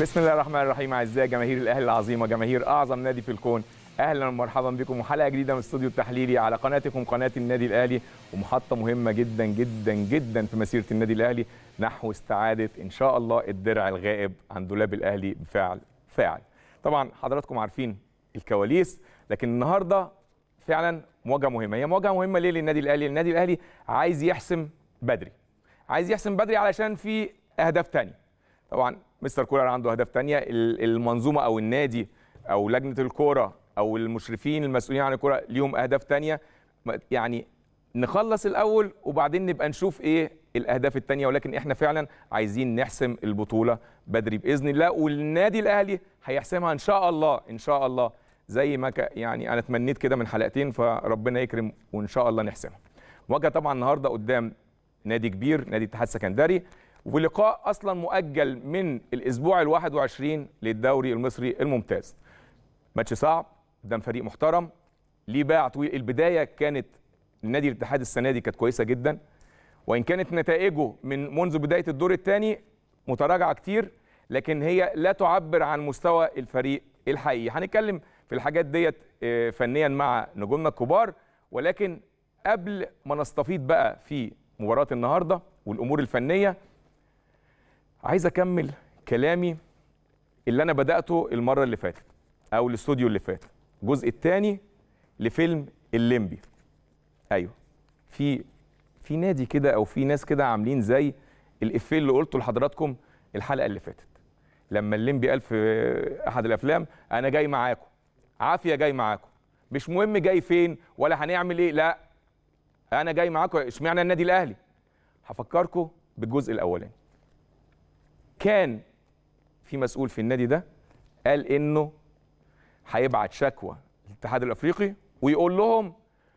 بسم الله الرحمن الرحيم اعزائي جماهير الاهلي العظيمه جماهير اعظم نادي في الكون اهلا ومرحبا بكم وحلقه جديده من استوديو التحليلي على قناتكم قناه النادي الاهلي ومحطه مهمه جدا جدا جدا في مسيره النادي الاهلي نحو استعاده ان شاء الله الدرع الغائب عن دولاب الاهلي بفعل فاعل طبعا حضراتكم عارفين الكواليس لكن النهارده فعلا مواجهه مهمه هي مواجهه مهمه ليه للنادي الاهلي النادي الاهلي عايز يحسم بدري عايز يحسم بدري علشان في اهداف ثانيه طبعا مستر كولر عنده اهداف ثانيه المنظومه او النادي او لجنه الكوره او المشرفين المسؤولين عن الكوره ليهم اهداف ثانيه يعني نخلص الاول وبعدين نبقى نشوف ايه الاهداف الثانيه ولكن احنا فعلا عايزين نحسم البطوله بدري باذن الله والنادي الاهلي هيحسمها ان شاء الله ان شاء الله زي ما يعني انا تمنيت كده من حلقتين فربنا يكرم وان شاء الله نحسمها مواجهه طبعا النهارده قدام نادي كبير نادي اتحاد سكندري ولقاء اصلا مؤجل من الاسبوع ال21 للدوري المصري الممتاز ماتش صعب قدام فريق محترم ليه باع طويل البدايه كانت النادي الاتحاد السنه دي كانت كويسه جدا وان كانت نتائجه من منذ بدايه الدور الثاني متراجعه كتير لكن هي لا تعبر عن مستوى الفريق الحقيقي هنتكلم في الحاجات ديت آه، فنيا مع نجومنا الكبار ولكن قبل ما نستفيض بقى في مباراه النهارده والامور الفنيه عايز اكمل كلامي اللي انا بداته المره اللي فاتت او الاستوديو اللي فات الجزء الثاني لفيلم الليمبي ايوه في في نادي كده او في ناس كده عاملين زي الافيه اللي قلته لحضراتكم الحلقه اللي فاتت لما الليمبي قال في احد الافلام انا جاي معاكم عافيه جاي معاكم مش مهم جاي فين ولا هنعمل ايه لا انا جاي معاكم اشمعنى النادي الاهلي هفكركم بالجزء الاولاني كان في مسؤول في النادي ده قال انه هيبعت شكوى للاتحاد الافريقي ويقول لهم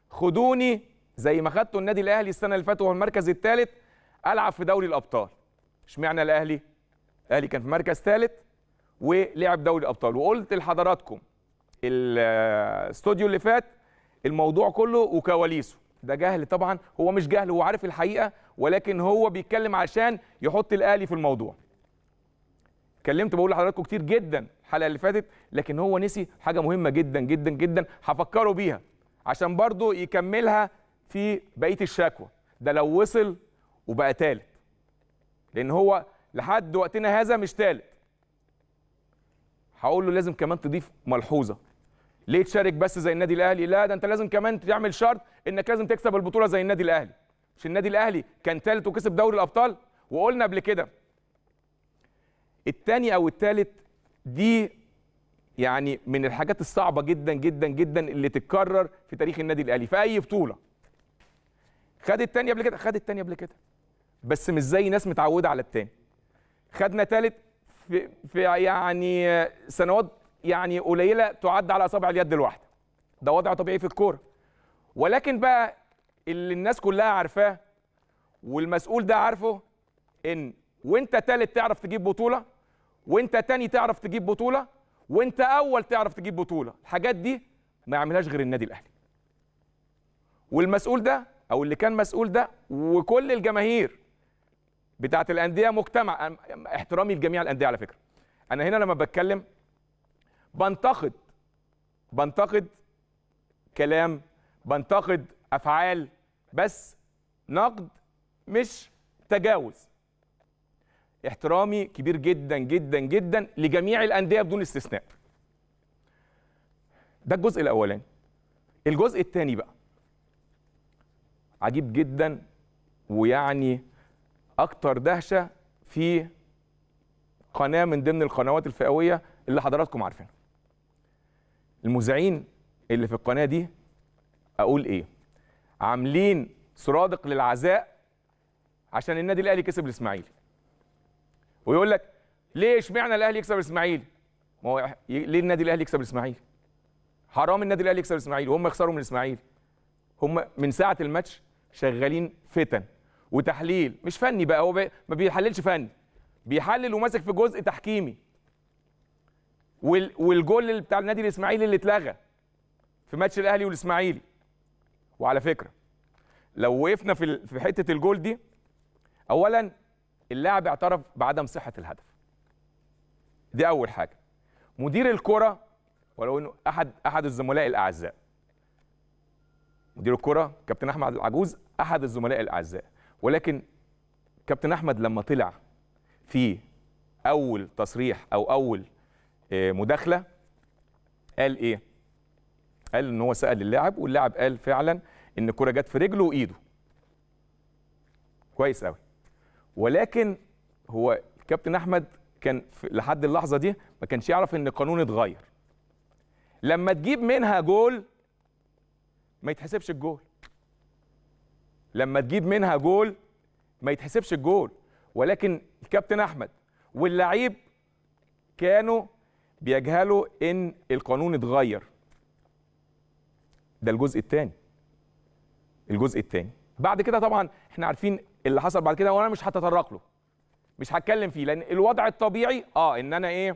خدوني زي ما خدتوا النادي الاهلي السنه اللي فاتت وهو المركز الثالث العب في دوري الابطال اشمعنى الاهلي الاهلي كان في مركز ثالث ولعب دوري الابطال وقلت لحضراتكم الاستوديو اللي فات الموضوع كله وكواليسه ده جهل طبعا هو مش جهل هو عارف الحقيقه ولكن هو بيتكلم عشان يحط الاهلي في الموضوع اتكلمت بقول لحضراتكم كتير جدا الحلقه اللي فاتت لكن هو نسي حاجه مهمه جدا جدا جدا هفكره بيها عشان برضه يكملها في بقيه الشكوى ده لو وصل وبقى تالت لان هو لحد وقتنا هذا مش تالت هقول له لازم كمان تضيف ملحوظه ليه تشارك بس زي النادي الاهلي لا ده انت لازم كمان تعمل شرط انك لازم تكسب البطوله زي النادي الاهلي مش النادي الاهلي كان ثالث وكسب دوري الابطال وقلنا قبل كده الثاني او الثالث دي يعني من الحاجات الصعبه جدا جدا جدا اللي تتكرر في تاريخ النادي الاهلي في اي بطوله خد الثاني قبل كده خد الثاني قبل كده بس مش زي ناس متعوده على الثاني خدنا ثالث في, في يعني سنوات يعني قليله تعد على اصابع اليد الواحده ده وضع طبيعي في الكوره ولكن بقى اللي الناس كلها عارفاه والمسؤول ده عارفه ان وانت تالت تعرف تجيب بطوله وانت تاني تعرف تجيب بطوله وانت اول تعرف تجيب بطوله الحاجات دي ما يعملهاش غير النادي الاهلي والمسؤول ده او اللي كان مسؤول ده وكل الجماهير بتاعه الانديه مجتمع احترامي لجميع الانديه على فكره انا هنا لما بتكلم بنتقد بنتقد كلام بنتقد افعال بس نقد مش تجاوز احترامي كبير جدا جدا جدا لجميع الانديه بدون استثناء ده الجزء الاولاني الجزء الثاني بقى عجيب جدا ويعني اكتر دهشه في قناه من ضمن القنوات الفئويه اللي حضراتكم عارفينها المذيعين اللي في القناه دي اقول ايه عاملين سرادق للعزاء عشان النادي الاهلي كسب الاسماعيلي ويقول لك ليه اشمعنى الاهلي يكسب الاسماعيلي؟ ما هو ليه النادي الاهلي يكسب الاسماعيلي؟ حرام النادي الاهلي يكسب الاسماعيلي وهم يخسروا من الاسماعيلي. هم من ساعه الماتش شغالين فتن وتحليل مش فني بقى هو بقى ما بيحللش فني بيحلل وماسك في جزء تحكيمي والجول بتاع النادي الاسماعيلي اللي اتلغى في ماتش الاهلي والاسماعيلي وعلى فكره لو وقفنا في في حته الجول دي اولا اللاعب اعترف بعدم صحه الهدف دي اول حاجه مدير الكره ولو انه احد احد الزملاء الاعزاء مدير الكره كابتن احمد العجوز احد الزملاء الاعزاء ولكن كابتن احمد لما طلع في اول تصريح او اول آه، مداخله قال ايه قال ان هو سال اللاعب واللاعب قال فعلا ان الكره جت في رجله وايده كويس قوي ولكن هو الكابتن احمد كان لحد اللحظه دي ما كانش يعرف ان القانون اتغير لما تجيب منها جول ما يتحسبش الجول لما تجيب منها جول ما يتحسبش الجول ولكن الكابتن احمد واللعيب كانوا بيجهلوا ان القانون اتغير ده الجزء الثاني الجزء الثاني بعد كده طبعا احنا عارفين اللي حصل بعد كده وانا مش هتطرق له مش هتكلم فيه لان الوضع الطبيعي اه ان انا ايه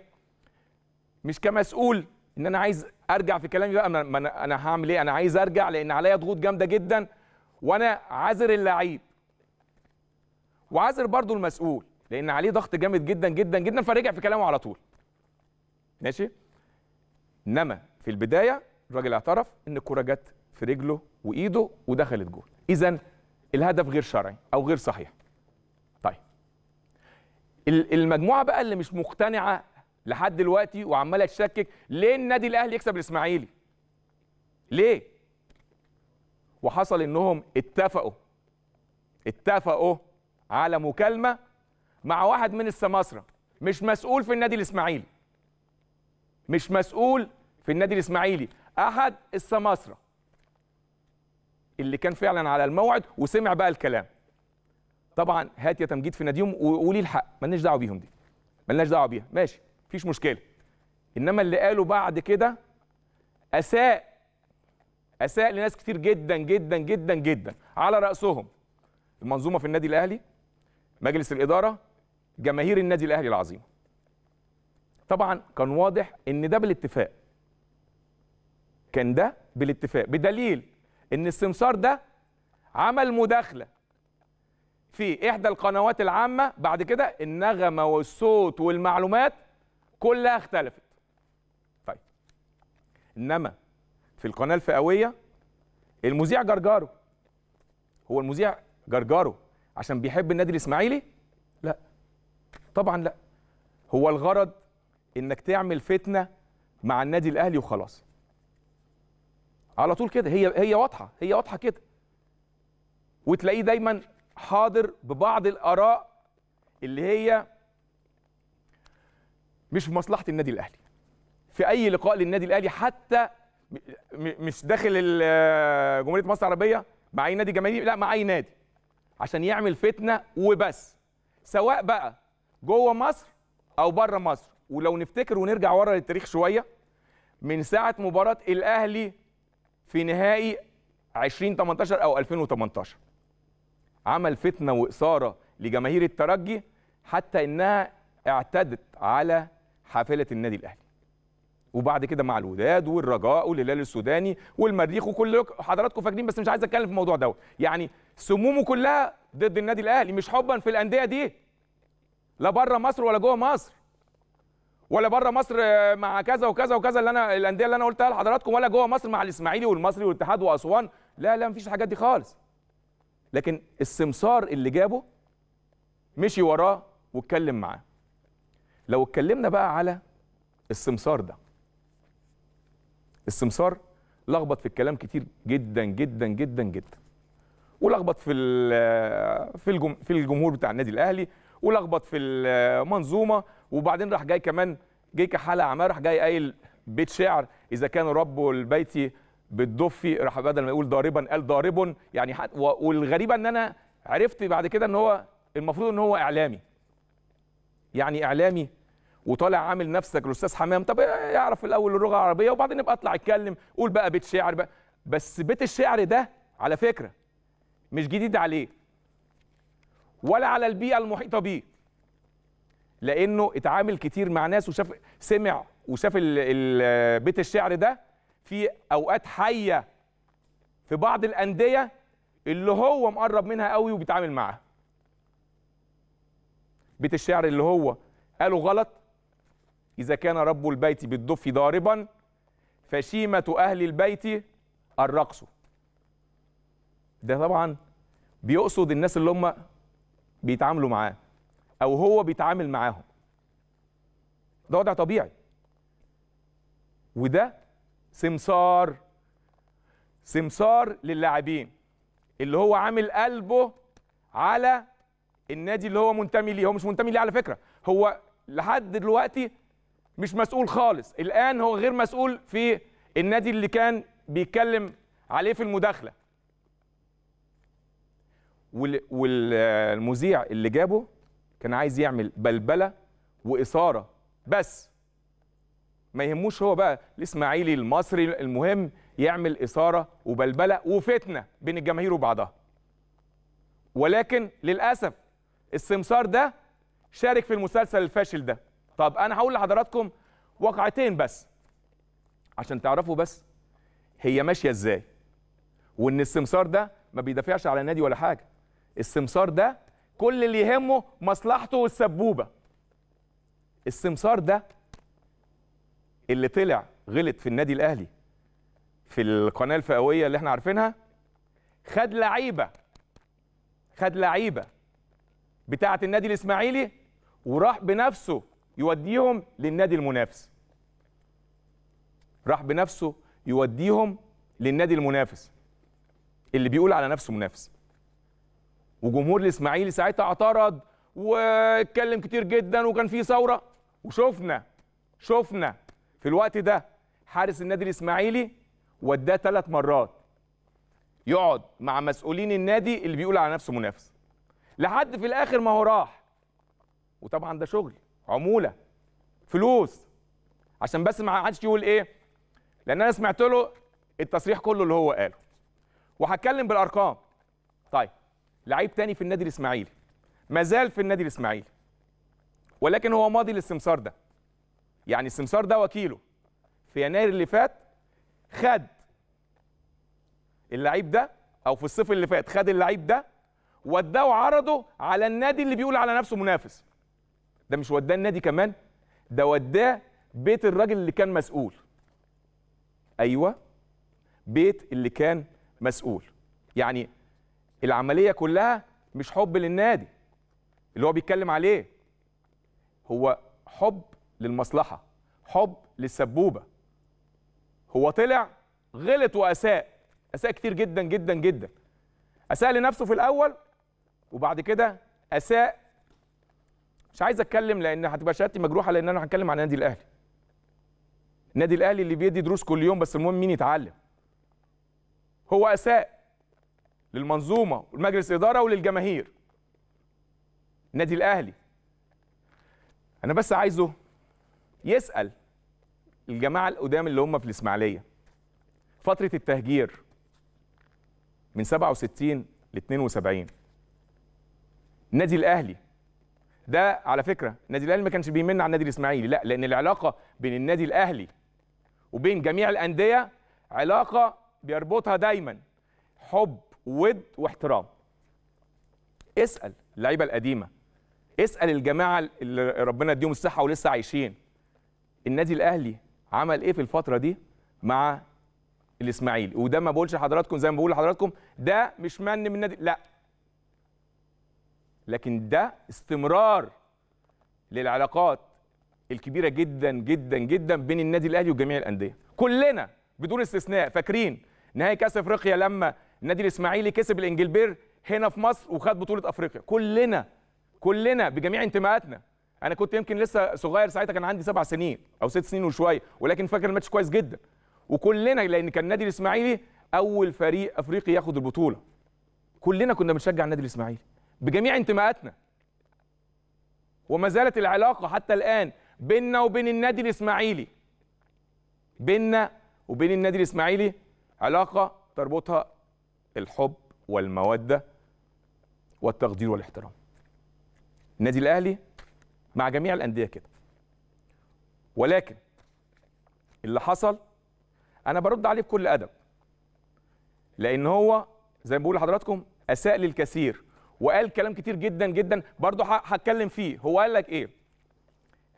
مش كمسؤول ان انا عايز ارجع في كلامي بقى ما انا, هعمل ايه انا عايز ارجع لان عليا ضغوط جامده جدا وانا عازر اللعيب وعازر برضو المسؤول لان عليه ضغط جامد جدا جدا جدا فرجع في كلامه على طول ماشي انما في البدايه الراجل اعترف ان الكوره جت في رجله وايده ودخلت جول اذا الهدف غير شرعي او غير صحيح طيب المجموعه بقى اللي مش مقتنعه لحد دلوقتي وعماله تشكك ليه النادي الاهلي يكسب الاسماعيلي ليه وحصل انهم اتفقوا اتفقوا على مكالمه مع واحد من السماسره مش مسؤول في النادي الاسماعيلي مش مسؤول في النادي الاسماعيلي احد السماسره اللي كان فعلا على الموعد وسمع بقى الكلام طبعا هات يا تمجيد في ناديهم وقولي الحق مالناش دعوه بيهم دي مالناش دعوه بيها ماشي مفيش مشكله انما اللي قاله بعد كده اساء اساء لناس كتير جدا جدا جدا جدا على راسهم المنظومه في النادي الاهلي مجلس الاداره جماهير النادي الاهلي العظيمه طبعا كان واضح ان ده بالاتفاق كان ده بالاتفاق بدليل ان السمسار ده عمل مداخله في احدى القنوات العامه بعد كده النغمه والصوت والمعلومات كلها اختلفت طيب انما في القناه الفئويه المذيع جرجارو هو المذيع جرجارو عشان بيحب النادي الاسماعيلي لا طبعا لا هو الغرض انك تعمل فتنه مع النادي الاهلي وخلاص على طول كده هي هي واضحه هي واضحه كده وتلاقيه دايما حاضر ببعض الاراء اللي هي مش في مصلحه النادي الاهلي في اي لقاء للنادي الاهلي حتى مش داخل آه، جمهوريه مصر العربيه مع اي نادي جماهيري لا مع اي نادي عشان يعمل فتنه وبس سواء بقى جوه مصر او بره مصر ولو نفتكر ونرجع ورا للتاريخ شويه من ساعه مباراه الاهلي في نهائي 2018 او 2018 عمل فتنه واثاره لجماهير الترجي حتى انها اعتدت على حافله النادي الاهلي وبعد كده مع الوداد والرجاء والهلال السوداني والمريخ وكل حضراتكم فاكرين بس مش عايز اتكلم في الموضوع دوت يعني سمومه كلها ضد النادي الاهلي مش حبا في الانديه دي لا بره مصر ولا جوه مصر ولا بره مصر مع كذا وكذا وكذا اللي انا الانديه اللي انا قلتها لحضراتكم ولا جوه مصر مع الاسماعيلي والمصري والاتحاد واسوان لا لا مفيش الحاجات دي خالص لكن السمسار اللي جابه مشي وراه واتكلم معاه لو اتكلمنا بقى على السمسار ده السمسار لخبط في الكلام كتير جدا جدا جدا جدا ولخبط في في الجمهور بتاع النادي الاهلي ولخبط في المنظومه وبعدين راح جاي كمان جه كحاله عماه راح جاي قايل بيت شعر اذا كان رب البيت بالضفي راح بدل ما يقول ضاربا قال ضارب يعني والغريبه ان انا عرفت بعد كده ان هو المفروض ان هو اعلامي يعني اعلامي وطالع عامل نفسك الاستاذ حمام طب يعرف الاول اللغه العربيه وبعدين يبقى اطلع اتكلم قول بقى بيت شعر بقى بس بيت الشعر ده على فكره مش جديد عليه ولا على البيئه المحيطه بيه لانه اتعامل كتير مع ناس وشاف سمع وشاف بيت الشعر ده في اوقات حيه في بعض الانديه اللي هو مقرب منها قوي وبيتعامل معاها بيت الشعر اللي هو قاله غلط اذا كان رب البيت بالدف ضاربا فشيمه اهل البيت الرقص ده طبعا بيقصد الناس اللي هم بيتعاملوا معاه او هو بيتعامل معاهم ده وضع طبيعي وده سمسار سمسار للاعبين اللي هو عامل قلبه على النادي اللي هو منتمي ليه هو مش منتمي ليه على فكره هو لحد دلوقتي مش مسؤول خالص الان هو غير مسؤول في النادي اللي كان بيتكلم عليه في المداخله والمذيع اللي جابه كان عايز يعمل بلبله واثاره بس ما يهموش هو بقى الاسماعيلي المصري المهم يعمل اثاره وبلبله وفتنه بين الجماهير وبعضها ولكن للاسف السمسار ده شارك في المسلسل الفاشل ده طب انا هقول لحضراتكم وقعتين بس عشان تعرفوا بس هي ماشيه ازاي وان السمسار ده ما بيدافعش على نادي ولا حاجه السمسار ده كل اللي يهمه مصلحته والسبوبه السمسار ده اللي طلع غلط في النادي الاهلي في القناه الفئويه اللي احنا عارفينها خد لعيبه خد لعيبه بتاعه النادي الاسماعيلي وراح بنفسه يوديهم للنادي المنافس راح بنفسه يوديهم للنادي المنافس اللي بيقول على نفسه منافس وجمهور الاسماعيلي ساعتها اعترض واتكلم كتير جدا وكان في ثوره وشفنا شفنا في الوقت ده حارس النادي الاسماعيلي وداه ثلاث مرات يقعد مع مسؤولين النادي اللي بيقول على نفسه منافس لحد في الاخر ما هو راح وطبعا ده شغل عموله فلوس عشان بس ما حدش يقول ايه لان انا سمعت له التصريح كله اللي هو قاله وهتكلم بالارقام طيب لعيب تاني في النادي الاسماعيلي ما زال في النادي الاسماعيلي ولكن هو ماضي للسمسار ده يعني السمسار ده وكيله في يناير اللي فات خد اللعيب ده او في الصيف اللي فات خد اللعيب ده وداه وعرضه على النادي اللي بيقول على نفسه منافس ده مش وداه النادي كمان ده وداه بيت الراجل اللي كان مسؤول ايوه بيت اللي كان مسؤول يعني العمليه كلها مش حب للنادي اللي هو بيتكلم عليه هو حب للمصلحه حب للسبوبه هو طلع غلط واساء اساء كتير جدا جدا جدا اساء لنفسه في الاول وبعد كده اساء مش عايز اتكلم لان هتبقى شهادتي مجروحه لان انا هتكلم عن النادي الاهلي النادي الاهلي اللي بيدي دروس كل يوم بس المهم مين يتعلم هو اساء للمنظومه والمجلس الاداره وللجماهير النادي الاهلي انا بس عايزه يسال الجماعه القدام اللي هم في الاسماعيليه فتره التهجير من 67 ل 72 النادي الاهلي ده على فكره النادي الاهلي ما كانش بيمن على النادي الاسماعيلي لا لان العلاقه بين النادي الاهلي وبين جميع الانديه علاقه بيربطها دايما حب ود واحترام اسال اللعيبه القديمه اسال الجماعه اللي ربنا يديهم الصحه ولسه عايشين النادي الاهلي عمل ايه في الفتره دي مع الاسماعيلي وده ما بقولش لحضراتكم زي ما بقول لحضراتكم ده مش من من النادي لا لكن ده استمرار للعلاقات الكبيره جدا جدا جدا بين النادي الاهلي وجميع الانديه كلنا بدون استثناء فاكرين نهائي كاس افريقيا لما النادي الاسماعيلي كسب الانجلبير هنا في مصر وخد بطوله افريقيا كلنا كلنا بجميع انتماءاتنا انا كنت يمكن لسه صغير ساعتها كان عندي سبع سنين او ست سنين وشويه ولكن فاكر الماتش كويس جدا وكلنا لان كان النادي الاسماعيلي اول فريق افريقي ياخد البطوله كلنا كنا بنشجع النادي الاسماعيلي بجميع انتماءاتنا وما زالت العلاقه حتى الان بيننا وبين النادي الاسماعيلي بيننا وبين النادي الاسماعيلي علاقه تربطها الحب والموده والتقدير والاحترام النادي الاهلي مع جميع الانديه كده ولكن اللي حصل انا برد عليه بكل ادب لان هو زي ما بقول لحضراتكم اساء للكثير وقال كلام كتير جدا جدا برضه هتكلم فيه هو قال لك ايه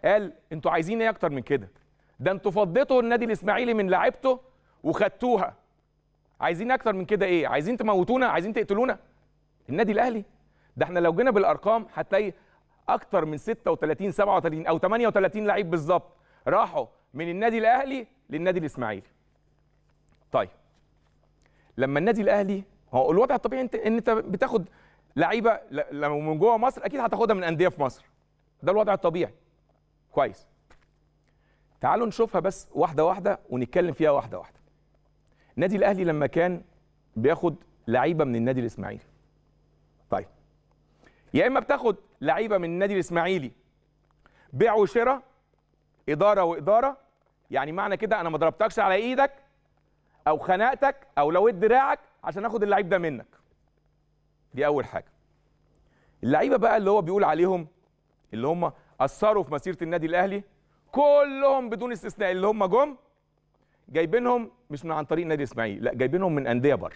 قال انتوا عايزين ايه اكتر من كده ده انتوا فضيتوا النادي الاسماعيلي من لعيبته وخدتوها عايزين اكتر من كده ايه عايزين تموتونا عايزين تقتلونا النادي الاهلي ده احنا لو جينا بالارقام هتلاقي اكتر من 36 37 او 38 لعيب بالظبط راحوا من النادي الاهلي للنادي الاسماعيلي طيب لما النادي الاهلي هو الوضع الطبيعي انت ان انت بتاخد لعيبه لو من جوه مصر اكيد هتاخدها من انديه في مصر ده الوضع الطبيعي كويس تعالوا نشوفها بس واحده واحده ونتكلم فيها واحده واحده النادي الاهلي لما كان بياخد لعيبه من النادي الاسماعيلي طيب يا اما بتاخد لعيبه من النادي الاسماعيلي بيع وشراء اداره واداره يعني معنى كده انا ما ضربتكش على ايدك او خنقتك او لويت دراعك عشان اخد اللعيب ده منك دي اول حاجه اللعيبه بقى اللي هو بيقول عليهم اللي هم اثروا في مسيره النادي الاهلي كلهم بدون استثناء اللي هم جم جايبينهم مش من عن طريق نادي اسماعيل لا جايبينهم من انديه بره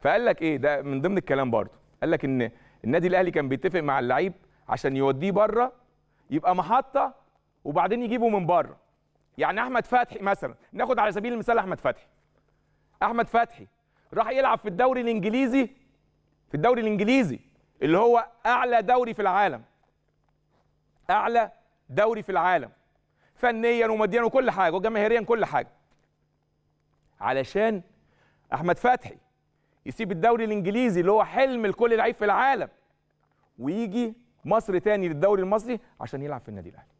فقال لك ايه ده من ضمن الكلام برضه قال لك ان النادي الاهلي كان بيتفق مع اللعيب عشان يوديه بره يبقى محطه وبعدين يجيبه من بره يعني احمد فتحي مثلا ناخد على سبيل المثال احمد فتحي احمد فتحي راح يلعب في الدوري الانجليزي في الدوري الانجليزي اللي هو اعلى دوري في العالم اعلى دوري في العالم فنيا وماديا وكل حاجه وجماهيريا كل حاجه علشان احمد فتحي يسيب الدوري الانجليزي اللي هو حلم لكل لعيب في العالم ويجي مصر تاني للدوري المصري عشان يلعب في النادي الاهلي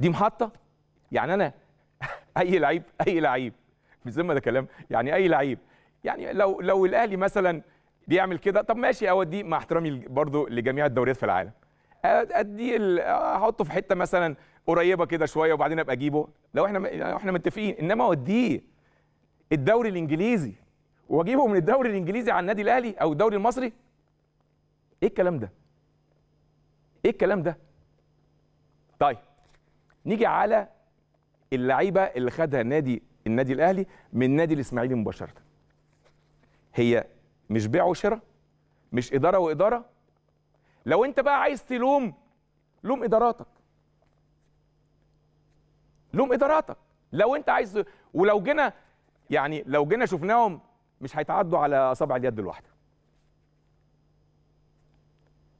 دي محطه يعني انا اي لعيب اي لعيب مش ده كلام يعني اي لعيب يعني لو لو الاهلي مثلا بيعمل كده طب ماشي اوديه مع احترامي برضو لجميع الدوريات في العالم ادي احطه في حته مثلا قريبه كده شويه وبعدين ابقى اجيبه لو احنا لو احنا متفقين انما اوديه الدوري الانجليزي واجيبه من الدوري الانجليزي على النادي الاهلي او الدوري المصري ايه الكلام ده ايه الكلام ده طيب نيجي على اللعيبه اللي خدها نادي النادي الاهلي من نادي الاسماعيلي مباشره هي مش بيع وشراء مش اداره واداره لو انت بقى عايز تلوم لوم اداراتك لوم اداراتك لو انت عايز ولو جينا يعني لو جينا شفناهم مش هيتعدوا على اصابع اليد الواحده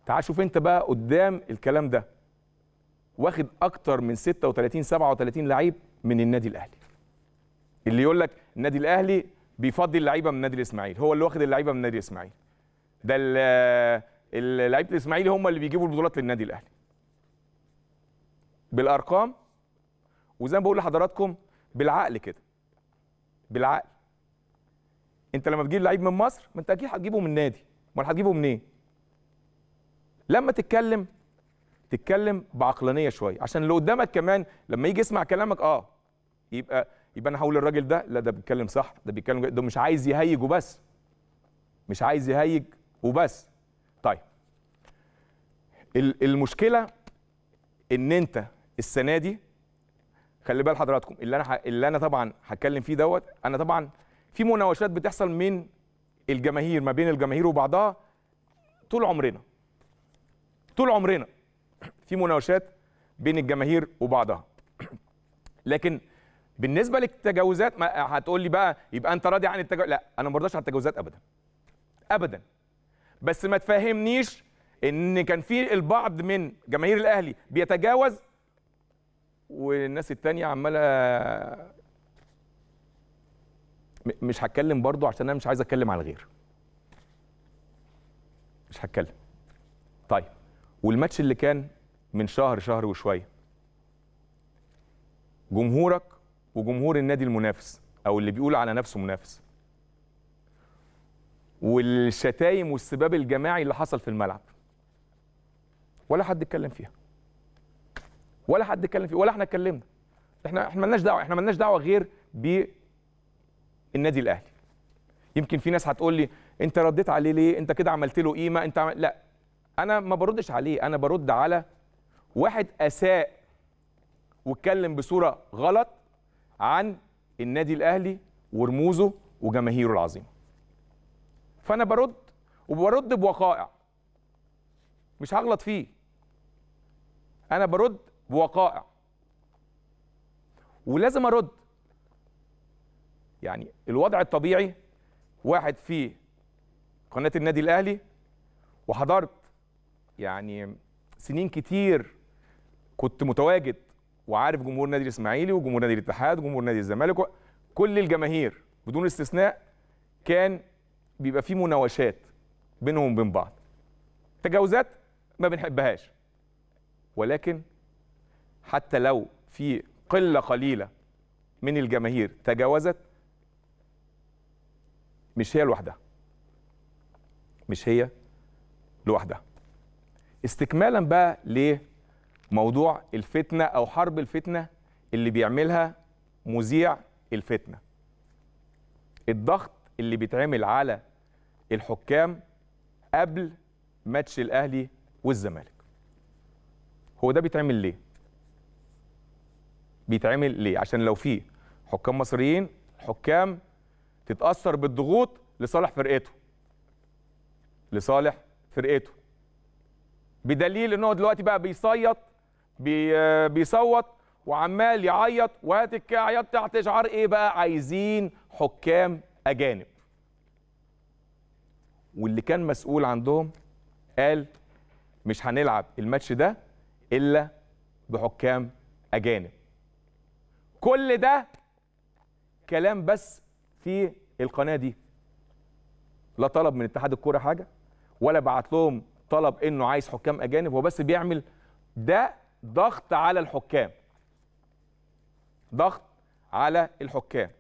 تعال شوف انت بقى قدام الكلام ده واخد اكتر من 36 37 لعيب من النادي الاهلي اللي يقول لك النادي الاهلي بيفضي اللعيبه من نادي الاسماعيلي هو اللي واخد اللعيبه من نادي الاسماعيلي ده لعيبه الاسماعيلي هم اللي بيجيبوا البطولات للنادي الاهلي بالارقام وزي ما بقول لحضراتكم بالعقل كده بالعقل انت لما بتجيب لعيب من مصر ما انت اكيد هتجيبه من نادي امال هتجيبه منين لما تتكلم تتكلم بعقلانيه شويه عشان اللي قدامك كمان لما يجي يسمع كلامك اه يبقى يبقى انا هقول للراجل ده لا ده بيتكلم صح ده بيتكلم ده مش عايز يهيج وبس مش عايز يهيج وبس المشكله ان انت السنه دي خلي بال حضراتكم اللي انا ح... اللي انا طبعا هتكلم فيه دوت انا طبعا في مناوشات بتحصل من الجماهير ما بين الجماهير وبعضها طول عمرنا طول عمرنا في مناوشات بين الجماهير وبعضها لكن بالنسبه للتجاوزات ما هتقول لي بقى يبقى انت راضي عن التجاوز لا انا ما برضاش على التجاوزات ابدا ابدا بس ما تفهمنيش ان كان في البعض من جماهير الاهلي بيتجاوز والناس التانية عماله مش هتكلم برضو عشان انا مش عايز اتكلم على الغير مش هتكلم طيب والماتش اللي كان من شهر شهر وشويه جمهورك وجمهور النادي المنافس او اللي بيقول على نفسه منافس والشتايم والسباب الجماعي اللي حصل في الملعب ولا حد اتكلم فيها ولا حد اتكلم فيها ولا احنا اتكلمنا احنا احنا مالناش دعوه احنا مالناش دعوه غير بالنادي الاهلي يمكن في ناس هتقول لي انت رديت عليه ليه انت كده عملت له قيمه انت عمل... لا انا ما بردش عليه انا برد على واحد اساء واتكلم بصوره غلط عن النادي الاهلي ورموزه وجماهيره العظيمه فانا برد وبرد بوقائع مش هغلط فيه انا برد بوقائع ولازم ارد يعني الوضع الطبيعي واحد في قناه النادي الاهلي وحضرت يعني سنين كتير كنت متواجد وعارف جمهور نادي الاسماعيلي وجمهور نادي الاتحاد وجمهور نادي الزمالك كل الجماهير بدون استثناء كان بيبقى في مناوشات بينهم وبين بعض تجاوزات ما بنحبهاش ولكن حتى لو في قله قليله من الجماهير تجاوزت مش هي لوحدها مش هي لوحدها استكمالا بقى لموضوع الفتنه او حرب الفتنه اللي بيعملها مذيع الفتنه الضغط اللي بيتعمل على الحكام قبل ماتش الاهلي والزمالك هو ده بيتعمل ليه بيتعمل ليه عشان لو في حكام مصريين حكام تتاثر بالضغوط لصالح فرقته لصالح فرقته بدليل ان هو دلوقتي بقى بيصيط بي بيصوت وعمال يعيط وهات الكعيط تحت شعار ايه بقى عايزين حكام اجانب واللي كان مسؤول عندهم قال مش هنلعب الماتش ده الا بحكام اجانب كل ده كلام بس في القناه دي لا طلب من اتحاد الكوره حاجه ولا بعت لهم طلب انه عايز حكام اجانب هو بس بيعمل ده ضغط على الحكام ضغط على الحكام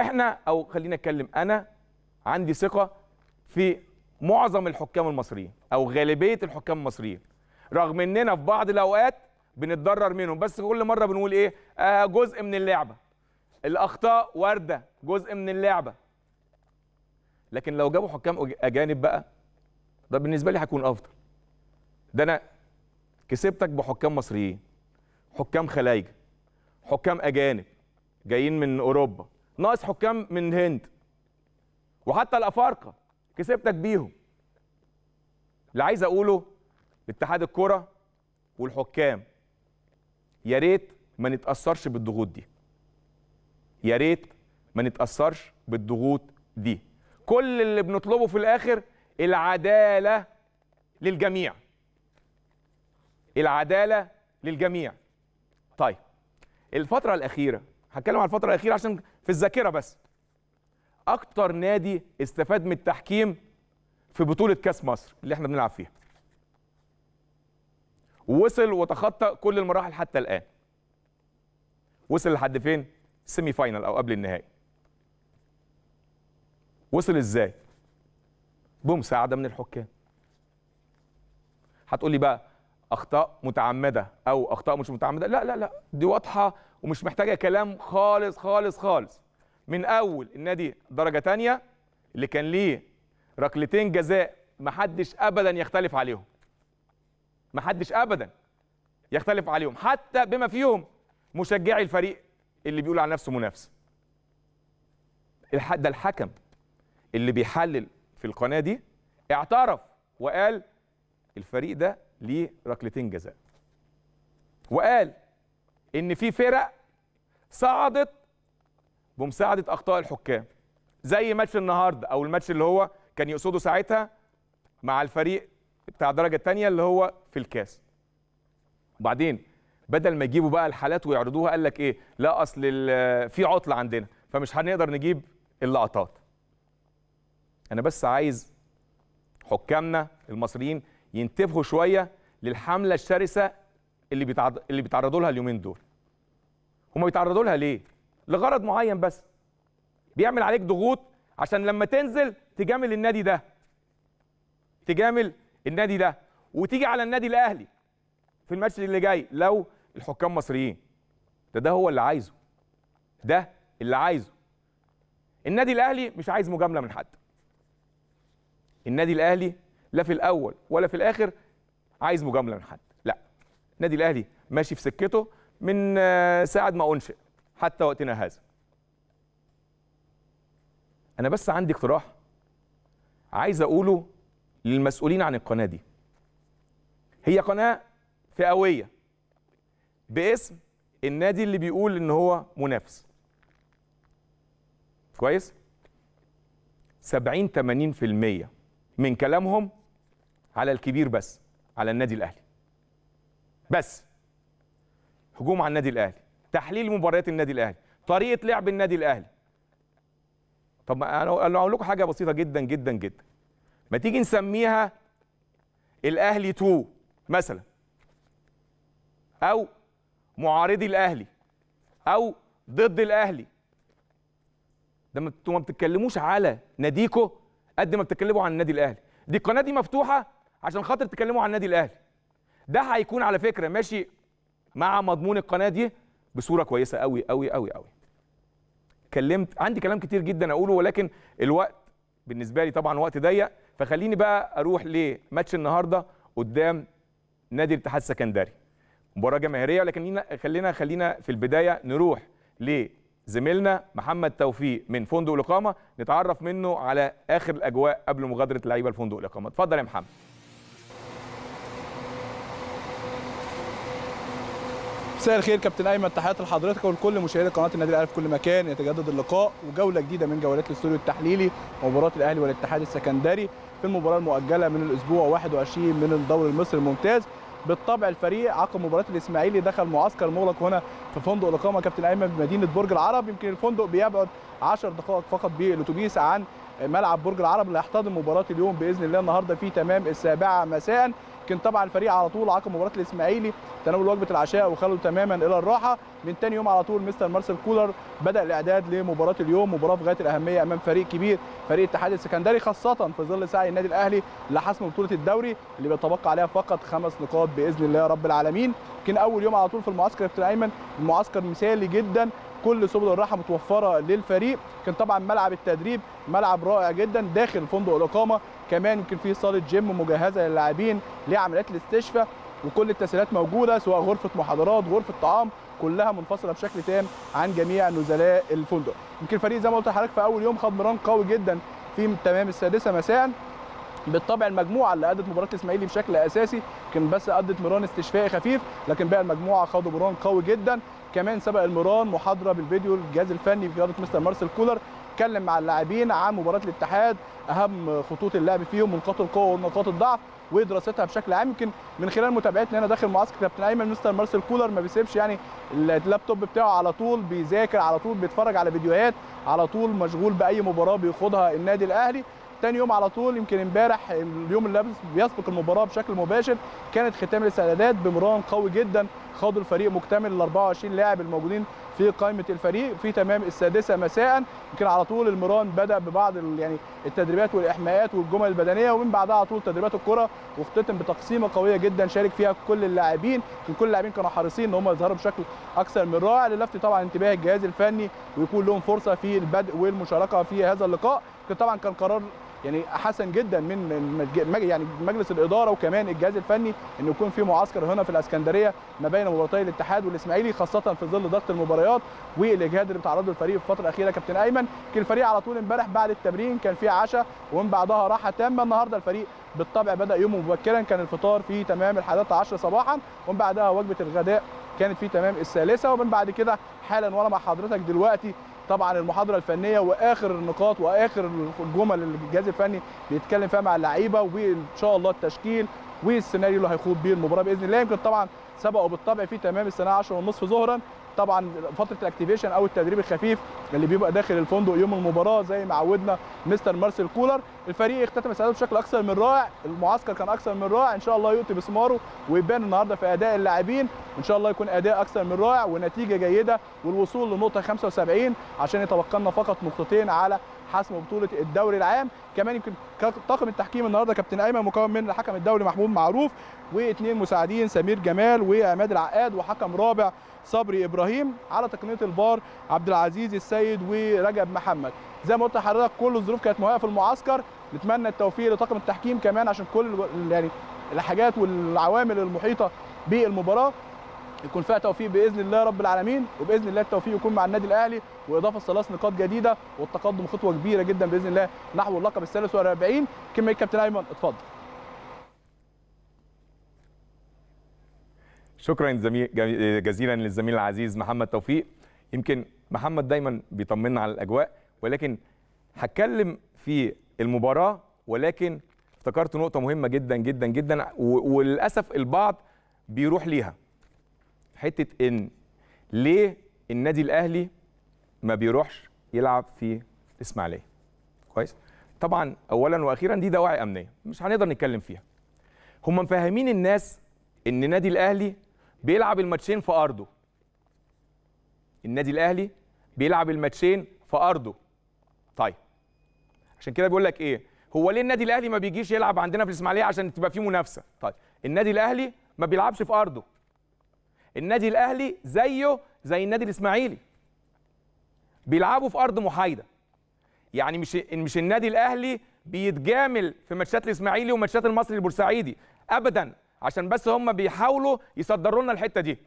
احنا او خلينا اتكلم انا عندي ثقه في معظم الحكام المصريين او غالبيه الحكام المصريين رغم اننا في بعض الاوقات بنتضرر منهم بس كل مره بنقول ايه آه جزء من اللعبه الاخطاء وارده جزء من اللعبه لكن لو جابوا حكام اجانب بقى ده بالنسبه لي هيكون افضل ده انا كسبتك بحكام مصريين حكام خلايجه حكام اجانب جايين من اوروبا ناقص حكام من هند وحتى الافارقه كسبتك بيهم اللي عايز اقوله لاتحاد الكره والحكام يا ريت ما نتاثرش بالضغوط دي يا ريت ما نتاثرش بالضغوط دي كل اللي بنطلبه في الاخر العداله للجميع العداله للجميع طيب الفتره الاخيره هتكلم عن الفتره الاخيره عشان في الذاكره بس اكتر نادي استفاد من التحكيم في بطوله كاس مصر اللي احنا بنلعب فيها ووصل وتخطى كل المراحل حتى الان وصل لحد فين سيمي فاينل او قبل النهائي وصل ازاي بمساعده من الحكام هتقول لي بقى اخطاء متعمده او اخطاء مش متعمده لا لا لا دي واضحه ومش محتاجه كلام خالص خالص خالص من اول النادي درجه تانية اللي كان ليه ركلتين جزاء محدش ابدا يختلف عليهم محدش ابدا يختلف عليهم حتى بما فيهم مشجعي الفريق اللي بيقول على نفسه منافس ده الحكم اللي بيحلل في القناه دي اعترف وقال الفريق ده ليه ركلتين جزاء وقال ان في فرق صعدت بمساعده اخطاء الحكام زي ماتش النهارده او الماتش اللي هو كان يقصده ساعتها مع الفريق بتاع الدرجه الثانيه اللي هو في الكاس وبعدين بدل ما يجيبوا بقى الحالات ويعرضوها قال لك ايه لا اصل في عطله عندنا فمش هنقدر نجيب اللقطات انا بس عايز حكامنا المصريين ينتبهوا شويه للحمله الشرسه اللي اللي بيتعرضوا لها اليومين دول هم بيتعرضوا لها ليه لغرض معين بس بيعمل عليك ضغوط عشان لما تنزل تجامل النادي ده تجامل النادي ده وتيجي على النادي الاهلي في الماتش اللي جاي لو الحكام مصريين ده ده هو اللي عايزه ده اللي عايزه النادي الاهلي مش عايز مجامله من حد النادي الاهلي لا في الاول ولا في الاخر عايز مجامله من حد لا النادي الاهلي ماشي في سكته من آه، ساعه ما انشئ حتى وقتنا هذا انا بس عندي اقتراح عايز اقوله للمسؤولين عن القناه دي هي قناه فئويه باسم النادي اللي بيقول ان هو منافس كويس 70 80% من كلامهم على الكبير بس على النادي الاهلي بس هجوم على النادي الاهلي تحليل مباريات النادي الاهلي طريقه لعب النادي الاهلي طب انا اقول لكم حاجه بسيطه جدا جدا جدا ما تيجي نسميها الاهلي 2 مثلا او معارضي الاهلي او ضد الاهلي ده ما انتوا ما بتتكلموش على ناديكو قد ما بتتكلموا عن النادي الاهلي دي القناه دي مفتوحه عشان خاطر تتكلموا عن النادي الاهلي ده هيكون على فكره ماشي مع مضمون القناه دي بصوره كويسه قوي قوي قوي قوي اتكلمت عندي كلام كتير جدا اقوله ولكن الوقت بالنسبه لي طبعا وقت ضيق فخليني بقى اروح لماتش النهارده قدام نادي الاتحاد السكندري مباراه جماهيريه لكن خلينا خلينا في البدايه نروح لزميلنا محمد توفيق من فندق الاقامه نتعرف منه على اخر الاجواء قبل مغادره لعيبه الفندق الاقامه اتفضل يا محمد مساء الخير كابتن ايمن تحيات لحضرتك ولكل مشاهدي قناه النادي الاهلي في كل مكان يتجدد اللقاء وجوله جديده من جولات الاستوديو التحليلي مباراه الاهلي والاتحاد السكندري في المباراه المؤجله من الاسبوع 21 من الدوري المصري الممتاز بالطبع الفريق عقب مباراه الاسماعيلي دخل معسكر مغلق هنا في فندق الاقامه كابتن ايمن بمدينه برج العرب يمكن الفندق بيبعد 10 دقائق فقط بالاتوبيس عن ملعب برج العرب اللي هيحتضن مباراه اليوم باذن الله النهارده في تمام السابعه مساء كان طبعا الفريق على طول عقب مباراه الاسماعيلي تناول وجبه العشاء وخلوا تماما الى الراحه من ثاني يوم على طول مستر مارسيل كولر بدا الاعداد لمباراه اليوم مباراه في غايه الاهميه امام فريق كبير فريق الاتحاد السكندري خاصه في ظل سعي النادي الاهلي لحسم بطوله الدوري اللي بيتبقى عليها فقط خمس نقاط باذن الله رب العالمين كان اول يوم على طول في المعسكر يا كابتن ايمن المعسكر مثالي جدا كل سبل الراحه متوفره للفريق كان طبعا ملعب التدريب ملعب رائع جدا داخل فندق الاقامه كمان يمكن فيه صاله جيم مجهزه للاعبين لعمليات الاستشفاء وكل التسهيلات موجوده سواء غرفه محاضرات غرفه طعام كلها منفصله بشكل تام عن جميع نزلاء الفندق يمكن الفريق زي ما قلت لحضرتك في اول يوم خد مران قوي جدا في تمام السادسه مساء بالطبع المجموعه اللي ادت مباراه الاسماعيلي بشكل اساسي كان بس ادت مران استشفائي خفيف لكن باقي المجموعه خدوا مران قوي جدا كمان سبق المران محاضره بالفيديو الجهاز الفني في قياده مستر مارسيل كولر اتكلم مع اللاعبين عن مباراه الاتحاد اهم خطوط اللعب فيهم ونقاط القوه ونقاط الضعف ودراستها بشكل عام يمكن من خلال متابعتنا هنا داخل معسكر كابتن ايمن مستر مارسيل كولر ما بيسيبش يعني اللابتوب بتاعه على طول بيذاكر على طول بيتفرج على فيديوهات على طول مشغول باي مباراه بيخوضها النادي الاهلي تاني يوم على طول يمكن امبارح اليوم اللي بيسبق المباراه بشكل مباشر كانت ختام الاستعدادات بمران قوي جدا خاضوا الفريق مكتمل ال 24 لاعب الموجودين في قائمه الفريق في تمام السادسه مساء يمكن على طول المران بدا ببعض يعني التدريبات والاحماءات والجمل البدنيه ومن بعدها على طول تدريبات الكره واختتم بتقسيمه قويه جدا شارك فيها كل اللاعبين كل اللاعبين كانوا حريصين ان هم يظهروا بشكل اكثر من رائع للفت طبعا انتباه الجهاز الفني ويكون لهم فرصه في البدء والمشاركه في هذا اللقاء طبعا كان قرار يعني حسن جدا من يعني مجلس الاداره وكمان الجهاز الفني ان يكون في معسكر هنا في الاسكندريه ما بين مباراتي الاتحاد والاسماعيلي خاصه في ظل ضغط المباريات والاجهاد اللي بتعرضه الفريق في الفتره الاخيره كابتن ايمن كان الفريق على طول امبارح بعد التمرين كان في عشاء ومن بعدها راحه تامه النهارده الفريق بالطبع بدا يومه مبكرا كان الفطار في تمام ال11 صباحا ومن بعدها وجبه الغداء كانت في تمام الثالثه ومن بعد كده حالا وانا مع حضرتك دلوقتي طبعا المحاضره الفنيه واخر النقاط واخر الجمل اللي الجهاز الفني بيتكلم فيها مع اللعيبه وان شاء الله التشكيل والسيناريو اللي هيخوض بيه المباراه باذن الله يمكن طبعا سبقوا بالطبع في تمام الساعه 10 ونصف ظهرا طبعا فتره الاكتيفيشن او التدريب الخفيف اللي بيبقى داخل الفندق يوم المباراه زي ما عودنا مستر مارسيل كولر الفريق اختتم السعادة بشكل اكثر من رائع المعسكر كان اكثر من رائع ان شاء الله يؤتي بثماره ويبان النهارده في اداء اللاعبين ان شاء الله يكون اداء اكثر من رائع ونتيجه جيده والوصول لنقطه 75 عشان يتبقى فقط نقطتين على حسم بطوله الدوري العام كمان يمكن طاقم التحكيم النهارده كابتن ايمن مكون من الحكم الدولي محمود معروف واثنين مساعدين سمير جمال وعماد العقاد وحكم رابع صبري ابراهيم على تقنيه البار عبد العزيز السيد ورجب محمد زي ما قلت لحضرتك كل الظروف كانت مهيئه في المعسكر نتمنى التوفيق لطاقم التحكيم كمان عشان كل يعني الحاجات والعوامل المحيطه بالمباراه يكون فيها توفيق باذن الله رب العالمين وباذن الله التوفيق يكون مع النادي الاهلي واضافه ثلاث نقاط جديده والتقدم خطوه كبيره جدا باذن الله نحو اللقب ال 43 كلمه الكابتن ايمن اتفضل شكرا جزيلا للزميل العزيز محمد توفيق يمكن محمد دايما بيطمنا على الاجواء ولكن هتكلم في المباراه ولكن افتكرت نقطه مهمه جدا جدا جدا وللاسف البعض بيروح ليها حته ان ليه النادي الاهلي ما بيروحش يلعب في الاسماعيليه كويس طبعا اولا واخيرا دي دواعي امنيه مش هنقدر نتكلم فيها هم مفهمين الناس ان نادي الاهلي بيلعب الماتشين في ارضه النادي الاهلي بيلعب الماتشين في ارضه طيب عشان كده بيقول لك ايه هو ليه النادي الاهلي ما بيجيش يلعب عندنا في الاسماعيليه عشان تبقى فيه منافسه طيب النادي الاهلي ما بيلعبش في ارضه النادي الاهلي زيه زي النادي الاسماعيلي بيلعبوا في ارض محايده يعني مش مش النادي الاهلي بيتجامل في ماتشات الاسماعيلي وماتشات المصري البورسعيدي ابدا عشان بس هم بيحاولوا يصدروا لنا الحته دي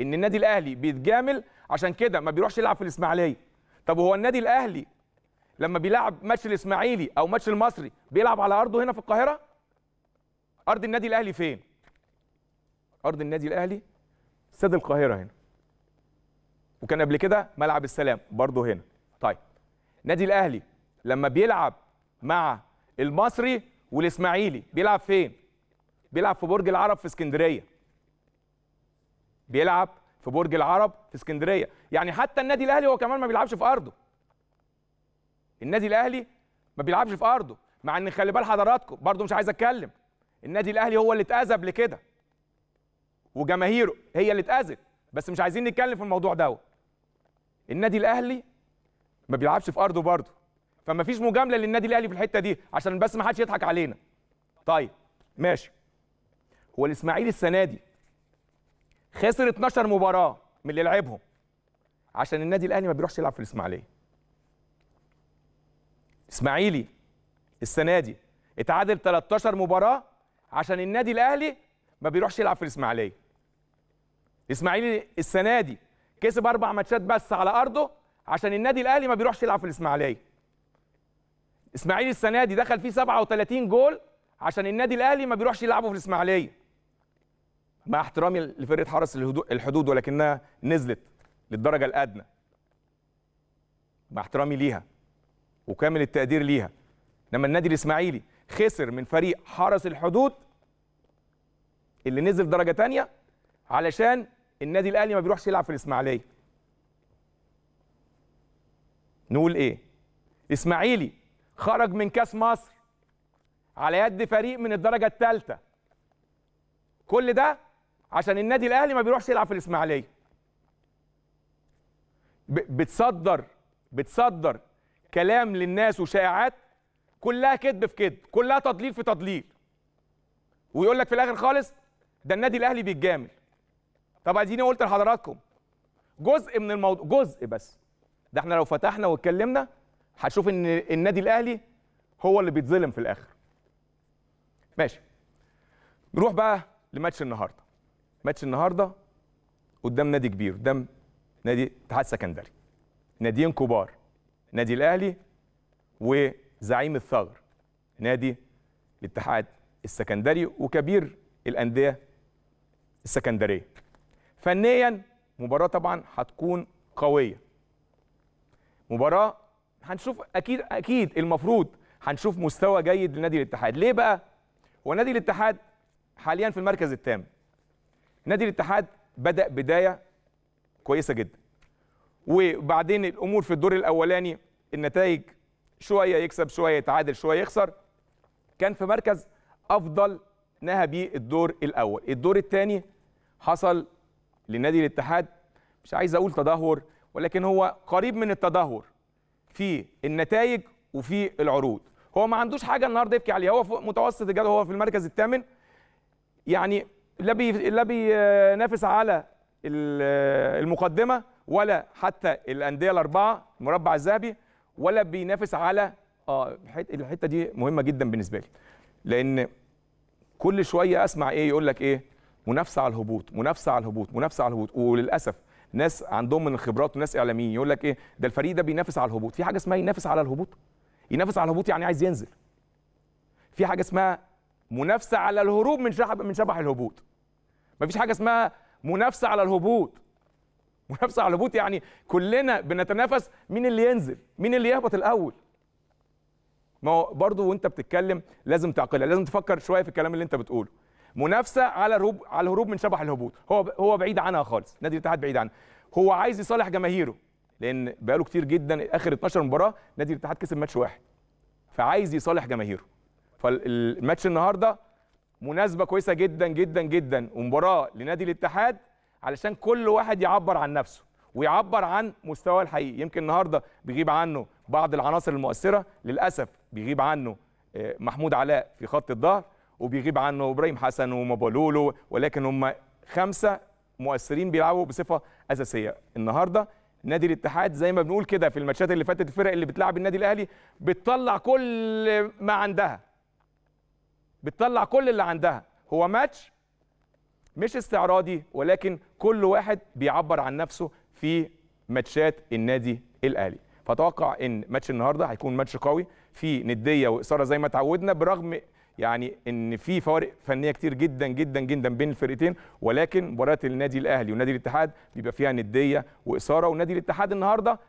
ان النادي الاهلي بيتجامل عشان كده ما بيروحش يلعب في الاسماعيليه طب هو النادي الاهلي لما بيلعب ماتش الاسماعيلي او ماتش المصري بيلعب على ارضه هنا في القاهره ارض النادي الاهلي فين ارض النادي الاهلي استاد القاهره هنا وكان قبل كده ملعب السلام برضه هنا طيب النادي الاهلي لما بيلعب مع المصري والاسماعيلي بيلعب فين بيلعب في برج العرب في اسكندريه بيلعب في برج العرب في اسكندريه يعني حتى النادي الاهلي هو كمان ما بيلعبش في ارضه النادي الاهلي ما بيلعبش في ارضه مع ان خلي بال حضراتكم برضو مش عايز اتكلم النادي الاهلي هو اللي اتاذى قبل كده وجماهيره هي اللي اتاذت بس مش عايزين نتكلم في الموضوع دوت النادي الاهلي ما بيلعبش في ارضه برضه فما فيش مجامله للنادي الاهلي في الحته دي عشان بس ما حدش يضحك علينا طيب ماشي والاسماعيلي السنه دي خسر 12 مباراه من اللي لعبهم عشان النادي الاهلي ما بيروحش يلعب في الاسماعيليه اسماعيلي السنه دي اتعادل 13 مباراه عشان النادي الاهلي ما بيروحش يلعب في الاسماعيليه الاسماعيلي السنه دي كسب اربع ماتشات بس على ارضه عشان النادي الاهلي ما بيروحش يلعب في الاسماعيليه اسماعيلي السنه دي دخل فيه 37 جول عشان النادي الاهلي ما بيروحش يلعبه في الاسماعيليه مع احترامي لفرقه حرس الحدود ولكنها نزلت للدرجه الادنى مع احترامي ليها وكامل التقدير ليها انما النادي الاسماعيلي خسر من فريق حرس الحدود اللي نزل درجه تانية علشان النادي الاهلي ما بيروحش يلعب في الاسماعيليه نقول ايه اسماعيلي خرج من كاس مصر على يد فريق من الدرجه الثالثه كل ده عشان النادي الاهلي ما بيروحش يلعب في الاسماعيليه بتصدر بتصدر كلام للناس وشائعات كلها كذب في كذب كلها تضليل في تضليل ويقول لك في الاخر خالص ده النادي الاهلي بيتجامل طب اديني قلت لحضراتكم جزء من الموضوع جزء بس ده احنا لو فتحنا واتكلمنا هتشوف ان النادي الاهلي هو اللي بيتظلم في الاخر ماشي نروح بقى لماتش النهارده ماتش النهارده قدام نادي كبير قدام نادي اتحاد سكندري ناديين كبار نادي الاهلي وزعيم الثغر نادي الاتحاد السكندري وكبير الانديه السكندريه فنيا مباراه طبعا هتكون قويه مباراه هنشوف اكيد اكيد المفروض هنشوف مستوى جيد لنادي الاتحاد ليه بقى هو نادي الاتحاد حاليا في المركز الثامن نادي الاتحاد بدا بدايه كويسه جدا وبعدين الامور في الدور الاولاني النتائج شويه يكسب شويه يتعادل شويه يخسر كان في مركز افضل نهى بيه الدور الاول الدور الثاني حصل لنادي الاتحاد مش عايز اقول تدهور ولكن هو قريب من التدهور في النتائج وفي العروض هو ما عندوش حاجه النهارده يبكي عليها هو متوسط الجدول هو في المركز الثامن يعني لا بي لا بينافس على المقدمه ولا حتى الانديه الاربعه المربع الذهبي ولا بينافس على اه الحته دي مهمه جدا بالنسبه لي لان كل شويه اسمع ايه يقول لك ايه منافسه على الهبوط منافسه على الهبوط منافسه على الهبوط وللاسف ناس عندهم من الخبرات وناس اعلاميين يقول لك ايه ده الفريق ده بينافس على الهبوط في حاجه اسمها ينافس على الهبوط ينافس على الهبوط يعني عايز ينزل في حاجه اسمها منافسه على الهروب من شبح من شبح الهبوط مفيش حاجه اسمها منافسه على الهبوط منافسه على الهبوط يعني كلنا بنتنافس مين اللي ينزل مين اللي يهبط الاول ما هو برضه وانت بتتكلم لازم تعقلها لازم تفكر شويه في الكلام اللي انت بتقوله منافسه على الهروب على الهروب من شبح الهبوط هو هو بعيد عنها خالص نادي الاتحاد بعيد عنها هو عايز يصالح جماهيره لان بقاله كتير جدا اخر 12 مباراه نادي الاتحاد كسب ماتش واحد فعايز يصالح جماهيره فالماتش النهارده مناسبه كويسه جدا جدا جدا ومباراه لنادي الاتحاد علشان كل واحد يعبر عن نفسه ويعبر عن مستواه الحقيقي يمكن النهارده بيغيب عنه بعض العناصر المؤثره للاسف بيغيب عنه آه، محمود علاء في خط الظهر وبيغيب عنه ابراهيم حسن ومبولولو ولكن هم خمسه مؤثرين بيلعبوا بصفه اساسيه النهارده نادي الاتحاد زي ما بنقول كده في الماتشات اللي فاتت الفرق اللي بتلعب النادي الاهلي بتطلع كل ما عندها بتطلع كل اللي عندها هو ماتش مش استعراضي ولكن كل واحد بيعبر عن نفسه في ماتشات النادي الاهلي فاتوقع ان ماتش النهارده هيكون ماتش قوي في نديه واثاره زي ما اتعودنا برغم يعني ان في فوارق فنيه كتير جدا جدا جدا بين الفرقتين ولكن مباراه النادي الاهلي ونادي الاتحاد بيبقى فيها نديه واثاره ونادي الاتحاد النهارده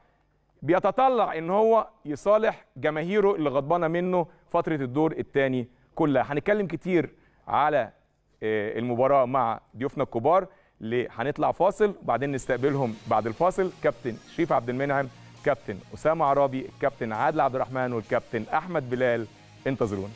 بيتطلع ان هو يصالح جماهيره اللي غضبانه منه فتره الدور الثاني كلها هنتكلم كتير على آه، المباراه مع ضيوفنا الكبار اللي هنطلع فاصل وبعدين نستقبلهم بعد الفاصل كابتن شريف عبد المنعم كابتن اسامه عرابي كابتن عادل عبد الرحمن والكابتن احمد بلال انتظرونا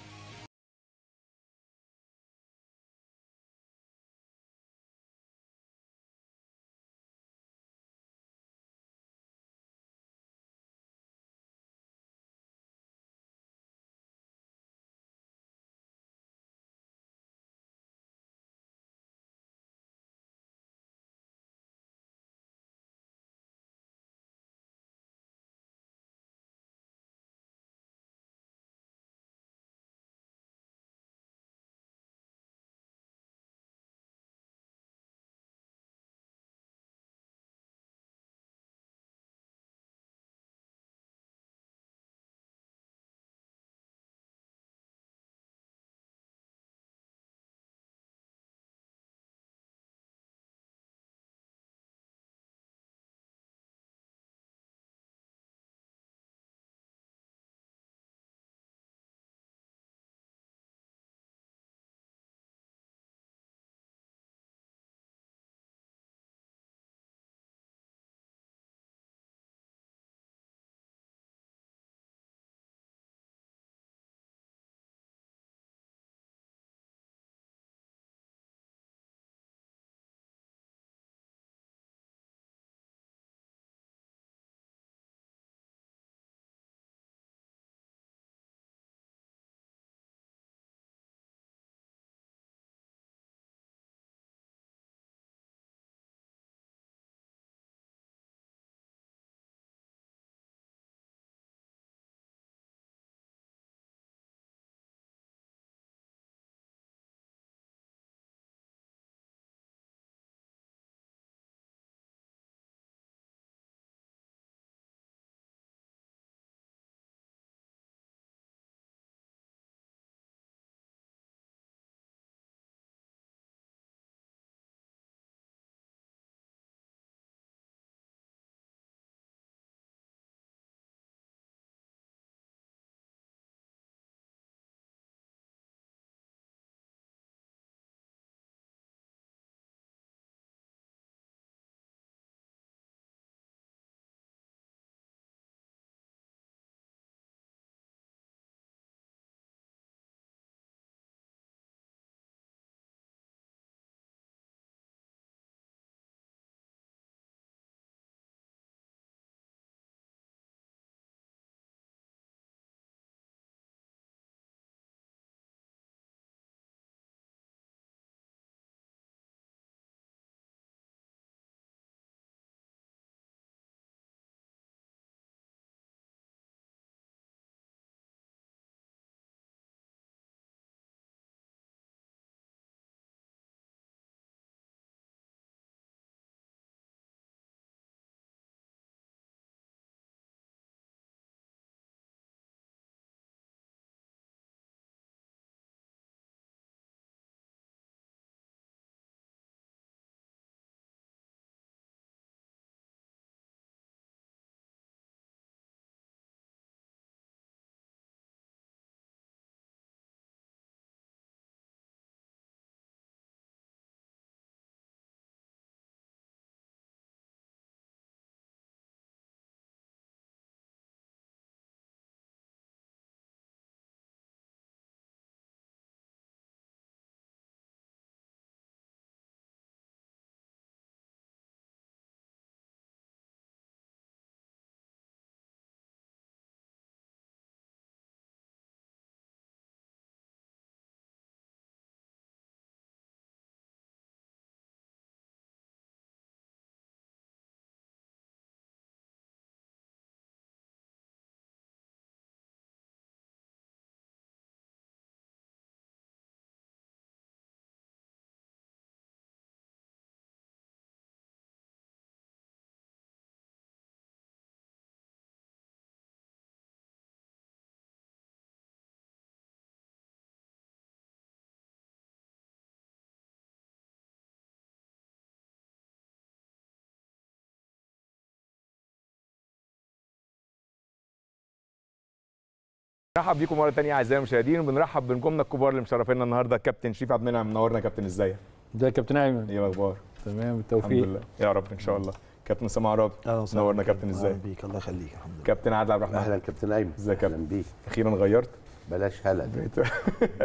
مرحبا بيكم مره ثانيه اعزائي المشاهدين وبنرحب بنجومنا الكبار اللي مشرفينا النهارده كابتن شريف عبد المنعم منورنا يا كابتن ازيك ده كابتن ايمن ايه الاخبار تمام بالتوفيق الحمد لله يا رب ان شاء الله كابتن سامع عرابي منورنا كابتن ازيك بيك الله يخليك الحمد لله كابتن عادل عبد الرحمن اهلا كابتن ايمن ازيك كابتن بيك اخيرا غيرت بلاش هلا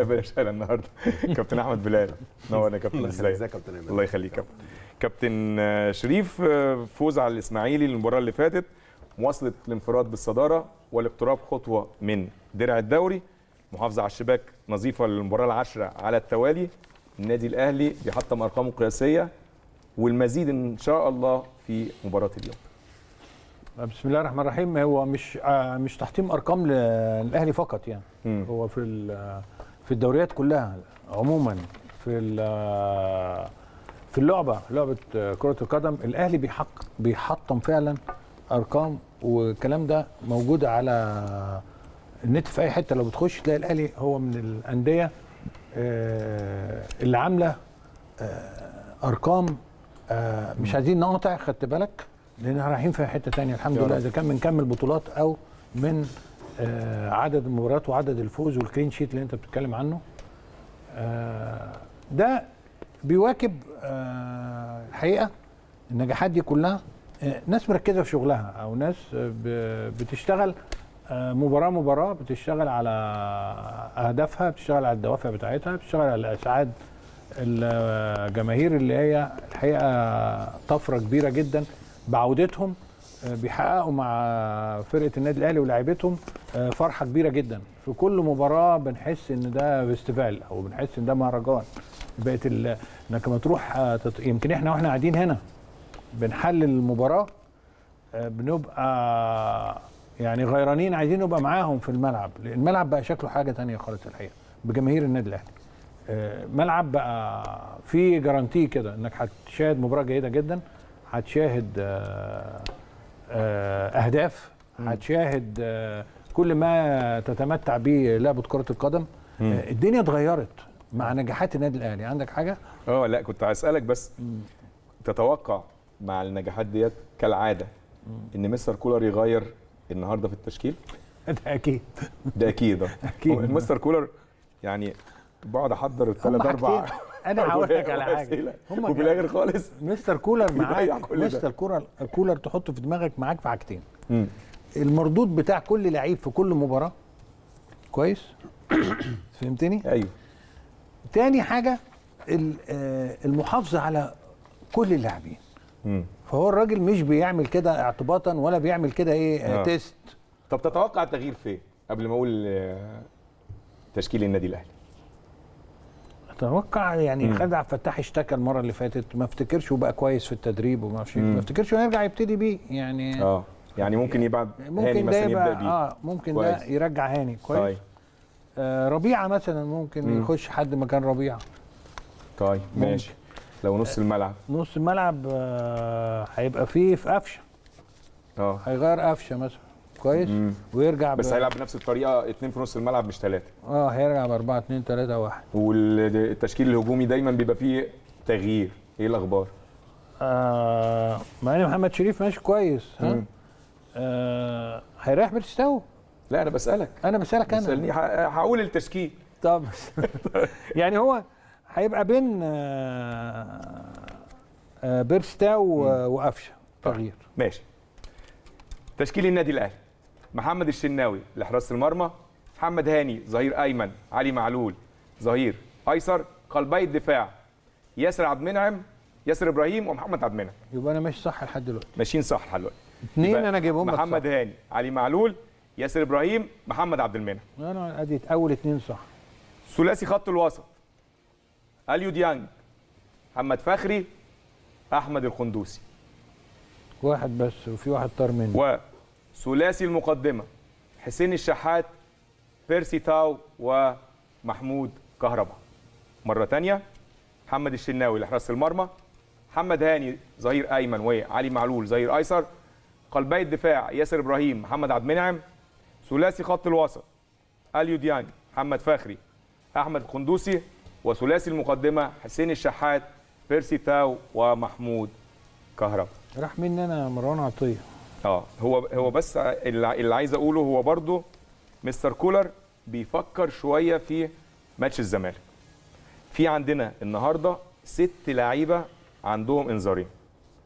بلاش هلا النهارده كابتن احمد بلال يا كابتن ازيك كابتن ايمن الله يخليك كابتن كابتن شريف آه، فوز على الاسماعيلي المباراه اللي فاتت مواصله الانفراد بالصداره والاقتراب خطوه من درع الدوري محافظه على الشباك نظيفه للمباراه العاشره على التوالي النادي الاهلي بيحطم ارقامه القياسيه والمزيد ان شاء الله في مباراه اليوم بسم الله الرحمن الرحيم هو مش آه مش تحطيم ارقام للاهلي فقط يعني م. هو في في الدوريات كلها عموما في في اللعبه لعبه كره القدم الاهلي بيحق بيحطم فعلا ارقام والكلام ده موجود على النت في اي حته لو بتخش تلاقي الاهلي هو من الانديه آه، اللي عامله آه، ارقام آه، مش عايزين نقطع خدت بالك لان رايحين في حته تانية الحمد لله اذا كان من كم البطولات او من عدد المباريات وعدد الفوز والكلين شيت اللي انت بتتكلم عنه ده بيواكب الحقيقه النجاحات دي كلها ناس مركزه في شغلها او ناس بتشتغل آه، مباراه مباراه بتشتغل على اهدافها بتشتغل على الدوافع بتاعتها بتشتغل على اسعاد الجماهير اللي هي الحقيقه طفره كبيره جدا بعودتهم آه، بيحققوا مع فرقه النادي الاهلي ولاعيبتهم آه، فرحه كبيره جدا في كل مباراه بنحس ان ده فيستيفال او بنحس ان ده مهرجان بقت انك ما تروح يمكن احنا واحنا قاعدين هنا بنحلل المباراه آه، بنبقى يعني غيرانين عايزين نبقى معاهم في الملعب لان الملعب بقى شكله حاجه تانية خالص الحقيقه بجماهير النادي الاهلي آه، ملعب بقى فيه جارانتي كده انك هتشاهد مباراه جيده جدا هتشاهد آه، اهداف هتشاهد كل ما تتمتع به لعبه كره القدم الدنيا اتغيرت مع نجاحات النادي الاهلي عندك حاجه اه لا كنت هسالك بس تتوقع مع النجاحات ديت كالعاده ان مستر كولر يغير النهارده في التشكيل ده اكيد ده اكيد اكيد مستر كولر يعني بقعد احضر الثلاث اربع انا هقول لك على حاجه هم وفي الاخر يعني خالص مستر كولر معاك مستر كولر كولر تحطه في دماغك معاك في حاجتين المردود بتاع كل لعيب في كل مباراه كويس فهمتني ايوه تاني حاجه آه، المحافظه على كل اللاعبين فهو الراجل مش بيعمل كده اعتباطا ولا بيعمل كده ايه آه. آه. تيست طب تتوقع التغيير فين قبل ما اقول آه، تشكيل النادي الاهلي اتوقع يعني خالد عبد الفتاح اشتكى المره اللي فاتت ما افتكرش وبقى كويس في التدريب وما اعرفش إيه، ما افتكرش هيرجع يبتدي بيه يعني اه يعني ممكن يبقى يعني ممكن هاني مثلا يبدا بيه اه ممكن كويس. ده يرجع هاني كويس طيب. آه ربيعه مثلا ممكن مم. يخش حد مكان ربيعه طيب ماشي لو نص آه، الملعب نص الملعب آه، هيبقى فيه في قفشه اه هيغير قفشه مثلا كويس مم. ويرجع بس هيلعب بنفس الطريقه اثنين في نص الملعب مش ثلاثه اه هيرجع ب 4 2 3 1 والتشكيل الهجومي دايما بيبقى فيه تغيير ايه الاخبار؟ آه مع محمد شريف ماشي كويس ها آه هيريح بيرستاو لا انا بسالك انا بسالك انا هقول التشكيل طب يعني هو هيبقى بين آه، آه، بيرستا آه، وقفشه طيب. تغيير ماشي تشكيل النادي الاهلي محمد الشناوي لحراسه المرمى محمد هاني ظهير ايمن علي معلول ظهير ايسر قلبي الدفاع ياسر عبد المنعم ياسر ابراهيم ومحمد عبد المنعم يبقى انا ماشي صح لحد دلوقتي ماشيين صح لحد دلوقتي اثنين انا جايبهم محمد صح. هاني علي معلول ياسر ابراهيم محمد عبد المنعم انا اديت اول اثنين صح ثلاثي خط الوسط اليو ديانج محمد فخري احمد الخندوسي واحد بس وفي واحد طار منه وثلاثي المقدمه حسين الشحات بيرسي تاو ومحمود كهربا مره ثانيه محمد الشناوي لحراسه المرمى محمد هاني ظهير ايمن وعلي معلول ظهير ايسر قلبي الدفاع ياسر ابراهيم محمد عبد المنعم ثلاثي خط الوسط اليو ديانج محمد فخري احمد القندوسي وثلاثي المقدمه حسين الشحات بيرسي تاو ومحمود كهربا راح مني انا مروان عطيه اه هو هو بس اللي عايز اقوله هو برضو مستر كولر بيفكر شويه في ماتش الزمالك في عندنا النهارده ست لعيبه عندهم انذارين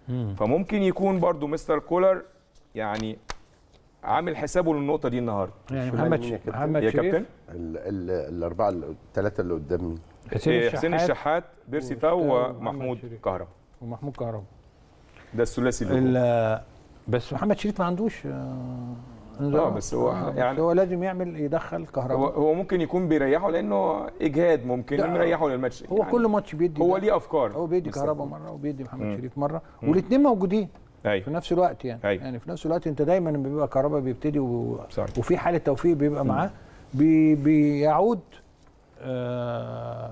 فممكن يكون برضو مستر كولر يعني عامل حسابه للنقطه دي النهارده يعني محمد يعني؟ محمد يا كابتن الاربعه الثلاثه اللي قدامي إيه، حسين الشحات بيرسي تاو ومحمود كهربا ومحمود كهربا ده الثلاثي ده بس محمد شريف ما عندوش اه, آه، بس هو آه، يعني هو لازم يعمل يدخل كهرباء هو, هو ممكن يكون بيريحه لانه اجهاد ممكن يريحه للماتش هو يعني كل ماتش بيدي هو ليه افكار هو بيدي كهرباء مره وبيدي محمد مم. شريف مره والاثنين موجودين أيوة. في نفس الوقت يعني أيوة. يعني في نفس الوقت انت دايما بيبقى كهرباء بيبتدي و... وفي حاله توفيق بيبقى معاه بي... بيعود آه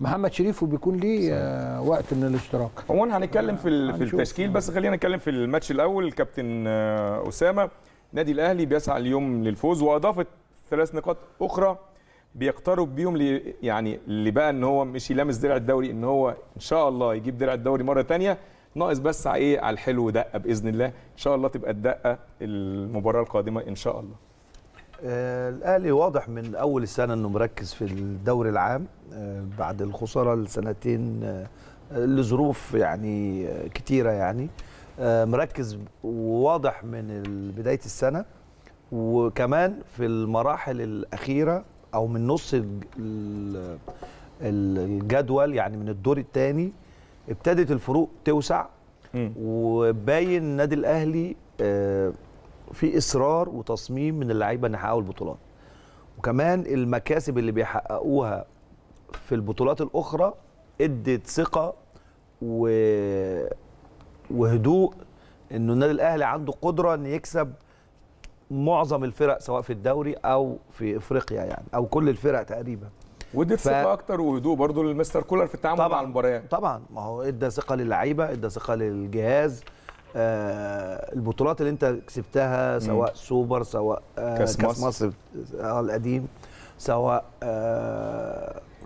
محمد شريف وبيكون ليه آه وقت من الاشتراك عموما هنتكلم في في التشكيل بس خلينا نتكلم في الماتش الاول كابتن آه اسامه نادي الاهلي بيسعى اليوم للفوز واضافت ثلاث نقاط اخرى بيقترب بيهم لي يعني اللي بقى ان هو مش يلامس درع الدوري ان هو ان شاء الله يجيب درع الدوري مره ثانيه ناقص بس على ايه على الحلو دقه باذن الله ان شاء الله تبقى الدقه المباراه القادمه ان شاء الله آه، الاهلي واضح من اول السنه انه مركز في الدوري العام آه بعد الخساره لسنتين آه لظروف يعني آه، كتيره يعني آه، مركز وواضح من بدايه السنه وكمان في المراحل الاخيره او من نص الجدول يعني من الدور الثاني ابتدت الفروق توسع وباين النادي الاهلي في اصرار وتصميم من اللعيبه ان يحققوا البطولات وكمان المكاسب اللي بيحققوها في البطولات الاخرى ادت ثقه و... وهدوء انه النادي الاهلي عنده قدره ان يكسب معظم الفرق سواء في الدوري او في افريقيا يعني او كل الفرق تقريبا ودي ف... ثقه اكتر وهدوء برضه للمستر كولر في التعامل طبعًا مع المباريات طبعا ما هو ادى ثقه للعيبه ادى ثقه للجهاز آه، البطولات اللي انت كسبتها سواء سوبر سواء آه، كاس, كاس مصر آه، القديم سواء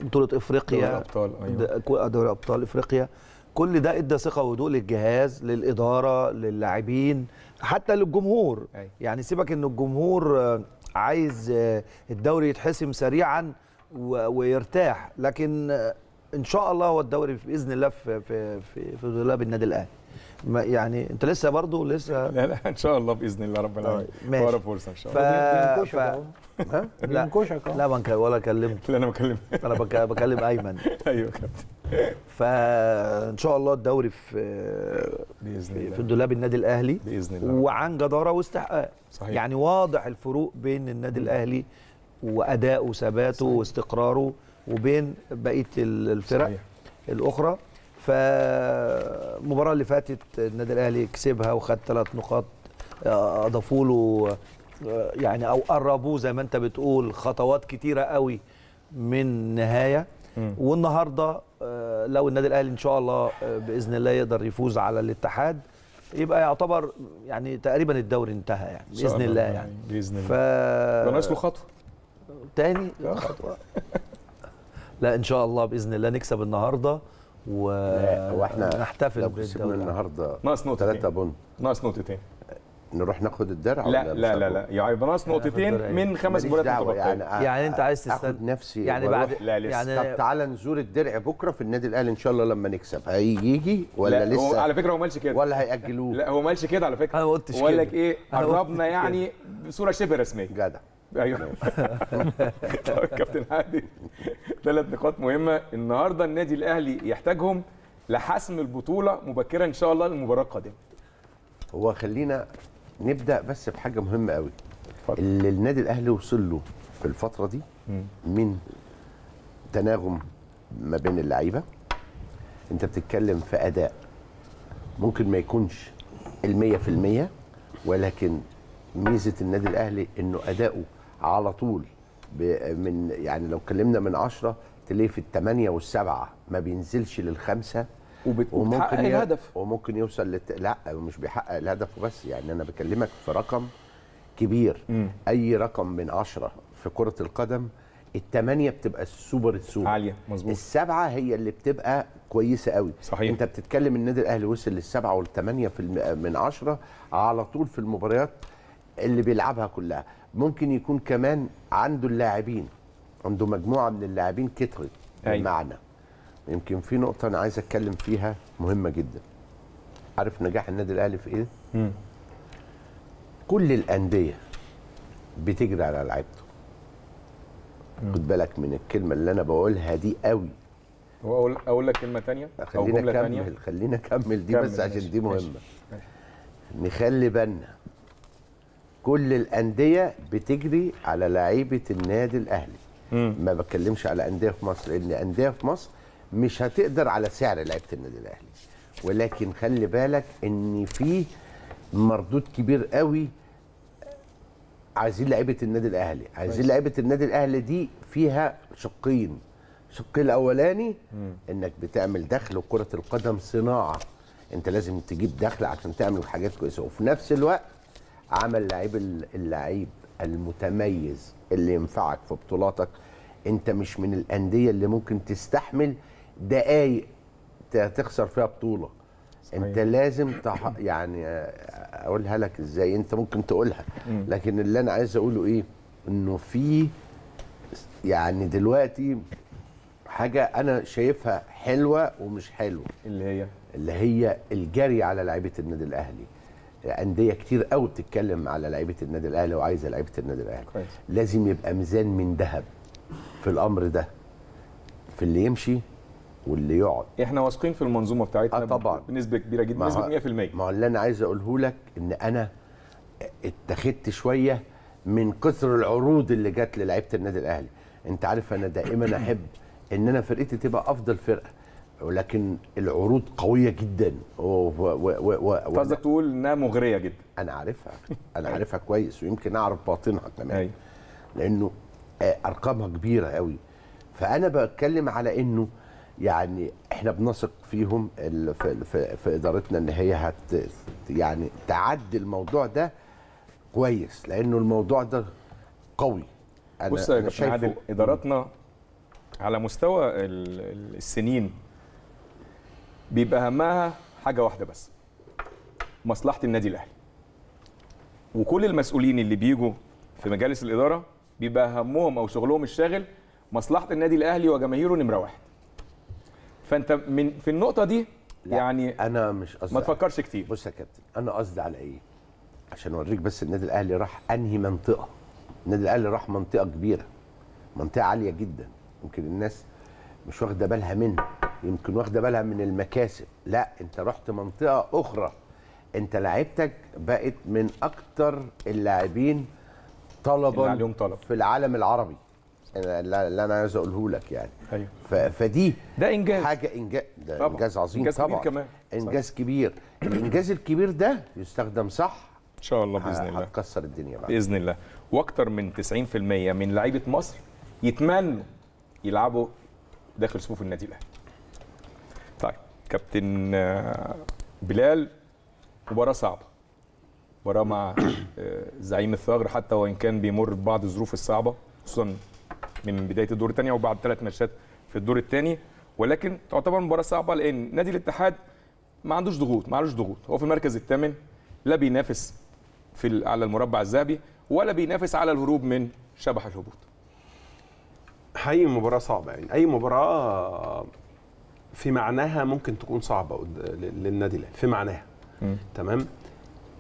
بطوله افريقيا دوري أيوه. دوري ابطال افريقيا كل ده ادى ثقه وهدوء للجهاز للاداره للاعبين حتى للجمهور أي. أيوه. يعني سيبك ان الجمهور عايز الدوري يتحسم سريعا ويرتاح لكن ان شاء الله هو الدوري باذن الله في في في دولاب النادي الاهلي ما يعني انت لسه برضه لسه لا لا ان شاء الله باذن الله رب العالمين طيب، ماشي ورا فرصه ان شاء الله ف... ف... ها؟ لا لا ما ولا كلمت لا انا بكلم انا بك... بكلم ايمن ايوه كابتن فان شاء الله الدوري في باذن الله في دولاب النادي الاهلي باذن الله وعن جداره واستحقاق صحيح يعني واضح الفروق بين النادي الاهلي واداؤه وثباته واستقراره وبين بقيه الفرق صحيح. الاخرى فالمباراه اللي فاتت النادي الاهلي كسبها وخد ثلاث نقاط آه، اضافوا له آه، يعني او قربوه زي ما انت بتقول خطوات كتيره قوي من نهايه والنهارده آه، لو النادي الاهلي ان شاء الله باذن الله يقدر يفوز على الاتحاد يبقى يعتبر يعني تقريبا الدوري انتهى يعني باذن الله يعني باذن الله ف... ناقص له خطوه تاني خطوه لا ان شاء الله باذن الله نكسب النهارده واحنا نحتفل بالدوري النهارده ناقص نقطتين ثلاثة بونت ناقص نقطتين نروح ناخد الدرع لا ولا لا لا لا يعني ناقص نقطتين من خمس بولات يعني, يعني انت عايز تستنى نفسي يعني بعد لا لسه يعني طب تعالى نزور الدرع بكره في النادي الاهلي ان شاء الله لما نكسب هيجي ولا لا لسه على فكره هو مالش كده ولا هياجلوه لا هو مالش كده على فكره انا ما قلتش كده لك ايه قربنا يعني بصوره شبه رسميه جدع ايوه نعم. كابتن هادي ثلاث نقاط مهمه النهارده النادي الاهلي يحتاجهم لحسم البطوله مبكرا ان شاء الله للمباراه القادمه هو خلينا نبدا بس بحاجه مهمه قوي اللي النادي الاهلي وصل له في الفتره دي من تناغم ما بين اللعيبه انت بتتكلم في اداء ممكن ما يكونش المية في المية ولكن ميزه النادي الاهلي انه اداؤه على طول من يعني لو اتكلمنا من 10 تلاقيه في الثمانيه والسبعه ما بينزلش للخمسه وممكن الهدف وممكن يوصل لت... لا مش بيحقق الهدف وبس يعني انا بكلمك في رقم كبير م. اي رقم من 10 في كره القدم الثمانية بتبقى السوبر السوبر عالية مظبوط السبعة هي اللي بتبقى كويسة قوي صحيح انت بتتكلم النادي الاهلي وصل للسبعة والثمانية في الم... من عشرة على طول في المباريات اللي بيلعبها كلها ممكن يكون كمان عنده اللاعبين عنده مجموعه من اللاعبين كترت أيوة. بمعنى يمكن في نقطه انا عايز اتكلم فيها مهمه جدا عارف نجاح النادي الاهلي في ايه مم. كل الانديه بتجري على لعيبته خد بالك من الكلمه اللي انا بقولها دي قوي واقول اقول لك كلمه ثانيه خلينا اكمل خلينا اكمل دي بس عشان دي مهمه ماشي. ماشي. نخلي بالنا كل الانديه بتجري على لعيبه النادي الاهلي مم. ما بتكلمش على انديه في مصر لان انديه في مصر مش هتقدر على سعر لعيبه النادي الاهلي ولكن خلي بالك ان في مردود كبير قوي عايزين لعيبه النادي الاهلي عايزين لعيبه النادي الاهلي دي فيها شقين الشق الاولاني مم. انك بتعمل دخل وكره القدم صناعه انت لازم تجيب دخل عشان تعمل حاجات كويسه وفي نفس الوقت عمل لعيب اللعيب المتميز اللي ينفعك في بطولاتك انت مش من الانديه اللي ممكن تستحمل دقايق تخسر فيها بطوله صحيح. انت لازم تح... يعني اقولها لك ازاي انت ممكن تقولها لكن اللي انا عايز اقوله ايه انه في يعني دلوقتي حاجه انا شايفها حلوه ومش حلوه اللي هي اللي هي الجري على لعيبه النادي الاهلي انديه كتير قوي بتتكلم على لعيبه النادي الاهلي وعايزه لعيبه النادي الاهلي كويس. لازم يبقى ميزان من ذهب في الامر ده في اللي يمشي واللي يقعد احنا واثقين في المنظومه بتاعتنا آه طبعا بنسبه كبيره جدا نسبه 100% ما هو اللي انا عايز اقوله لك ان انا اتخذت شويه من كثر العروض اللي جت للعيبه النادي الاهلي انت عارف انا دائما احب ان انا فرقتي تبقى افضل فرقه ولكن العروض قويه جدا قصدك تقول انها مغريه جدا انا عارفها انا عارفها كويس ويمكن اعرف باطنها كمان أيوة. لانه آه، ارقامها كبيره قوي فانا بتكلم على انه يعني احنا بنثق فيهم في, في, في ادارتنا ان هي هت يعني تعدي الموضوع ده كويس لانه الموضوع ده قوي انا بص يا كابتن عادل اداراتنا على مستوى السنين بيبقى همها حاجه واحده بس مصلحه النادي الاهلي وكل المسؤولين اللي بيجوا في مجالس الاداره بيبقى همهم او شغلهم الشاغل مصلحه النادي الاهلي وجماهيره نمره واحد فانت من في النقطه دي لا يعني انا مش قصدي ما تفكرش إيه. كتير بص يا كابتن انا قصدي على ايه عشان اوريك بس النادي الاهلي راح انهي منطقه النادي الاهلي راح منطقه كبيره منطقه عاليه جدا ممكن الناس مش واخده بالها منها يمكن واخده بالها من المكاسب لا انت رحت منطقه اخرى انت لعيبتك بقت من اكتر اللاعبين طلبا عليهم طلب في العالم العربي اللي انا عايز اقوله لك يعني أيوه. فدي ده انجاز حاجه انجاز ده طبعا. انجاز عظيم إنجاز طبعا كبير كمان. انجاز صحيح. كبير الانجاز الكبير ده يستخدم صح ان شاء الله باذن الله هتكسر الدنيا بقى باذن الله واكتر من 90% من لعيبه مصر يتمنوا يلعبوا داخل صفوف النادي الاهلي كابتن آه، بلال مباراه صعبه مباراه مع آه، زعيم الثغر حتى وان كان بيمر ببعض الظروف الصعبه خصوصا من بدايه الدور الثاني او بعد ثلاث ماتشات في الدور الثاني ولكن تعتبر مباراه صعبه لان نادي الاتحاد ما عندوش ضغوط ما عندوش ضغوط هو في المركز الثامن لا بينافس في على المربع الذهبي ولا بينافس على الهروب من شبح الهبوط حقيقي مباراه صعبه يعني اي مباراه في معناها ممكن تكون صعبه للنادي الاهلي في معناها تمام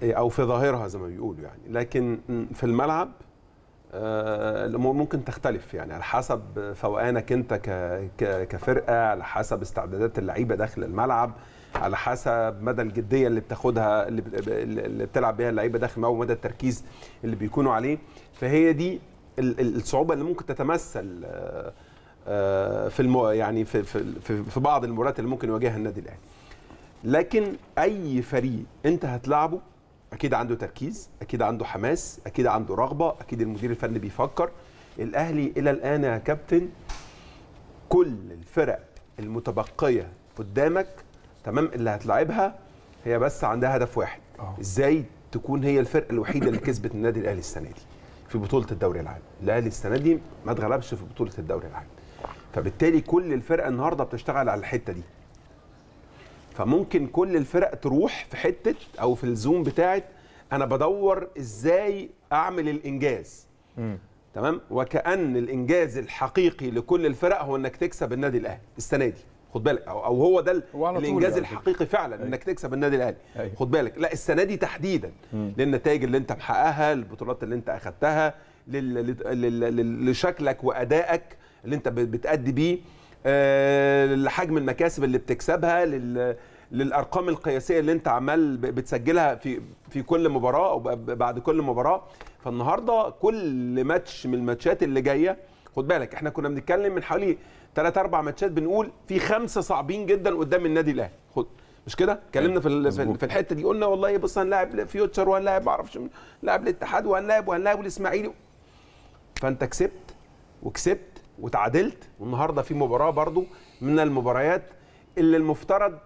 إيه، او في ظاهرها زي ما بيقولوا يعني لكن في الملعب آه، الامور ممكن تختلف يعني على حسب فوقانك انت كفرقه على حسب استعدادات اللعيبه داخل الملعب على حسب مدى الجديه اللي بتاخدها اللي بتلعب بيها اللعيبه داخل الملعب ومدى التركيز اللي بيكونوا عليه فهي دي الصعوبه اللي ممكن تتمثل آه، آه، في المو يعني في في في بعض المباريات اللي ممكن يواجهها النادي الاهلي. لكن اي فريق انت هتلاعبه اكيد عنده تركيز، اكيد عنده حماس، اكيد عنده رغبه، اكيد المدير الفني بيفكر. الاهلي الى الان يا كابتن كل الفرق المتبقيه قدامك تمام اللي هتلاعبها هي بس عندها هدف واحد آه. ازاي تكون هي الفرقه الوحيده اللي كسبت النادي الاهلي السنه دي في بطوله الدوري العام الاهلي السنه دي ما اتغلبش في بطوله الدوري العام فبالتالي كل الفرقه النهارده بتشتغل على الحته دي فممكن كل الفرق تروح في حته او في الزوم بتاعت انا بدور ازاي اعمل الانجاز م. تمام وكان الانجاز الحقيقي لكل الفرق هو انك تكسب النادي الاهلي السنه دي خد بالك او هو ده الانجاز يعني. الحقيقي فعلا أي. أيوه. انك تكسب النادي الاهلي أيوه. خد بالك لا السنه دي تحديدا للنتائج اللي انت محققها البطولات اللي انت اخذتها لشكلك وادائك اللي انت بتأدي بيه آه، لحجم المكاسب اللي بتكسبها لل للارقام القياسيه اللي انت عمال بتسجلها في في كل مباراه او بعد كل مباراه فالنهارده كل ماتش من الماتشات اللي جايه خد بالك احنا كنا بنتكلم من حوالي 3 4 ماتشات بنقول في خمسه صعبين جدا قدام النادي الاهلي خد مش كده اتكلمنا في في الحته دي قلنا والله بص هنلاعب فيوتشر وهنلاعب معرفش لاعب الاتحاد وهنلاعب وهنلاعب الاسماعيلي فانت كسبت وكسبت وتعادلت والنهارده في مباراه برضو من المباريات اللي المفترض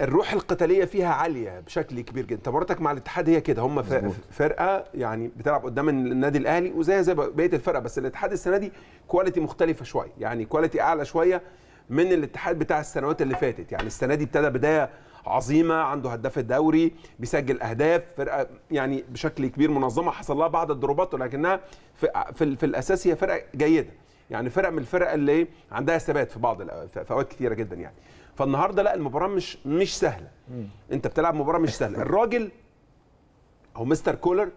الروح القتاليه فيها عاليه بشكل كبير جدا تمرتك مع الاتحاد هي كده هم فرقه يعني بتلعب قدام النادي الاهلي وزي زي بقيه الفرقه بس الاتحاد السنه دي كواليتي مختلفه شويه يعني كواليتي اعلى شويه من الاتحاد بتاع السنوات اللي فاتت يعني السنه دي ابتدى بدايه عظيمه عنده هداف الدوري بيسجل اهداف فرقه يعني بشكل كبير منظمه حصل لها بعض الضربات ولكنها في, في, في الاساس هي فرقه جيده يعني فرقه من الفرق اللي عندها ثبات في بعض في اوقات كثيره جدا يعني فالنهارده لا المباراه مش مش سهله انت بتلعب مباراه مش سهله الراجل او مستر كولر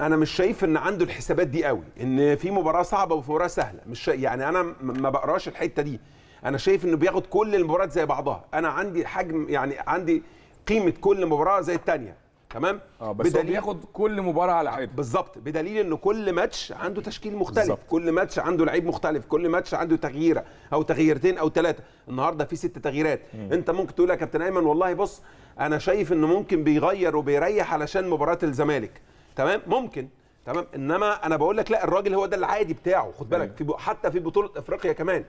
انا مش شايف ان عنده الحسابات دي قوي ان في مباراه صعبه وفي مباراه سهله مش يعني انا ما بقراش الحته دي انا شايف انه بياخد كل المباريات زي بعضها انا عندي حجم يعني عندي قيمه كل مباراه زي الثانيه تمام اه بس بدليل... هو بياخد كل مباراه على حده بالظبط بدليل ان كل ماتش عنده تشكيل مختلف بالزبط. كل ماتش عنده لعيب مختلف كل ماتش عنده تغييره او تغييرتين او ثلاثه النهارده في ست تغييرات مم. انت ممكن تقول يا كابتن ايمن والله بص انا شايف انه ممكن بيغير وبيريح علشان مباراه الزمالك تمام ممكن تمام انما انا بقول لك لا الراجل هو ده العادي بتاعه خد بالك في حتى في بطوله افريقيا كمان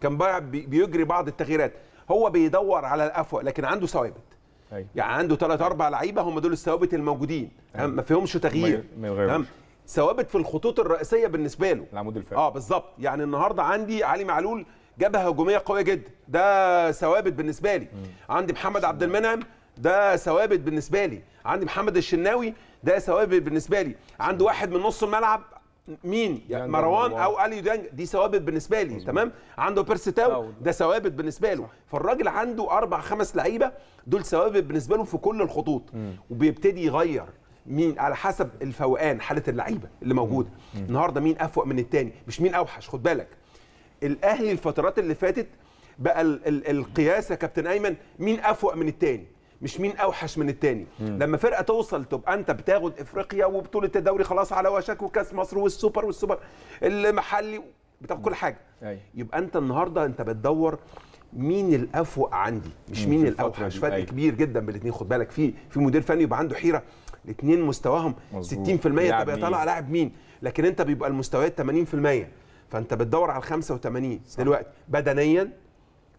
كان بيجري بعض التغييرات هو بيدور على الافوق لكن عنده ثوابت أيوة. يعني عنده ثلاث اربع لعيبه هم دول الثوابت الموجودين أيوة. ما فيهمش تغيير ما ثوابت في الخطوط الرئيسيه بالنسبه له العمود الفقري اه بالظبط يعني النهارده عندي علي معلول جبهه هجوميه قويه جدا ده ثوابت بالنسبه لي مم. عندي محمد عبد المنعم ده ثوابت بالنسبه لي عندي محمد الشناوي ده ثوابت بالنسبه لي عنده واحد من نص الملعب مين يعني مروان او اليو ديانج دي ثوابت بالنسبه لي مزبوط. تمام عنده بيرس تاو ده ثوابت بالنسبه له صح. فالراجل عنده اربع خمس لعيبه دول ثوابت بالنسبه له في كل الخطوط مم. وبيبتدي يغير مين على حسب الفوقان حاله اللعيبه اللي موجوده النهارده مين افوق من الثاني مش مين اوحش خد بالك الاهلي الفترات اللي فاتت بقى القياس يا كابتن ايمن مين افوق من الثاني مش مين اوحش من التاني مم. لما فرقه توصل تبقى انت بتاخد افريقيا وبطوله الدوري خلاص على وشك وكاس مصر والسوبر والسوبر المحلي بتاخد كل حاجه أي. أيوه. يبقى انت النهارده انت بتدور مين الافوق عندي مش مين الاوحش فرق أي. أيوه. كبير جدا بالاثنين خد بالك في في مدير فني يبقى عنده حيره الاثنين مستواهم مزبوط. 60% طب بقى يعني طالع لاعب مين لكن انت بيبقى المستويات 80% فانت بتدور على 85 صح. دلوقتي بدنيا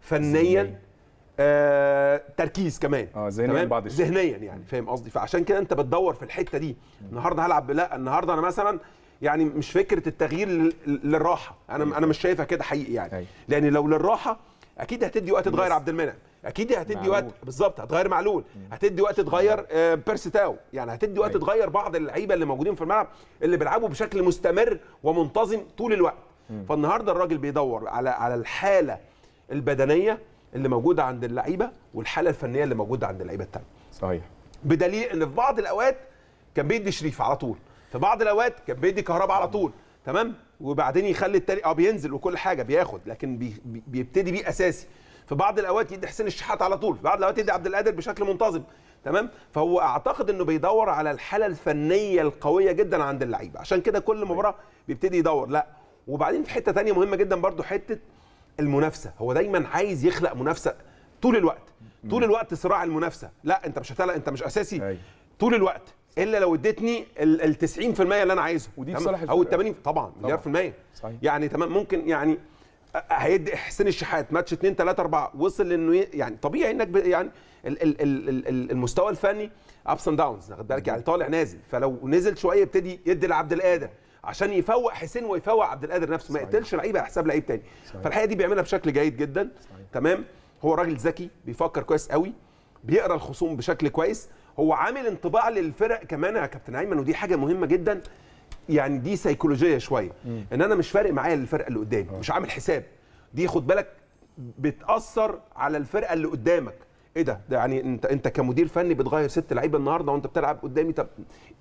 فنيا آه تركيز كمان اه ذهنيا بعض الشيء ذهنيا يعني فاهم قصدي فعشان كده انت بتدور في الحته دي النهارده هلعب لا النهارده انا مثلا يعني مش فكره التغيير للراحه انا أيوة. انا مش شايفها كده حقيقي يعني أيوة. لان لو للراحه اكيد هتدي وقت تغير عبد المنعم اكيد هتدي معلول. وقت بالظبط هتغير معلول هتدي وقت تغير آه، بيرسيتاو تاو يعني هتدي وقت أيوة. تغير بعض اللعيبه اللي موجودين في الملعب اللي بيلعبوا بشكل مستمر ومنتظم طول الوقت فالنهارده الراجل بيدور على على الحاله البدنيه اللي موجوده عند اللعيبه والحاله الفنيه اللي موجوده عند اللعيبه الثانيه صحيح بدليل ان في بعض الاوقات كان بيدي شريف على طول في بعض الاوقات كان بيدي كهرباء على طول تمام وبعدين يخلي التاني اه بينزل وكل حاجه بياخد لكن بي بيبتدي بيه اساسي في بعض الاوقات يدي حسين الشحات على طول في بعض الاوقات يدي عبد القادر بشكل منتظم تمام فهو اعتقد انه بيدور على الحاله الفنيه القويه جدا عند اللعيبه عشان كده كل مباراه بيبتدي يدور لا وبعدين في حته ثانيه مهمه جدا برضو حته المنافسه هو دايما عايز يخلق منافسه طول الوقت طول الوقت صراع المنافسه لا انت مش هتلا انت مش اساسي أي. أيوه. طول الوقت الا لو اديتني ال 90% اللي انا عايزه ودي في صالح او ال 80 طبعا مليار في المية يعني تمام ممكن يعني هيدي حسين الشحات ماتش 2 3 4 وصل لانه يعني طبيعي انك يعني ال ال ال ال المستوى الفني ابس اند داونز خد بالك يعني طالع نازل فلو نزل شويه يبتدي يدي لعبد القادر عشان يفوق حسين ويفوق عبد القادر نفسه ما يقتلش لعيب على حساب لعيب تاني صحيح. فالحقيقه دي بيعملها بشكل جيد جدا صحيح. تمام هو راجل ذكي بيفكر كويس قوي بيقرا الخصوم بشكل كويس هو عامل انطباع للفرق كمان يا كابتن ايمن ودي حاجه مهمه جدا يعني دي سيكولوجيه شويه ان انا مش فارق معايا الفرقه اللي قدامي آه. مش عامل حساب دي خد بالك بتاثر على الفرقه اللي قدامك ايه ده ده يعني انت انت كمدير فني بتغير ست لعيبه النهارده وانت بتلعب قدامي طب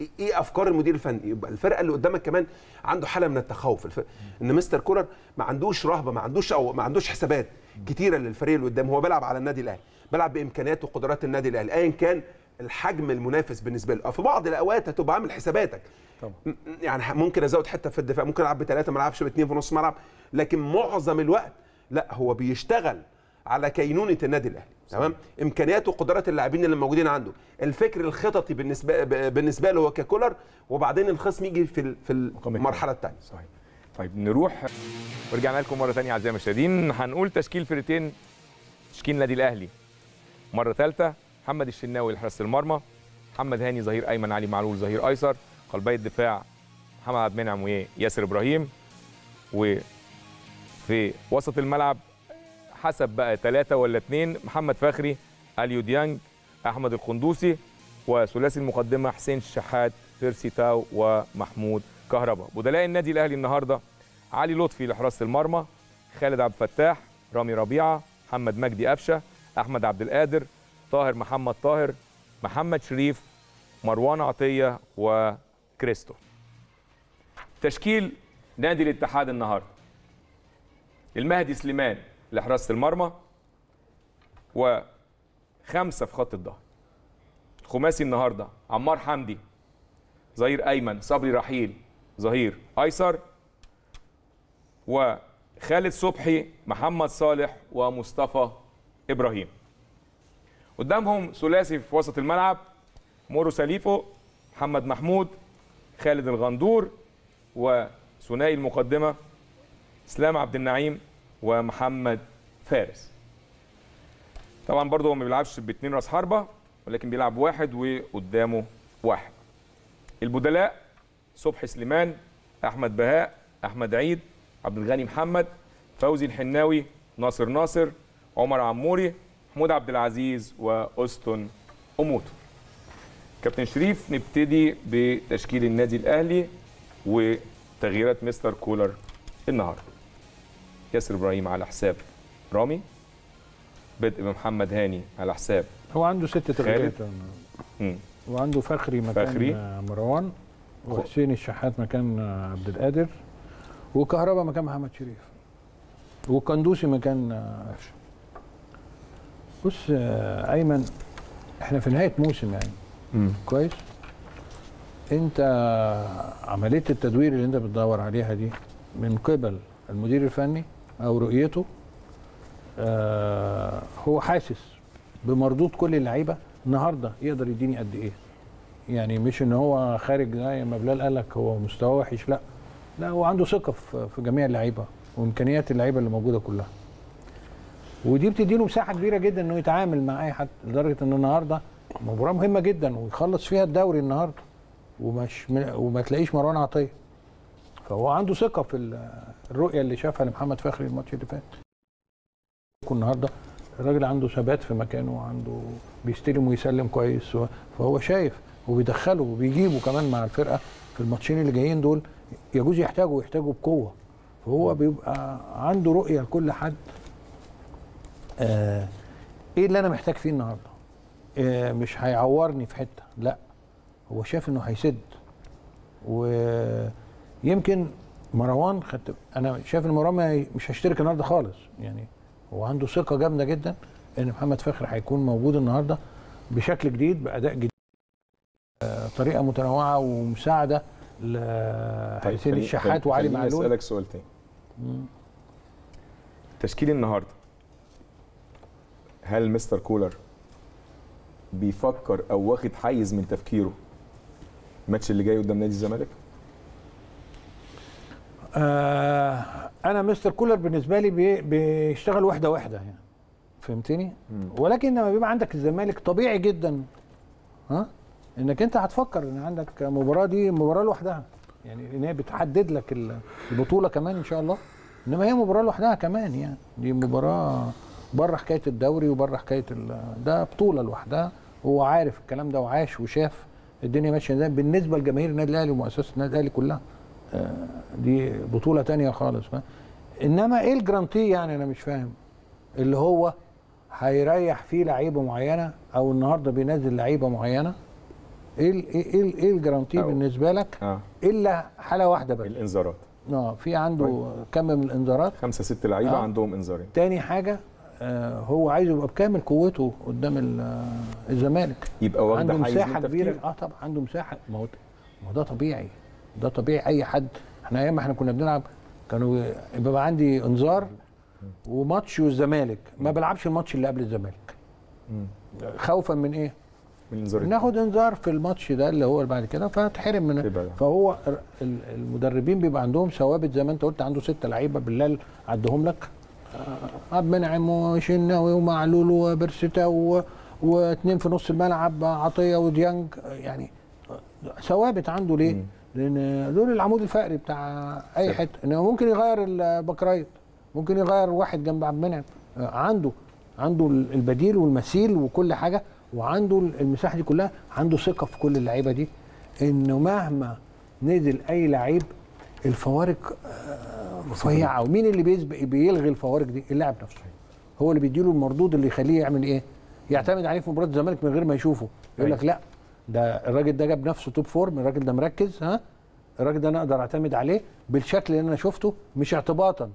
ايه, ايه افكار المدير الفني يبقى الفرقه اللي قدامك كمان عنده حاله من التخوف ان مستر كولر ما عندوش رهبه ما عندوش او ما عندوش حسابات كتيره للفريق اللي قدامه هو بيلعب على النادي الاهلي بيلعب بامكانيات وقدرات النادي الاهلي ايا كان الحجم المنافس بالنسبه له في بعض الاوقات هتبقى عامل حساباتك طبعا. يعني ممكن ازود حته في الدفاع ممكن العب بثلاثه ما العبش باثنين في نص ملعب لكن معظم الوقت لا هو بيشتغل على كينونه النادي الاهلي تمام امكانيات وقدرات اللاعبين اللي موجودين عنده الفكر الخططي بالنسبه بالنسبه له هو ككولر وبعدين الخصم يجي في في المرحله الثانيه صحيح طيب نروح ورجعنا لكم مره ثانيه اعزائي المشاهدين هنقول تشكيل فرقتين تشكيل نادي الاهلي مره ثالثه محمد الشناوي لحراسه المرمى محمد هاني ظهير ايمن علي معلول ظهير ايسر قلبي الدفاع محمد عبد المنعم وياسر ابراهيم وفي وسط الملعب حسب بقى ثلاثة ولا اثنين محمد فخري اليو ديانج أحمد القندوسي وثلاثي المقدمة حسين الشحات فيرسي تاو ومحمود كهربا بدلاء النادي الأهلي النهاردة علي لطفي لحراسة المرمى خالد عبد الفتاح رامي ربيعة محمد مجدي قفشة أحمد عبد القادر طاهر محمد طاهر محمد شريف مروان عطية وكريستو تشكيل نادي الاتحاد النهارده المهدي سليمان لحراسه المرمى وخمسه في خط الظهر خماسي النهارده عمار حمدي ظهير ايمن صبري رحيل ظهير ايسر وخالد صبحي محمد صالح ومصطفى ابراهيم قدامهم ثلاثي في وسط الملعب مورو سليفو محمد محمود خالد الغندور وثنائي المقدمه اسلام عبد النعيم ومحمد فارس طبعا برضه هو ما بيلعبش باثنين راس حربه ولكن بيلعب واحد وقدامه واحد البدلاء صبحي سليمان احمد بهاء احمد عيد عبد الغني محمد فوزي الحناوي ناصر ناصر عمر عموري محمود عبد العزيز واوستون اموتو كابتن شريف نبتدي بتشكيل النادي الاهلي وتغييرات مستر كولر النهارده ياسر ابراهيم على حساب رامي بدء بمحمد هاني على حساب هو عنده ست تغييرات وعنده فخري مكان فخري. مروان وحسين الشحات مكان عبد القادر وكهربا مكان محمد شريف وقندوسي مكان قفشه بص ايمن احنا في نهايه موسم يعني مم. كويس انت عمليه التدوير اللي انت بتدور عليها دي من قبل المدير الفني او رؤيته آه هو حاسس بمردود كل اللعيبه النهارده يقدر يديني قد ايه يعني مش ان هو خارج زي ما بلال قال لك هو مستواه وحش لا لا هو عنده ثقه في جميع اللعيبه وامكانيات اللعيبه اللي موجوده كلها ودي بتديله مساحه كبيره جدا انه يتعامل مع اي حد لدرجه ان النهارده مباراه مهمه جدا ويخلص فيها الدوري النهارده ومش وما تلاقيش مروان عطيه ثقه هو عنده ثقه في الرؤيه اللي شافها لمحمد فخري الماتش اللي فات النهارده الراجل عنده ثبات في مكانه وعنده بيستلم ويسلم كويس فهو شايف وبيدخله وبيجيبه كمان مع الفرقه في الماتشين اللي جايين دول يجوز يحتاجوا ويحتاجه بقوه فهو بيبقى عنده رؤيه لكل حد آه ايه اللي انا محتاج فيه النهارده آه مش هيعورني في حته لا هو شاف انه هيسد و يمكن مروان خدت انا شايف ان مروان مش هيشترك النهارده خالص يعني هو عنده ثقه جامده جدا ان محمد فخر هيكون موجود النهارده بشكل جديد باداء جديد آه، طريقه متنوعه ومساعده لحسين طيب الشحات وعلي معلول اسالك سؤال تاني تشكيل النهارده هل مستر كولر بيفكر او واخد حيز من تفكيره الماتش اللي جاي قدام نادي الزمالك آه، انا مستر كولر بالنسبه لي بيشتغل واحده واحده يعني فهمتني مم. ولكن لما بيبقى عندك الزمالك طبيعي جدا ها انك انت هتفكر ان عندك مباراه دي مباراه لوحدها يعني ان هي بتحدد لك البطوله كمان ان شاء الله انما هي مباراه لوحدها كمان يعني دي مباراه بره حكايه الدوري وبره حكايه ده بطوله لوحدها هو عارف الكلام ده وعاش وشاف الدنيا ماشيه ازاي بالنسبه لجماهير النادي الاهلي ومؤسسه النادي الاهلي كلها آه، دي بطولة تانية خالص ما. إنما إيه الجرانتي يعني أنا مش فاهم اللي هو هيريح فيه لعيبة معينة أو النهاردة بينزل لعيبة معينة إيه إيه إيه, إيه الجرانتي بالنسبة لك آه. إلا حالة واحدة بس الإنذارات اه في عنده طيب. كم من الانذارات خمسة ست لعيبة آه. عندهم انذارين تاني حاجة آه هو عايز يبقى بكامل قوته قدام آه، الزمالك يبقى واخد عنده مساحة كبيرة اه طبعا عنده مساحة ما هو ده طبيعي ده طبيعي اي حد احنا ايام ما احنا كنا بنلعب كانوا بيبقى عندي انذار وماتش والزمالك ما بلعبش الماتش اللي قبل الزمالك خوفا من ايه من انذار ناخد انذار في الماتش ده اللي هو بعد كده فتحرم منه فهو المدربين بيبقى عندهم ثوابت زي ما انت قلت عنده ستة لعيبه بالله عدهم لك آه، عبد المنعم وشناوي ومعلول وبرستا واثنين في نص الملعب عطيه وديانج يعني ثوابت عنده ليه؟ لان دول العمود الفقري بتاع اي حته انه ممكن يغير البكرايت ممكن يغير واحد جنب عبد المنعم عنده عنده البديل والمثيل وكل حاجه وعنده المساحه دي كلها عنده ثقه في كل اللعيبه دي انه مهما نزل اي لعيب الفوارق رفيعه آه، ومين اللي بيسبق بيلغي الفوارق دي اللاعب نفسه هو اللي بيديله المردود اللي يخليه يعمل ايه يعتمد عليه في مباراه الزمالك من غير ما يشوفه يقول أيوة. لك لا ده الراجل ده جاب نفسه توب فورم الراجل ده مركز ها الراجل ده انا اقدر اعتمد عليه بالشكل اللي انا شفته مش اعتباطا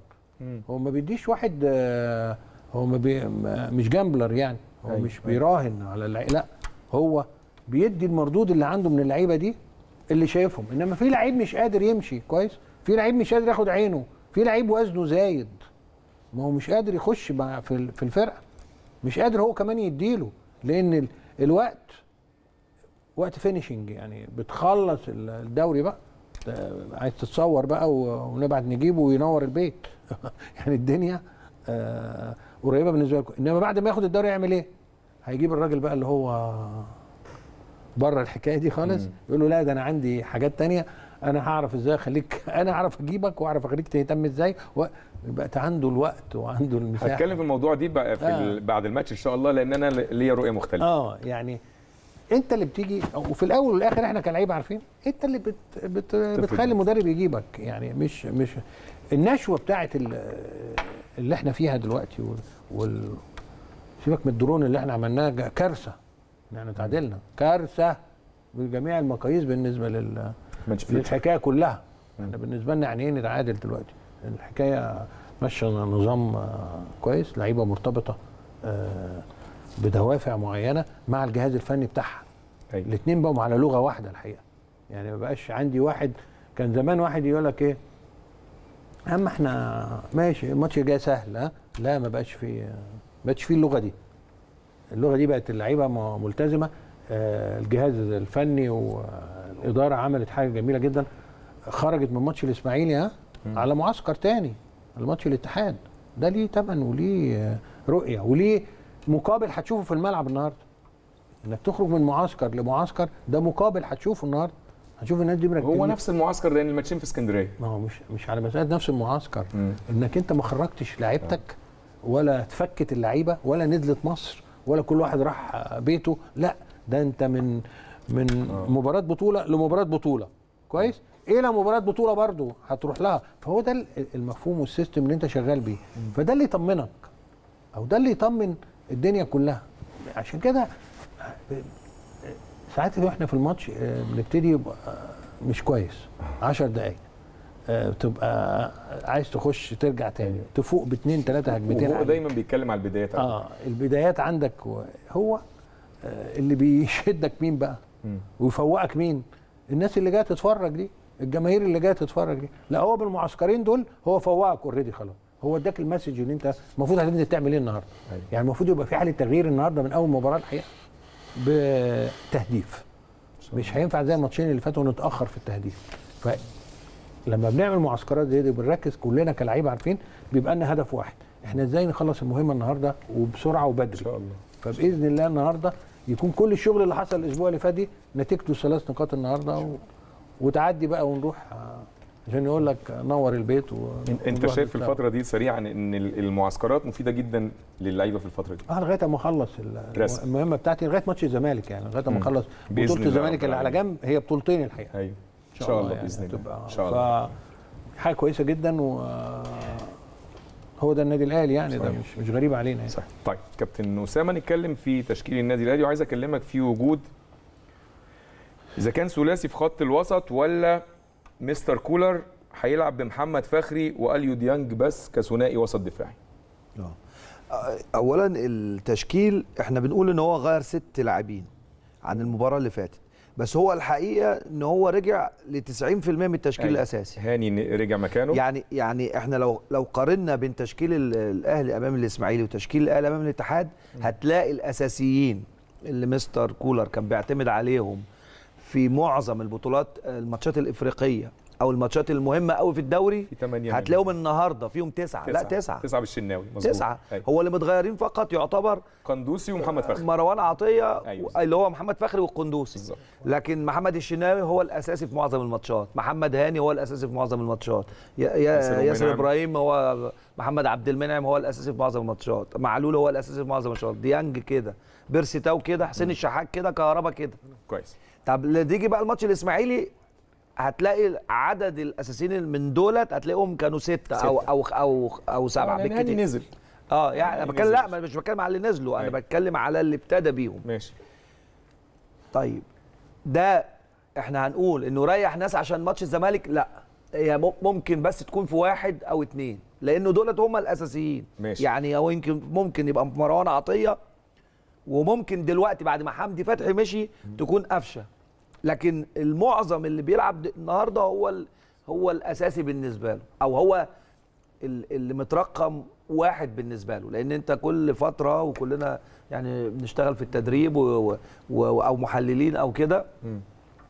هو ما بيديش واحد آه، هو ما بي مش جامبلر يعني هو أيوة. مش أيوة. بيراهن على اللعيبه لا هو بيدي المردود اللي عنده من اللعيبه دي اللي شايفهم انما في لعيب مش قادر يمشي كويس في لعيب مش قادر ياخد عينه في لعيب وزنه زايد ما هو مش قادر يخش في الفرقه مش قادر هو كمان يديله لان الوقت وقت فينيشنج يعني بتخلص الدوري بقى آه، عايز تتصور بقى ونبعت نجيبه وينور البيت يعني الدنيا آه، قريبه بالنسبه لكم انما بعد ما ياخد الدوري يعمل ايه؟ هيجيب الراجل بقى اللي هو بره الحكايه دي خالص يقول له لا ده انا عندي حاجات تانية انا هعرف ازاي اخليك انا اعرف اجيبك واعرف اخليك تهتم ازاي و... بقت عنده الوقت وعنده المساحه هتكلم في الموضوع دي بقى في آه. بعد الماتش ان شاء الله لان انا ليا رؤيه مختلفه اه يعني انت اللي بتيجي وفي الاول والاخر احنا كلعيبه عارفين انت اللي بت بت بتخلي المدرب يجيبك يعني مش مش النشوه بتاعه اللي احنا فيها دلوقتي وال سيبك من الدرون اللي احنا عملناه كارثه يعني احنا تعادلنا كارثه بجميع المقاييس بالنسبه لل للحكايه كلها احنا بالنسبه لنا يعني ايه نتعادل دلوقتي الحكايه ماشيه نظام كويس لعيبه مرتبطه آه، بدوافع معينه مع الجهاز الفني بتاعها أيوة. الاثنين بقوا على لغه واحده الحقيقه يعني ما بقاش عندي واحد كان زمان واحد يقول لك ايه يا احنا ماشي الماتش جاي سهل ها لا ما بقاش في ما بقاش في اللغه دي اللغه دي بقت اللعيبه ملتزمه آه، الجهاز الفني والاداره عملت حاجه جميله جدا خرجت من ماتش الاسماعيلي ها على معسكر تاني الماتش الاتحاد ده ليه تمن وليه آه، رؤيه وليه مقابل هتشوفه في الملعب النهارده انك تخرج من معسكر لمعسكر ده مقابل هتشوفه النهارده هتشوف الناس دي مركزين هو نفس المعسكر لان الماتشين في اسكندريه ما هو مش مش على مساله نفس المعسكر مم. انك انت ما خرجتش لعيبتك ولا اتفكت اللعيبه ولا نزلت مصر ولا كل واحد راح بيته لا ده انت من من أوه. مباراه بطوله لمباراه بطوله كويس الى إيه مباراه بطوله برضو هتروح لها فهو ده المفهوم والسيستم اللي انت شغال بيه فده اللي يطمنك او ده اللي يطمن الدنيا كلها عشان كده ساعات واحنا في الماتش آه، بنبتدي آه، مش كويس 10 دقايق آه، تبقى عايز تخش ترجع تاني تفوق باثنين ثلاثه هجمتين هو دايما بيتكلم على البدايات اه البدايات عندك هو اللي بيشدك مين بقى ويفوقك مين الناس اللي جايه تتفرج دي الجماهير اللي جايه تتفرج دي لا هو بالمعسكرين دول هو فوقك اوريدي خلاص هو اداك المسج ان انت المفروض هتنزل تعمل ايه النهارده أيوة. يعني المفروض يبقى في حاله تغيير النهارده من اول مباراه الحقيقه بتهديف مش هينفع زي الماتشين اللي فاتوا نتاخر في التهديف فلما بنعمل معسكرات زي دي بنركز كلنا كلاعيبه عارفين بيبقى لنا هدف واحد احنا ازاي نخلص المهمه النهارده وبسرعه وبدري ان شاء الله فباذن الله النهارده يكون كل الشغل اللي حصل الاسبوع اللي فات دي نتيجته ثلاث نقاط النهارده و... وتعدي بقى ونروح عشان يقول لك نور البيت و... انت شايف في الفتره دي سريعا ان المعسكرات مفيده جدا للعيبه في الفتره دي اه لغايه ما اخلص المهمه بتاعتي لغايه ماتش الزمالك يعني لغايه ما اخلص بطوله الزمالك اللي على جنب هي بطولتين الحقيقه ايوه ان شاء الله يعني باذن الله ان شاء الله حاجه كويسه جدا و هو ده النادي الاهلي يعني صحيح. ده مش مش غريب علينا يعني. صحيح طيب كابتن اسامه نتكلم في تشكيل النادي الاهلي وعايز اكلمك في وجود اذا كان ثلاثي في خط الوسط ولا مستر كولر هيلعب بمحمد فخري واليو ديانج بس كثنائي وسط دفاعي اه اولا التشكيل احنا بنقول ان هو غير ست لاعبين عن المباراه اللي فاتت بس هو الحقيقه ان هو رجع ل 90% من التشكيل أي. أيوة. الاساسي هاني رجع مكانه يعني يعني احنا لو لو قارنا بين تشكيل الاهلي امام الاسماعيلي وتشكيل الاهلي امام الاتحاد هتلاقي الاساسيين اللي مستر كولر كان بيعتمد عليهم في معظم البطولات آه، الماتشات الافريقيه او الماتشات المهمه قوي في الدوري في هتلاقوا هتلاقيهم النهارده فيهم تسعة. تسعة لا تسعة تسعة بالشناوي مظبوط تسعة أي. أيوه. هو اللي متغيرين فقط يعتبر قندوسي ومحمد فخري مروان عطيه أيوة. اللي هو محمد فخري والقندوسي بالزبط. لكن محمد الشناوي هو الاساسي في معظم الماتشات محمد هاني هو الاساسي في معظم الماتشات ياسر نعم. ابراهيم هو محمد عبد المنعم هو الاساسي في معظم الماتشات معلول هو الاساسي في معظم الماتشات ديانج كده بيرسي تاو كده حسين الشحات كده كهربا كده كويس طب تيجي بقى الماتش الاسماعيلي هتلاقي عدد الاساسيين من دولت هتلاقيهم كانوا ستة, ستة او او او او سبعه يعني بالكتير نزل اه يعني انا بتكلم لا مش بتكلم على اللي نزلوا انا أيوة. بتكلم على اللي ابتدى بيهم ماشي طيب ده احنا هنقول انه ريح ناس عشان ماتش الزمالك لا هي ممكن بس تكون في واحد او اثنين لانه دولت هم الاساسيين ماشي. يعني او يمكن ممكن يبقى مروان عطيه وممكن دلوقتي بعد ما حمدي فتحي مشي تكون قفشه لكن المعظم اللي بيلعب النهارده هو هو الاساسي بالنسبه له او هو اللي مترقم واحد بالنسبه له لان انت كل فتره وكلنا يعني بنشتغل في التدريب و و او محللين او كده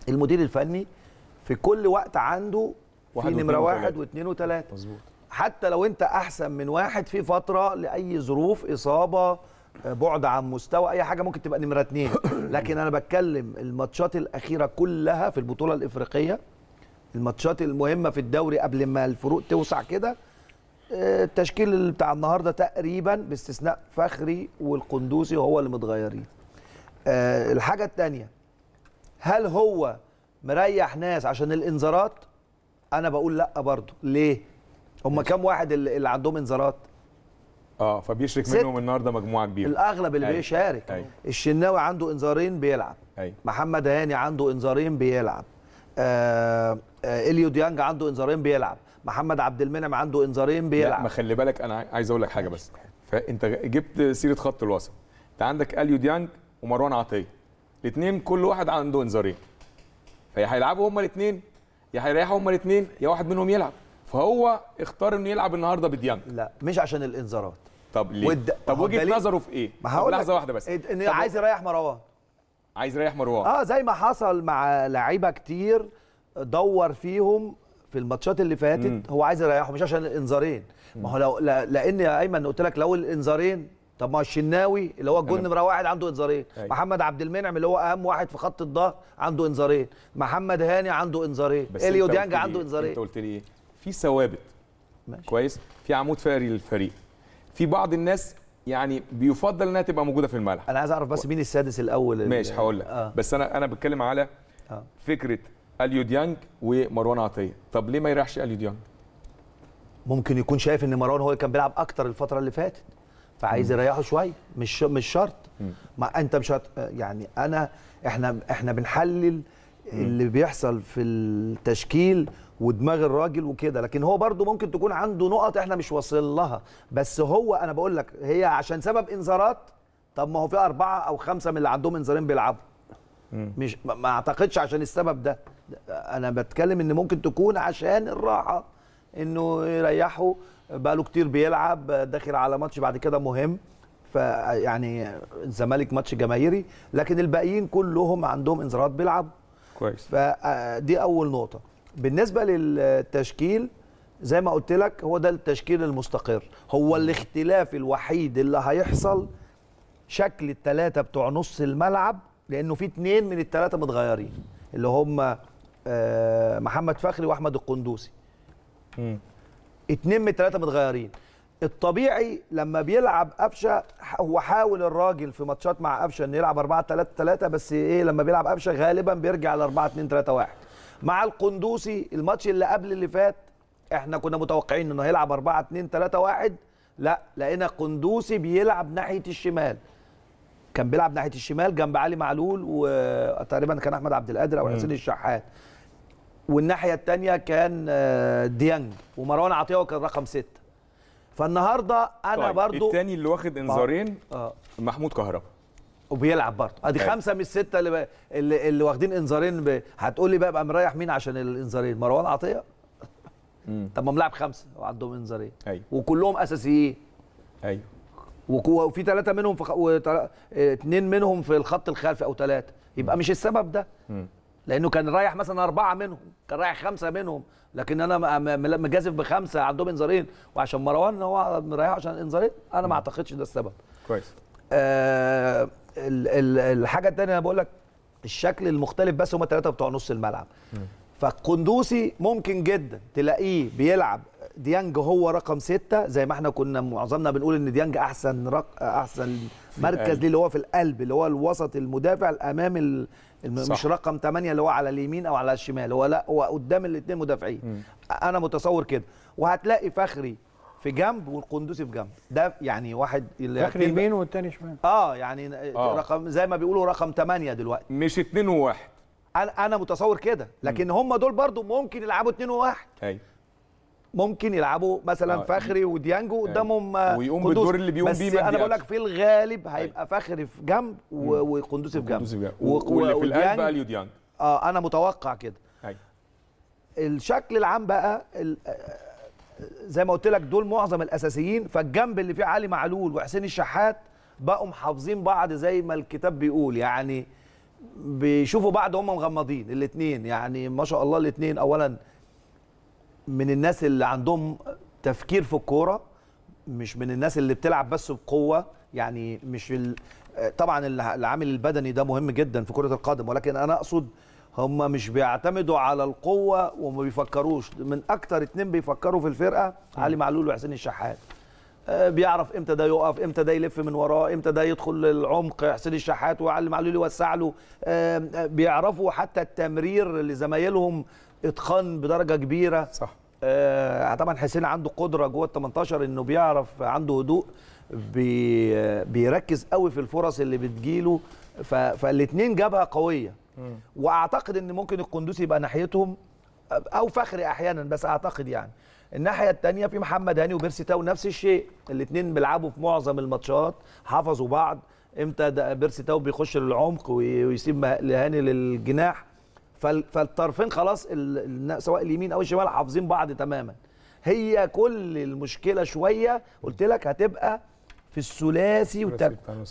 المدير الفني في كل وقت عنده في نمره واحد واثنين وثلاثه حتى لو انت احسن من واحد في فتره لاي ظروف اصابه بعد عن مستوى اي حاجه ممكن تبقى نمره اتنين لكن انا بتكلم الماتشات الاخيره كلها في البطوله الافريقيه الماتشات المهمه في الدوري قبل ما الفروق توسع كده آه، التشكيل بتاع النهارده تقريبا باستثناء فخري والقندوسي هو اللي متغيرين آه، الحاجه الثانيه هل هو مريح ناس عشان الانذارات انا بقول لا برضه ليه هم كام واحد اللي عندهم انذارات اه فبيشرك منهم النهارده مجموعه كبيره الاغلب اللي أي. بيشارك أي. الشناوي عنده انذارين بيلعب أي. محمد هاني عنده انذارين بيلعب آه آه اليو ديانج عنده انذارين بيلعب محمد عبد المنعم عنده انذارين بيلعب لا ما خلي بالك انا عايز اقول لك حاجه بس فانت جبت سيره خط الوسط انت عندك اليو ديانج ومروان عطيه الاثنين كل واحد عنده انذارين فيا هيلعبوا هما الاثنين يا هيريحوا هما الاثنين يا واحد منهم يلعب فهو اختار انه يلعب النهارده بديانج لا مش عشان الانذارات طب ليه والد... طب وجهه نظره في ايه ما هقول لحظه واحده بس ان عايز يريح مروان عايز يريح مروان اه زي ما حصل مع لعيبه كتير دور فيهم في الماتشات اللي فاتت مم. هو عايز يريحه مش عشان الانذارين ما هو لو لان يا ايمن قلت لك لو الانذارين طب ما الشناوي اللي هو الجول أيوة. نمره واحد عنده انذارين أيوة. محمد عبد المنعم اللي هو اهم واحد في خط الضهر عنده انذارين محمد هاني عنده انذارين اليو ديانج عنده انذارين انت قلت لي ايه في ثوابت ماشي. كويس في عمود فقري للفريق في بعض الناس يعني بيفضل انها تبقى موجوده في الملعب انا عايز اعرف بس مين السادس الاول ماشي هقول لك آه. بس انا انا بتكلم على آه. فكره اليو ديانج ومروان عطيه طب ليه ما يريحش اليو ديانج ممكن يكون شايف ان مروان هو اللي كان بيلعب اكتر الفتره اللي فاتت فعايز يريحه شويه مش مش شرط ما انت مش هت... آه، يعني انا احنا احنا بنحلل اللي بيحصل في التشكيل ودماغ الراجل وكده لكن هو برضو ممكن تكون عنده نقط احنا مش واصل لها بس هو انا بقول لك هي عشان سبب انذارات طب ما هو في اربعه او خمسه من اللي عندهم انذارين بيلعبوا مش ما اعتقدش عشان السبب ده انا بتكلم ان ممكن تكون عشان الراحه انه يريحه بقاله كتير بيلعب داخل على ماتش بعد كده مهم فيعني الزمالك ماتش جماهيري لكن الباقيين كلهم عندهم انذارات بيلعبوا كويس فدي آه، اول نقطه بالنسبه للتشكيل زي ما قلت لك هو ده التشكيل المستقر هو الاختلاف الوحيد اللي هيحصل شكل الثلاثه بتوع نص الملعب لانه في اثنين من الثلاثه متغيرين اللي هم آه، محمد فخري واحمد القندوسي اتنين من الثلاثه متغيرين الطبيعي لما بيلعب قفشه هو حاول الراجل في ماتشات مع قفشه انه يلعب 4 3 3 بس ايه لما بيلعب قفشه غالبا بيرجع ل 4 2 3 1 مع القندوسي الماتش اللي قبل اللي فات احنا كنا متوقعين انه هيلعب 4 2 3 1 لا لقينا قندوسي بيلعب ناحيه الشمال كان بيلعب ناحيه الشمال جنب علي معلول وتقريبا كان احمد عبد القادر او حسين الشحات والناحيه الثانيه كان آه، ديانج ومروان عطيه كان رقم سته فالنهارده انا طيب برضو الثاني اللي واخد انذارين آه. محمود كهربا وبيلعب برضه ادي خمسه من السته اللي, اللي, اللي واخدين انذارين ب... هتقول لي بقى ابقى مريح مين عشان الانذارين مروان عطيه طب ما ملاعب خمسه وعندهم انذارين ايوه وكلهم اساسيين ايوه وفي ثلاثه منهم في خ... وتل... اثنين آه، منهم في الخط الخلفي او ثلاثه يبقى م. مش السبب ده م. لانه كان رايح مثلا اربعه منهم كان رايح خمسه منهم لكن انا مجازف بخمسه عندهم انذارين وعشان مروان هو مريحه عشان انذارين انا ما اعتقدش ده السبب كويس آه الحاجه الثانيه انا بقول لك الشكل المختلف بس هم الثلاثه بتوع نص الملعب فالقندوسي ممكن جدا تلاقيه بيلعب ديانج هو رقم ستة زي ما احنا كنا معظمنا بنقول ان ديانج احسن رق... احسن مركز ليه اللي هو في القلب اللي هو الوسط المدافع الامام مش رقم 8 اللي هو على اليمين او على الشمال هو لا هو قدام الاثنين مدافعين انا متصور كده وهتلاقي فخري في جنب والقندوسي في جنب ده يعني واحد فاكر يمين والتاني شمال اه يعني آه. رقم زي ما بيقولوا رقم 8 دلوقتي مش 2 و1 انا انا متصور كده لكن هم دول برضو ممكن يلعبوا 2 و1 ايوه ممكن يلعبوا مثلا آه. فخري وديانجو قدامهم آه، ويقوم قدوس. بالدور اللي بيقوم بيه بس انا بقول لك في الغالب هيبقى فخري في جنب وقندوسي في جنب واللي في القلب بقى ديانج اه انا متوقع كده الشكل العام بقى زي ما قلت لك دول معظم الاساسيين فالجنب اللي فيه علي معلول وحسين الشحات بقوا محافظين بعض زي ما الكتاب بيقول يعني بيشوفوا بعض هم مغمضين الاثنين يعني ما شاء الله الاثنين اولا من الناس اللي عندهم تفكير في الكوره مش من الناس اللي بتلعب بس بقوه يعني مش ال... طبعا العامل البدني ده مهم جدا في كره القدم ولكن انا اقصد هم مش بيعتمدوا على القوه وما بيفكروش من اكتر اتنين بيفكروا في الفرقه علي معلول وحسين الشحات آه، بيعرف امتى ده يقف امتى ده يلف من وراه امتى ده يدخل العمق حسين الشحات وعلي معلول يوسع له آه، آه، بيعرفوا حتى التمرير لزمايلهم اتقان بدرجه كبيره صح طبعا حسين عنده قدره جوه ال 18 انه بيعرف عنده هدوء بي بيركز قوي في الفرص اللي بتجيله فالاثنين جبهه قويه واعتقد ان ممكن القندوسي يبقى ناحيتهم او فخري احيانا بس اعتقد يعني الناحيه الثانيه في محمد هاني وبيرسي تاو نفس الشيء الاثنين بيلعبوا في معظم الماتشات حافظوا بعض امتى بيرسي تاو بيخش للعمق ويسيب لهاني للجناح فالطرفين خلاص سواء اليمين او الشمال حافظين بعض تماما هي كل المشكله شويه قلت لك هتبقى في الثلاثي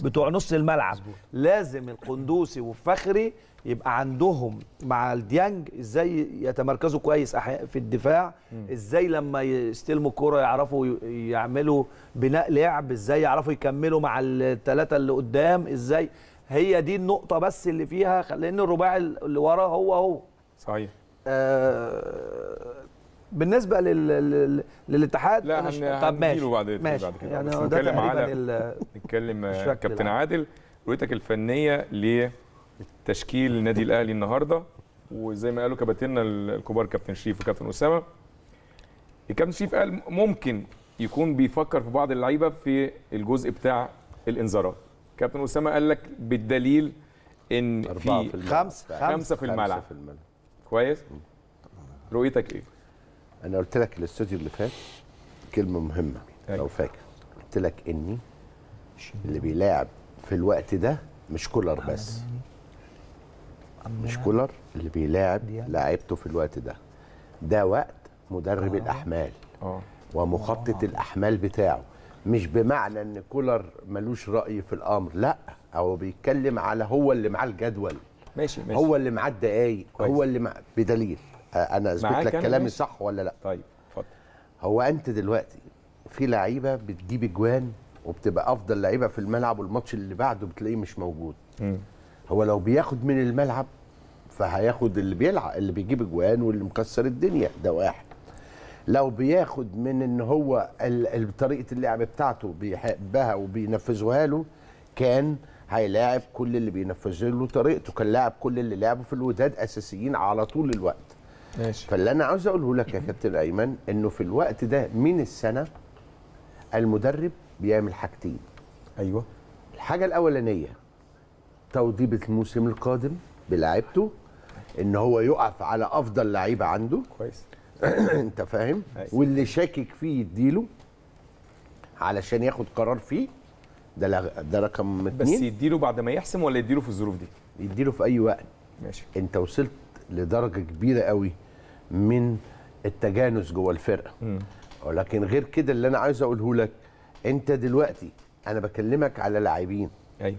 بتوع نص الملعب لازم القندوسي والفخري يبقى عندهم مع الديانج ازاي يتمركزوا كويس في الدفاع ازاي لما يستلموا الكوره يعرفوا يعملوا بناء لعب ازاي يعرفوا يكملوا مع الثلاثه اللي قدام ازاي هي دي النقطه بس اللي فيها لان الرباعي اللي ورا هو هو صحيح آه بالنسبه لل... للاتحاد لا أنا هن... طب ماشي بعد ماشي بعد كده يعني بس نتكلم على نتكلم كابتن يعني. عادل رؤيتك الفنيه ل تشكيل النادي الاهلي النهارده وزي ما قالوا كباتنا الكبار كابتن شريف وكابتن اسامه الكابتن شريف قال ممكن يكون بيفكر في بعض اللعيبه في الجزء بتاع الانذارات كابتن اسامه قال لك بالدليل ان في, في خمسة, خمسة في الملعب في الملعب كويس رؤيتك ايه انا قلت لك الاستوديو اللي فات كلمه مهمه أيوة. لو فاكر قلت لك اني اللي بيلاعب في الوقت ده مش كولر بس مش كولر اللي بيلاعب يعني. لاعيبته في الوقت ده ده وقت مدرب آه. الاحمال آه. ومخطط آه. الاحمال بتاعه مش بمعنى ان كولر ملوش راي في الامر لا هو بيتكلم على هو اللي معاه الجدول ماشي ماشي هو اللي معاه الدقايق هو اللي معاه بدليل انا اثبت لك كلامي ماشي. صح ولا لا طيب اتفضل هو انت دلوقتي في لعيبه بتجيب اجوان وبتبقى افضل لعيبه في الملعب والماتش اللي بعده بتلاقيه مش موجود م. هو لو بياخد من الملعب فهياخد اللي بيلعب اللي بيجيب اجوان واللي مكسر الدنيا ده واحد لو بياخد من ان هو طريقه اللعب بتاعته بيحبها وبينفذوها له كان هيلاعب كل اللي بينفذ له طريقته كان لاعب كل اللي لعبه في الوداد اساسيين على طول الوقت ماشي فاللي انا عاوز اقوله لك يا كابتن ايمن انه في الوقت ده من السنه المدرب بيعمل حاجتين ايوه الحاجه الاولانيه توضيبه الموسم القادم بلاعبته ان هو يقف على افضل لعيبه عنده كويس انت فاهم واللي شاكك فيه يديله علشان ياخد قرار فيه ده ده رقم اتنين بس يديله بعد ما يحسم ولا يديله في الظروف دي؟ يديله في اي وقت ماشي انت وصلت لدرجه كبيره قوي من التجانس جوه الفرقه ولكن غير كده اللي انا عايز اقوله لك انت دلوقتي انا بكلمك على لاعبين ايوه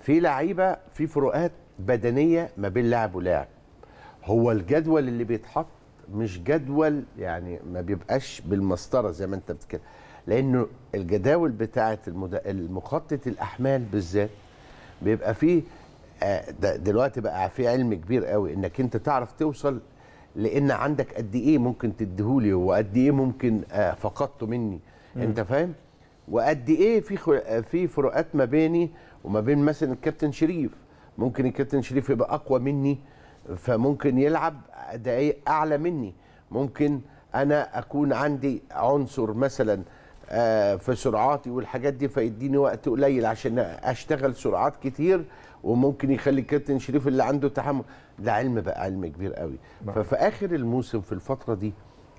في لعيبه في فروقات بدنيه ما بين لاعب ولاعب هو الجدول اللي بيتحط مش جدول يعني ما بيبقاش بالمسطره زي ما انت بتتكلم لانه الجداول بتاعه المخطط الاحمال بالذات بيبقى فيه آه، دلوقتي بقى في علم كبير قوي انك انت تعرف توصل لان عندك قد ايه ممكن تديهولي وقد ايه ممكن آه، فقدته مني م. انت فاهم وقد ايه في في فروقات ما بيني وما بين مثلا الكابتن شريف ممكن الكابتن شريف يبقى اقوى مني فممكن يلعب دقايق اعلى مني ممكن انا اكون عندي عنصر مثلا آه، في سرعاتي والحاجات دي فيديني وقت قليل عشان اشتغل سرعات كتير وممكن يخلي كابتن شريف اللي عنده تحمل ده علم بقى علم كبير قوي نعم. ففي اخر الموسم في الفتره دي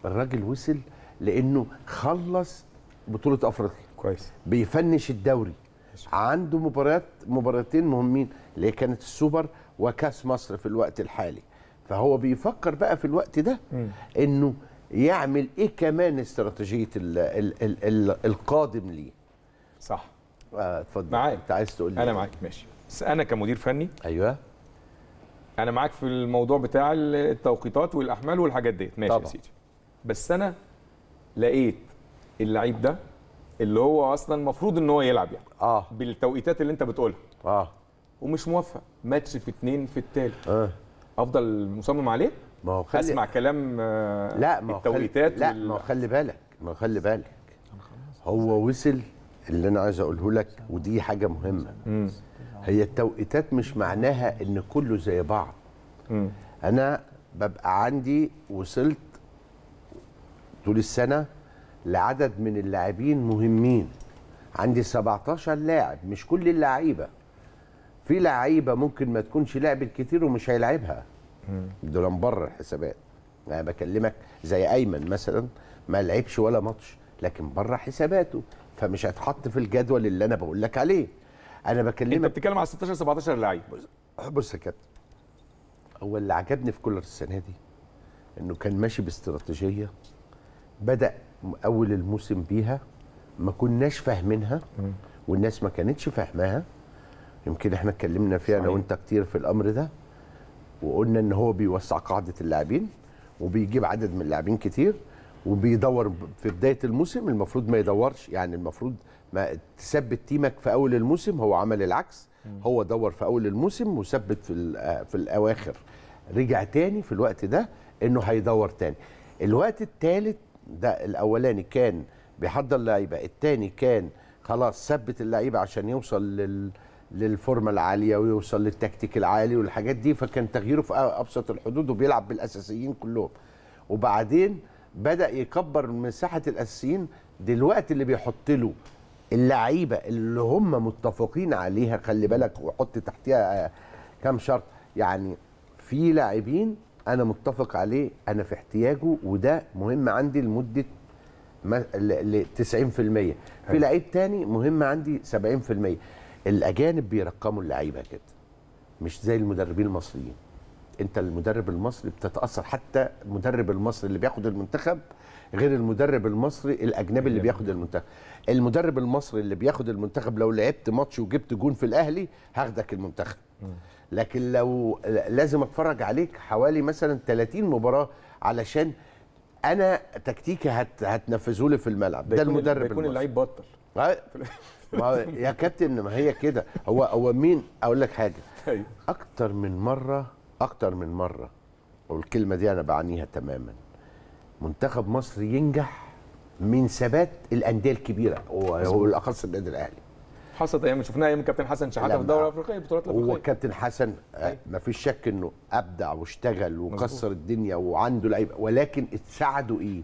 الراجل وصل لانه خلص بطوله افريقيا كويس بيفنش الدوري عنده مباريات مباراتين مهمين اللي كانت السوبر وكاس مصر في الوقت الحالي فهو بيفكر بقى في الوقت ده انه يعمل ايه كمان استراتيجيه الـ الـ الـ الـ القادم ليه صح آه، اتفضل معاك انت عايز تقول لي انا إيه؟ معاك ماشي بس انا كمدير فني ايوه انا معاك في الموضوع بتاع التوقيتات والاحمال والحاجات ديت ماشي طبعا. يا سيدي بس انا لقيت اللعيب ده اللي هو اصلا المفروض ان هو يلعب يعني اه بالتوقيتات اللي انت بتقولها اه ومش موفق ماتش في اثنين في الثالث آه. افضل مصمم عليه ما هو خلي... اسمع كلام آه، لا ما التوقيتات خلي... لا وال... ما خلي بالك ما خلي بالك هو وصل اللي انا عايز اقوله لك ودي حاجه مهمه هي التوقيتات مش معناها ان كله زي بعض انا ببقى عندي وصلت طول السنه لعدد من اللاعبين مهمين عندي 17 لاعب مش كل اللعيبه في لعيبه ممكن ما تكونش لعبت كتير ومش هيلعبها دول بره الحسابات انا يعني بكلمك زي ايمن مثلا ما لعبش ولا ماتش لكن بره حساباته فمش هيتحط في الجدول اللي انا بقول لك عليه انا بكلمك انت بتتكلم على 16 17 لعيب بص يا كابتن هو اللي عجبني في كولر السنه دي انه كان ماشي باستراتيجيه بدا اول الموسم بيها ما كناش فاهمينها والناس ما كانتش فاهماها يمكن احنا اتكلمنا فيها انا وانت كتير في الامر ده وقلنا ان هو بيوسع قاعده اللاعبين وبيجيب عدد من اللاعبين كتير وبيدور في بدايه الموسم المفروض ما يدورش يعني المفروض ما تثبت تيمك في اول الموسم هو عمل العكس هو دور في اول الموسم وثبت في في الاواخر رجع تاني في الوقت ده انه هيدور تاني الوقت الثالث ده الاولاني كان بيحضر اللعيبه الثاني كان خلاص ثبت اللعيبه عشان يوصل لل للفورمه العاليه ويوصل للتكتيك العالي والحاجات دي فكان تغييره في ابسط الحدود وبيلعب بالاساسيين كلهم وبعدين بدا يكبر مساحه الاساسيين دلوقتي اللي بيحط له اللعيبه اللي هم متفقين عليها خلي بالك وحط تحتها آه، كام شرط يعني في لاعبين انا متفق عليه انا في احتياجه وده مهم عندي لمده ل 90% في لعيب تاني مهم عندي 70% الاجانب بيرقموا اللعيبه كده مش زي المدربين المصريين انت المدرب المصري بتتاثر حتى المدرب المصري اللي بياخد المنتخب غير المدرب المصري الاجنبي اللي بياخد المنتخب المدرب المصري اللي بياخد المنتخب لو لعبت ماتش وجبت جون في الاهلي هاخدك المنتخب لكن لو لازم اتفرج عليك حوالي مثلا 30 مباراه علشان انا تكتيكي هتنفذه لي في الملعب ده المدرب بيكون اللعيب بطل آه. ما يا كابتن ما هي كده هو هو مين اقول لك حاجه أيوه. اكتر من مره اكتر من مره والكلمه دي انا بعنيها تماما منتخب مصر ينجح من ثبات الانديه الكبيره وبالاخص النادي الاهلي حصلت ايام شفناها ايام كابتن حسن شحاته في الدوري الافريقي بطولات الافريقيه هو كابتن حسن آه، أيوه. ما فيش شك انه ابدع واشتغل وكسر الدنيا وعنده لعيبه ولكن اتساعدوا ايه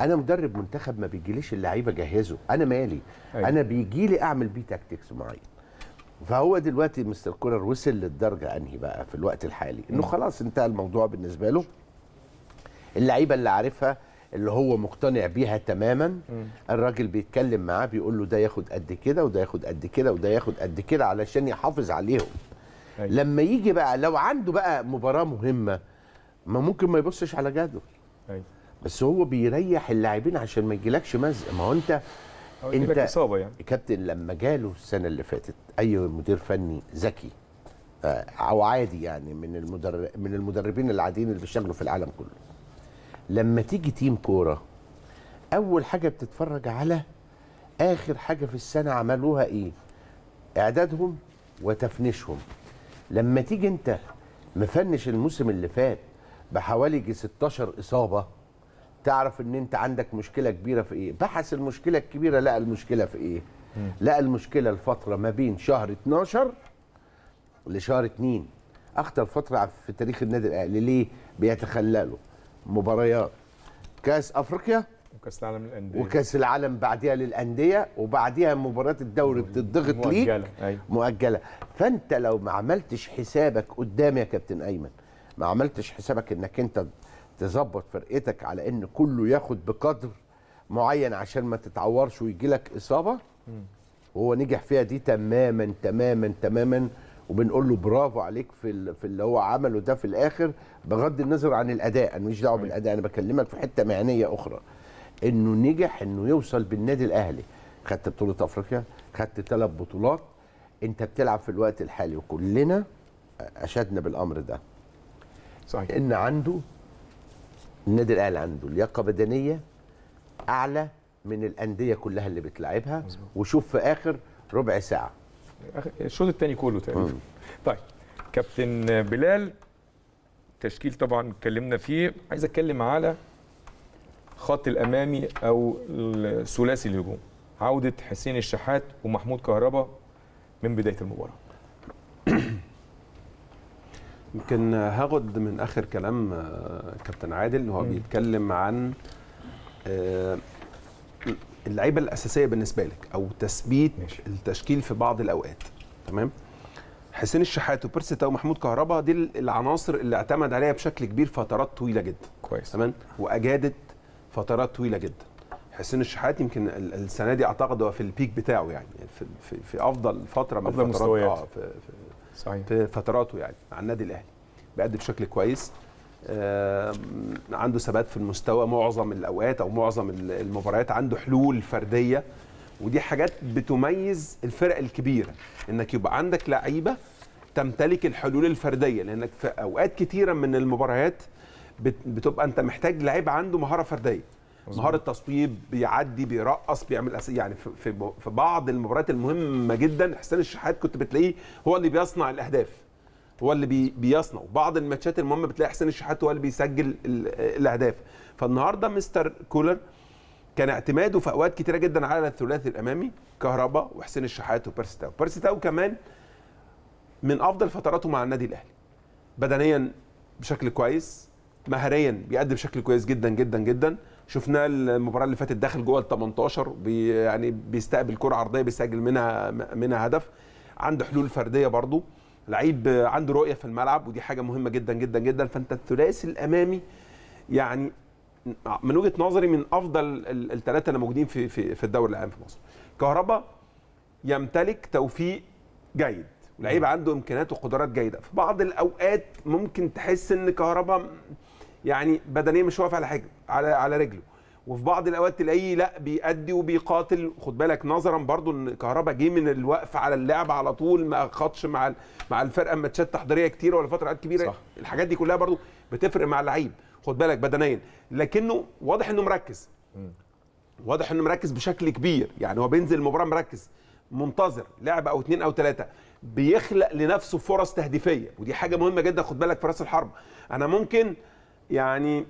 انا مدرب منتخب ما بيجيليش اللعيبه جهزه انا مالي أيوة. انا بيجي لي اعمل بيه تاكتكس معين فهو دلوقتي مستر كولر وصل للدرجه انهي بقى في الوقت الحالي انه خلاص انتهى الموضوع بالنسبه له اللعيبه اللي عارفها اللي هو مقتنع بيها تماما الراجل بيتكلم معاه بيقول له ده ياخد قد كده وده ياخد قد كده وده ياخد قد كده علشان يحافظ عليهم أيوة. لما يجي بقى لو عنده بقى مباراه مهمه ما ممكن ما يبصش على جدول بس هو بيريح اللاعبين عشان ما يجيلكش مزق ما هو انت انت اصابه يعني كابتن لما جاله السنه اللي فاتت اي مدير فني ذكي آه، او عادي يعني من المدر من المدربين العاديين اللي بيشتغلوا في العالم كله لما تيجي تيم كوره اول حاجه بتتفرج على اخر حاجه في السنه عملوها ايه اعدادهم وتفنيشهم لما تيجي انت مفنش الموسم اللي فات بحوالي 16 اصابه تعرف ان انت عندك مشكله كبيره في ايه بحث المشكله الكبيره لقى المشكله في ايه لقى المشكله الفتره ما بين شهر 12 لشهر 2 اخطر فتره في تاريخ النادي الاهلي ليه بيتخلله مباريات كاس افريقيا وكاس العالم للانديه وكاس العالم بعديها للانديه وبعديها مباريات الدوري بتضغط ليك مؤجله مؤجله فانت لو ما عملتش حسابك قدام يا كابتن ايمن ما عملتش حسابك انك انت تظبط فرقتك على ان كله ياخد بقدر معين عشان ما تتعورش ويجي لك اصابه وهو نجح فيها دي تماما تماما تماما وبنقول له برافو عليك في في اللي هو عمله ده في الاخر بغض النظر عن الاداء انا مش دعوه بالاداء انا بكلمك في حته مهنيه اخرى انه نجح انه يوصل بالنادي الاهلي خدت بطوله افريقيا خدت ثلاث بطولات انت بتلعب في الوقت الحالي وكلنا اشدنا بالامر ده صحيح ان عنده النادي الاهلي عنده لياقه بدنيه اعلى من الانديه كلها اللي بتلاعبها وشوف في اخر ربع ساعه الشوط الثاني كله تقريبا طيب كابتن بلال تشكيل طبعا اتكلمنا فيه عايز اتكلم على خط الامامي او ثلاثي الهجوم عوده حسين الشحات ومحمود كهربا من بدايه المباراه يمكن هاخد من اخر كلام آه، كابتن عادل وهو بيتكلم عن آه، اللعيبه الاساسيه بالنسبه لك او تثبيت ماشي. التشكيل في بعض الاوقات تمام حسين الشحات وبيرسي تاو ومحمود كهربا دي العناصر اللي اعتمد عليها بشكل كبير فترات طويله جدا كويس تمام واجادت فترات طويله جدا حسين الشحات يمكن السنه دي اعتقد هو في البيك بتاعه يعني في في, في افضل فتره من افضل مستويات آه في صحيح. في فتراته يعني مع النادي الاهلي بيأدي بشكل كويس عنده ثبات في المستوى معظم الاوقات او معظم المباريات عنده حلول فرديه ودي حاجات بتميز الفرق الكبيره انك يبقى عندك لعيبه تمتلك الحلول الفرديه لانك في اوقات كتيره من المباريات بتبقى انت محتاج لعيب عنده مهاره فرديه مهاره تصويب بيعدي بيرقص بيعمل أس... يعني في في بعض المباريات المهمه جدا حسين الشحات كنت بتلاقيه هو اللي بيصنع الاهداف هو اللي بي... بيصنع وبعض الماتشات المهمه بتلاقي حسين الشحات هو اللي بيسجل ال... الاهداف فالنهارده مستر كولر كان اعتماده في اوقات كتيره جدا على الثلاثي الامامي كهربا وحسين الشحات وبيرسي تاو بيرسي تاو كمان من افضل فتراته مع النادي الاهلي بدنيا بشكل كويس مهريا بيقدم بشكل كويس جدا جدا جدا شفناه المباراه اللي فاتت داخل جوه ال 18 بي يعني بيستقبل كره عرضيه بيسجل منها منها هدف عنده حلول فرديه برضو لعيب عنده رؤيه في الملعب ودي حاجه مهمه جدا جدا جدا فانت الثلاثي الامامي يعني من وجهه نظري من افضل الثلاثه اللي موجودين في في, في الدوري العام في مصر كهربا يمتلك توفيق جيد ولعيب عنده امكانيات وقدرات جيده في بعض الاوقات ممكن تحس ان كهربا يعني بدنيا مش واقف على حجم على على رجله وفي بعض الاوقات تلاقيه لا بيأدي وبيقاتل خد بالك نظرا برضو ان كهربا جه من الوقف على اللعب على طول ما خدش مع مع الفرقه ماتشات تحضيريه كتيره ولا فترات كبيره صح. الحاجات دي كلها برضو بتفرق مع اللعيب خد بالك بدنيا لكنه واضح انه مركز واضح انه مركز بشكل كبير يعني هو بينزل المباراه مركز منتظر لعب او اثنين او ثلاثه بيخلق لنفسه فرص تهديفيه ودي حاجه مهمه جدا خد بالك في راس الحرب انا ممكن يعني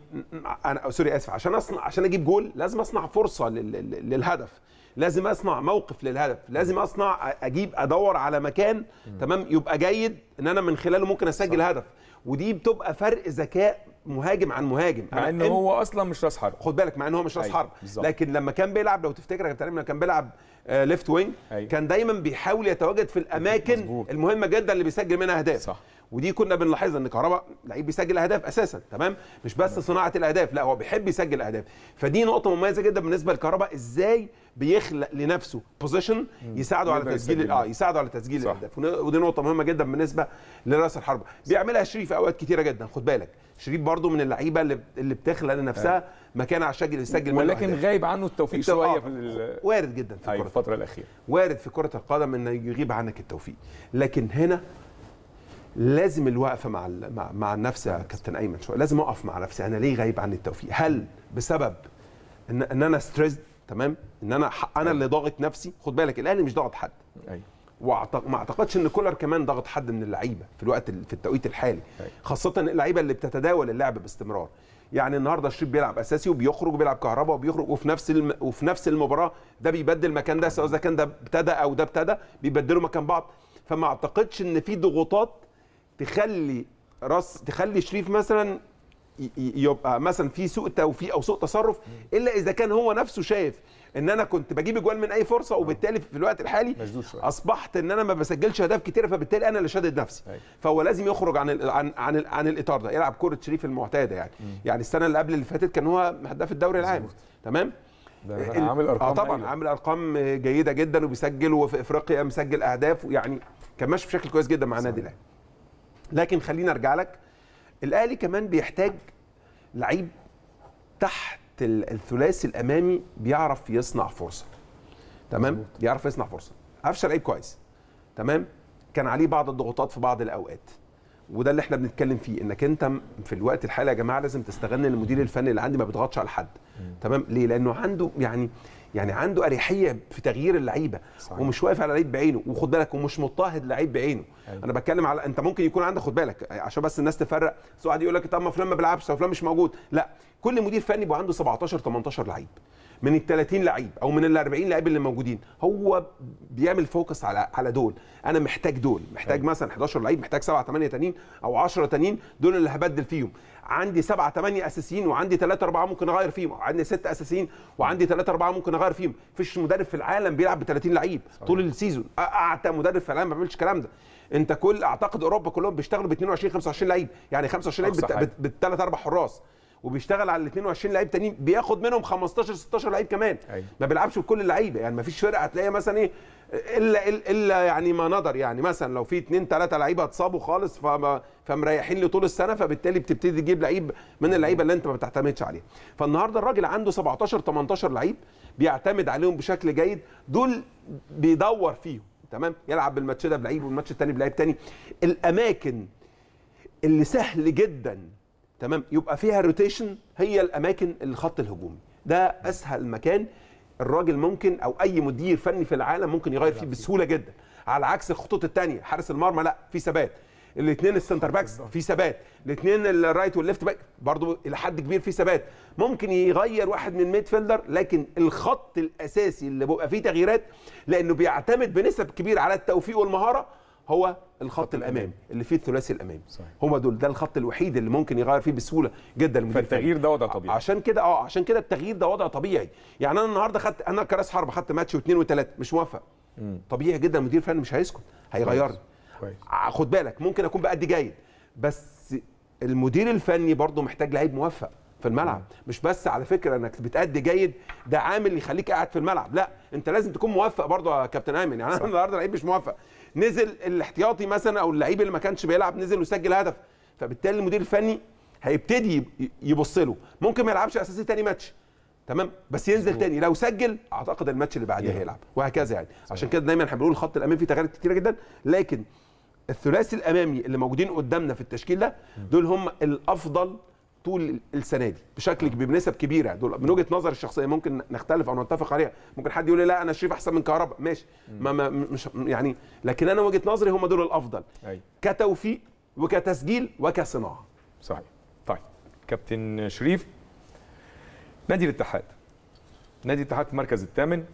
انا سوري اسف عشان اصنع عشان اجيب جول لازم اصنع فرصه للهدف لازم اصنع موقف للهدف لازم اصنع اجيب ادور على مكان تمام يبقى جيد ان انا من خلاله ممكن اسجل صح. هدف ودي بتبقى فرق ذكاء مهاجم عن مهاجم مع ان هو اصلا مش راس حرب خد بالك مع ان هو مش راس أيوه، حرب لكن لما كان بيلعب لو تفتكر يا كابتن لما كان بيلعب ليفت آه، أيوة. وينج كان دايما بيحاول يتواجد في الاماكن مزبوط. المهمه جدا اللي بيسجل منها اهداف صح. ودي كنا بنلاحظها ان كهربا لعيب بيسجل اهداف اساسا تمام مش بس صناعه الاهداف لا هو بيحب يسجل اهداف فدي نقطه مميزه جدا بالنسبه لكهربا ازاي بيخلق لنفسه بوزيشن يساعده على تسجيل اه يساعده على تسجيل الاهداف ودي نقطه مهمه جدا بالنسبه لراس الحربه بيعملها شريف اوقات كتيره جدا خد بالك شريف برضو من اللعيبه اللي بتخلق لنفسها آه. مكان عشان يسجل ولكن غايب عنه التوفيق شويه آه، في وارد جدا في أيوة الفتره الاخيره وارد في كره القدم ان يغيب عنك التوفيق لكن هنا لازم الوقفه مع مع, مع النفس يا كابتن ايمن شويه لازم اقف مع نفسي انا ليه غايب عن التوفيق هل بسبب ان, إن انا ستريسد تمام ان انا انا اللي ضاغط نفسي خد بالك الاهلي مش ضاغط حد ايوه وما اعتقدش ان كولر كمان ضغط حد من اللعيبه في الوقت في التوقيت الحالي أيوه. خاصه اللعيبه اللي بتتداول اللعب باستمرار يعني النهارده الشريف بيلعب اساسي وبيخرج وبيلعب كهرباء وبيخرج وفي نفس الم... وفي نفس المباراه ده بيبدل مكان ده سواء اذا كان ده ابتدى او ده ابتدى بيبدلوا مكان بعض فما اعتقدش ان في ضغوطات تخلي راس تخلي شريف مثلا يبقى مثلا في سوء توفيق او سوء تصرف الا اذا كان هو نفسه شايف ان انا كنت بجيب اجوال من اي فرصه وبالتالي في الوقت الحالي اصبحت ان انا ما بسجلش اهداف كتير فبالتالي انا اللي شادد نفسي أيوة. فهو لازم يخرج عن ال عن عن, عن الاطار ده يلعب كره شريف المعتاده يعني يعني السنه اللي قبل اللي فاتت كان هو هداف الدوري العام تمام ده عامل ارقام اه طبعا عامل ارقام جيده جدا وبيسجل وفي افريقيا مسجل اهداف يعني كان ماشي بشكل كويس جدا مع النادي الاهلي لكن خليني ارجع لك الاهلي كمان بيحتاج لعيب تحت الثلاثي الامامي بيعرف يصنع فرصه تمام مزبوط. بيعرف يصنع فرصه قفشه لعيب كويس تمام كان عليه بعض الضغوطات في بعض الاوقات وده اللي احنا بنتكلم فيه انك انت في الوقت الحالي يا جماعه لازم تستغل المدير الفني اللي عندي ما بيضغطش على حد تمام ليه لانه عنده يعني يعني عنده اريحيه في تغيير اللعيبه ومش واقف على لعيب بعينه وخد بالك ومش مضطهد لعيب بعينه أيوة. انا بتكلم على انت ممكن يكون عندك خد بالك عشان بس الناس تفرق سواء واحد يقول لك طب ما فلان ما بيلعبش فلان مش موجود لا كل مدير فني بيبقى عنده 17 18 لعيب من ال 30 لعيب او من ال 40 لعيب اللي موجودين هو بيعمل فوكس على على دول انا محتاج دول محتاج أيوة. مثلا 11 لعيب محتاج 7 8 تانيين او 10 تانيين دول اللي هبدل فيهم عندي سبعة ثمانية اساسيين وعندي ثلاثة أربعة ممكن اغير فيهم عندي ستة اساسيين وعندي ثلاثة أربعة ممكن اغير فيهم مفيش مدرب في العالم بيلعب ب 30 لعيب طول السيزون اعتى مدرب في العالم ما بيعملش الكلام ده انت كل اعتقد اوروبا كلهم بيشتغلوا ب 22 25 لعيب يعني 25 لعيب بالثلاث اربع حراس وبيشتغل على ال 22 لعيب تانيين بياخد منهم 15 16 لعيب كمان أيوة. ما بيلعبش بكل اللعيبه يعني ما فيش فرقه هتلاقيها مثلا ايه الا الا يعني ما نظر يعني مثلا لو في اثنين ثلاثه لعيبه اتصابوا خالص فما فمريحين لطول السنه فبالتالي بتبتدي تجيب لعيب من اللعيبه اللي انت ما بتعتمدش عليها فالنهارده الراجل عنده 17 18 لعيب بيعتمد عليهم بشكل جيد دول بيدور فيهم تمام يلعب بالماتش ده بلعيب والماتش الثاني بلعيب ثاني الاماكن اللي سهل جدا تمام يبقى فيها روتيشن هي الاماكن الخط الهجومي ده اسهل مكان الراجل ممكن او اي مدير فني في العالم ممكن يغير فيه بسهوله جدا على عكس الخطوط الثانيه حارس المرمى لا في ثبات الاثنين السنتر باكس في ثبات الاثنين الرايت والليفت باك برضو الى حد كبير في ثبات ممكن يغير واحد من ميد فيلدر لكن الخط الاساسي اللي بيبقى فيه تغييرات لانه بيعتمد بنسب كبيره على التوفيق والمهاره هو الخط الامامي اللي فيه الثلاثي الامامي هم دول ده الخط الوحيد اللي ممكن يغير فيه بسهوله جدا المدير فالتغيير ده وضع طبيعي عشان كده اه عشان كده التغيير ده وضع طبيعي يعني انا النهارده خدت انا كراس حرب خدت ماتش واثنين وثلاثه مش موافق طبيعي جدا المدير الفني مش هيسكت هيغيرني خد بالك ممكن اكون بادي جيد بس المدير الفني برضه محتاج لعيب موفق في الملعب مش بس على فكره انك بتأدي جيد ده عامل يخليك قاعد في الملعب لا انت لازم تكون موفق برضه يا كابتن ايمن يعني انا النهارده لعيب مش موفق نزل الاحتياطي مثلا او اللعيب اللي ما كانش بيلعب نزل وسجل هدف فبالتالي المدير الفني هيبتدي يبص له ممكن ما يلعبش اساسي تاني ماتش تمام بس ينزل تاني لو سجل اعتقد الماتش اللي بعديه هيلعب وهكذا يعني عشان كده دايما احنا بنقول الخط الامامي فيه تغيرات كتيره جدا لكن الثلاثي الامامي اللي موجودين قدامنا في التشكيل ده دول هم الافضل طول السنه دي بشكل كبير بنسب كبيره دول من وجهه نظري الشخصيه ممكن نختلف او نتفق عليها ممكن حد يقول لي لا انا شريف احسن من كهرباء ماشي ما ما مش يعني لكن انا وجهه نظري هم دول الافضل أي. كتوفيق وكتسجيل وكصناعه صحيح طيب كابتن شريف نادي الاتحاد نادي الاتحاد في المركز الثامن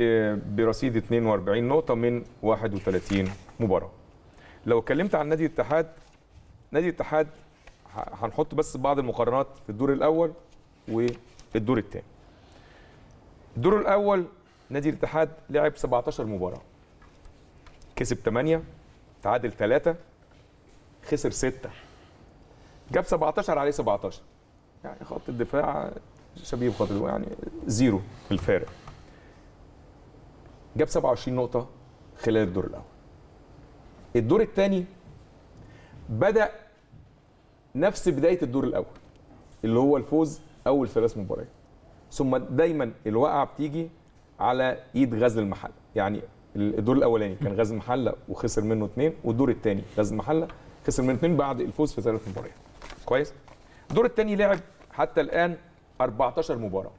آه، برصيد 42 نقطة من 31 مباراة. لو اتكلمت عن نادي الاتحاد نادي الاتحاد هنحط بس بعض المقارنات في الدور الاول والدور الثاني الدور الاول نادي الاتحاد لعب 17 مباراه كسب 8 تعادل 3 خسر 6 جاب 17 عليه 17 يعني خط الدفاع شبيه بخط الدفاع يعني زيرو الفارق جاب 27 نقطه خلال الدور الاول الدور الثاني بدا نفس بدايه الدور الاول اللي هو الفوز اول ثلاث مباريات ثم دايما الوقعه بتيجي على ايد غزل المحله يعني الدور الاولاني كان غزل المحله وخسر منه اثنين والدور الثاني غزل المحله خسر منه اثنين بعد الفوز في ثلاث مباريات كويس الدور الثاني لعب حتى الان 14 مباراه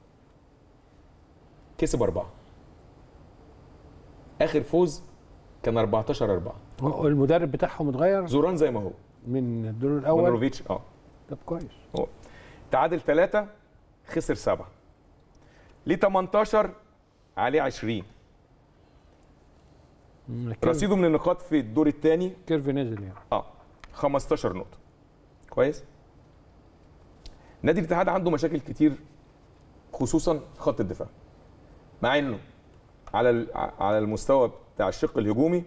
كسب اربعه اخر فوز كان 14 4 المدرب بتاعهم اتغير زوران زي ما هو من الدور الاول مودروفيتش اه طب كويس هو تعادل ثلاثة خسر سبعة ليه 18 عليه 20 رصيده من النقاط في الدور الثاني كيرف نزل يعني اه 15 نقطة كويس نادي الاتحاد عنده مشاكل كتير خصوصا في خط الدفاع مع انه على على المستوى بتاع الشق الهجومي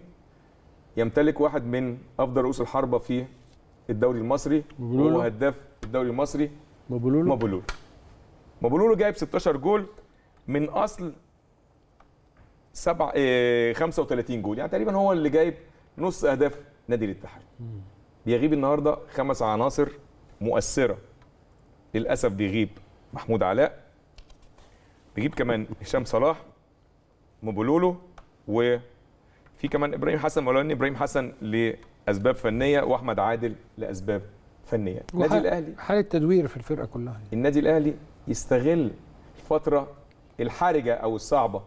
يمتلك واحد من افضل رؤوس الحربه في الدوري المصري وهو هداف الدوري المصري مبلولو مبلولو مبلولو جايب 16 جول من اصل سبع إيه 35 جول يعني تقريبا هو اللي جايب نص اهداف نادي الاتحاد بيغيب النهارده خمس عناصر مؤثره للاسف بيغيب محمود علاء بيجيب كمان هشام صلاح مبلولو وفي كمان ابراهيم حسن مولاني ابراهيم حسن ل اسباب فنيه واحمد عادل لاسباب فنيه النادي الاهلي حاله تدوير في الفرقه كلها النادي الاهلي يستغل الفتره الحرجه او الصعبه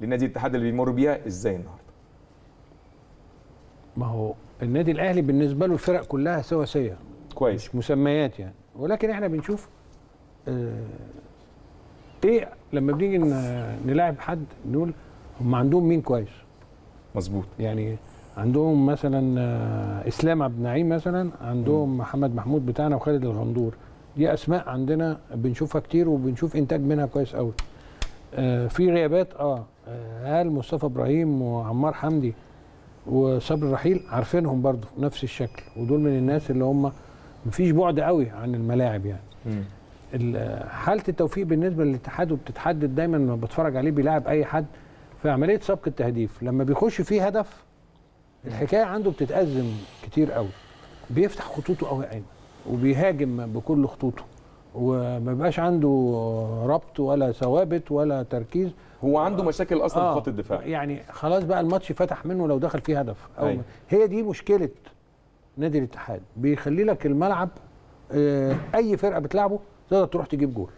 لنادي الاتحاد اللي بيمر بيها ازاي النهارده ما هو النادي الاهلي بالنسبه له الفرق كلها سواسيه كويس مش مسميات يعني ولكن احنا بنشوف اه ايه لما بنيجي نلاعب حد نقول هم عندهم مين كويس مظبوط يعني عندهم مثلا آه، اسلام عبد النعيم مثلا عندهم محمد محمود بتاعنا وخالد الغندور دي اسماء عندنا بنشوفها كتير وبنشوف انتاج منها كويس قوي آه في غيابات اه قال آه، مصطفى ابراهيم وعمار حمدي وصبر رحيل عارفينهم برضو نفس الشكل ودول من الناس اللي هم مفيش بعد قوي عن الملاعب يعني حاله التوفيق بالنسبه للاتحاد وبتتحدد دايما لما بتفرج عليه بيلاعب اي حد في عمليه سبق التهديف لما بيخش فيه هدف الحكايه عنده بتتأزم كتير قوي بيفتح خطوطه قوي قوي وبيهاجم بكل خطوطه وما بيبقاش عنده ربط ولا ثوابت ولا تركيز هو عنده آه. مشاكل اصلا آه في خط الدفاع يعني خلاص بقى الماتش فتح منه لو دخل فيه هدف او أيوه. هي دي مشكله نادي الاتحاد بيخلي لك الملعب آه، اي فرقه بتلعبه تقدر تروح تجيب جول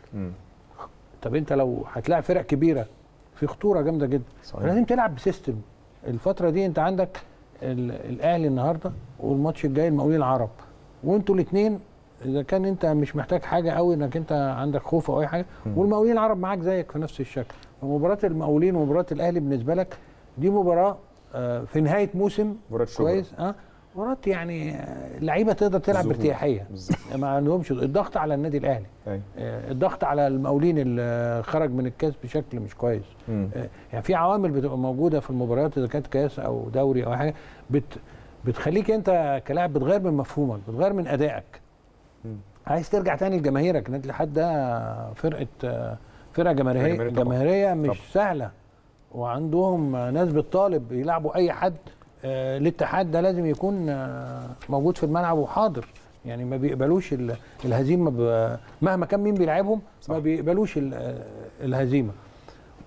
طب انت لو هتلاعب فرق كبيره في خطوره جامده جدا صحيح. لازم تلعب بسيستم الفتره دي انت عندك الاهلي النهارده والماتش الجاي المقاولين العرب وانتوا الاثنين اذا كان انت مش محتاج حاجه قوي انك انت عندك خوف او اي حاجه والمقاولين العرب معاك زيك في نفس الشكل فمباراه المقاولين ومباراه الاهلي بالنسبه لك دي مباراه آه، في نهايه موسم كويس اه مرات يعني لعيبه تقدر تلعب بارتياحيه ما عندهمش الضغط على النادي الاهلي أي. آه، الضغط على المقاولين اللي خرج من الكاس بشكل مش كويس م. آه، يعني في عوامل بتبقى موجوده في المباريات اذا كانت كاس او دوري او حاجه بت بتخليك انت كلاعب بتغير من مفهومك بتغير من ادائك م. عايز ترجع تاني لجماهيرك النادي الاتحاد ده فرقه فرقه جماهيريه جماهيريه مش طبعا. سهله وعندهم ناس بتطالب يلعبوا اي حد آه، الاتحاد ده لازم يكون آه، موجود في الملعب وحاضر يعني ما بيقبلوش الهزيمه مهما كان مين بيلعبهم ما بيقبلوش الهزيمه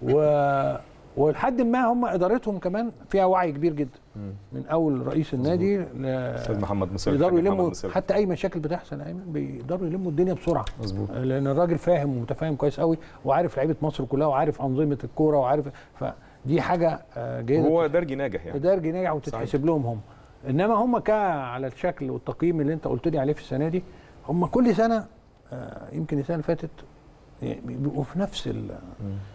و ولحد ما هم ادارتهم كمان فيها وعي كبير جدا من اول رئيس النادي ل... محمد مسلم يقدروا يلموا حتى اي مشاكل بتحصل ايمن بيقدروا يلموا الدنيا بسرعه مظبوط لان الراجل فاهم ومتفاهم كويس قوي وعارف لعيبه مصر كلها وعارف انظمه الكوره وعارف ف... دي حاجه آه، جيده هو درجي ناجح يعني درجي ناجح وتتحسب لهم هم انما هم كا على الشكل والتقييم اللي انت قلت لي عليه في السنه دي هم كل سنه آه، يمكن السنه اللي فاتت يعني بيبقوا في نفس ال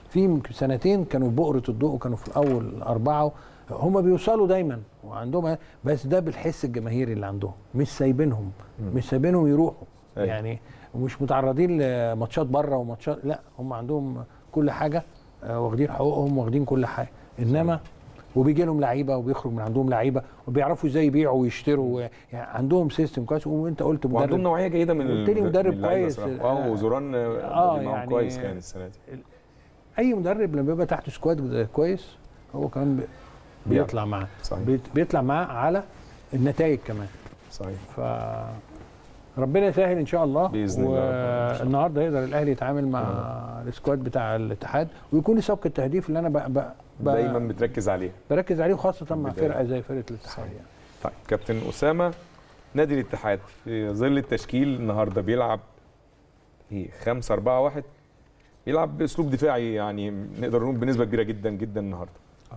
في يمكن سنتين كانوا بؤره الضوء وكانوا في الاول اربعه هم بيوصلوا دايما وعندهم بس ده بالحس الجماهيري اللي عندهم مش سايبينهم مش سايبينهم يروحوا أيوه. يعني ومش متعرضين لماتشات بره وماتشات لا هم عندهم كل حاجه آه، واخدين حقوقهم واخدين كل حاجه انما وبيجي لهم لعيبه وبيخرج من عندهم لعيبه وبيعرفوا ازاي يبيعوا ويشتروا يعني عندهم سيستم كويس وانت قلت مدرب وعندهم نوعيه جيده من قلت مدرب كويس اه وزوران اه, آه، يعني كويس كان السنه دي اي مدرب لما بيبقى تحت سكواد كويس هو كمان بيطلع معاه بيطلع معاه على النتائج كمان صحيح ف ربنا يسهل ان شاء الله باذن الله والنهارده يقدر الاهلي يتعامل مع آه. السكواد بتاع الاتحاد ويكون سبق التهديف اللي انا بقى بقى دايما بتركز عليه بركز عليه وخاصه مع فرقه زي فرقه الاتحاد يعني. طيب كابتن اسامه نادي الاتحاد في ظل التشكيل النهارده بيلعب 5 4 1 بيلعب باسلوب دفاعي يعني نقدر نقول بنسبه كبيره جدا جدا النهارده اه,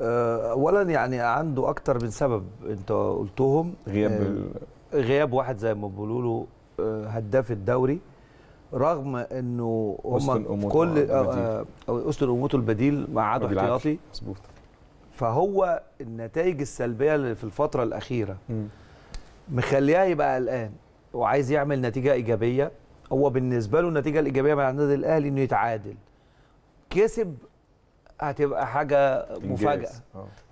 آه، اولا يعني عنده اكتر من سبب انت قلتهم غياب آه، غياب واحد زي ما بيقولوا له آه، هداف الدوري رغم انه هم كل اسطن آه، آه، اموتو البديل مع عدو احتياطي مظبوط فهو النتائج السلبيه اللي في الفتره الاخيره مخليها يبقى قلقان وعايز يعمل نتيجه ايجابيه هو بالنسبه له النتيجه الايجابيه مع النادي الاهلي انه يتعادل كسب هتبقى حاجه مفاجاه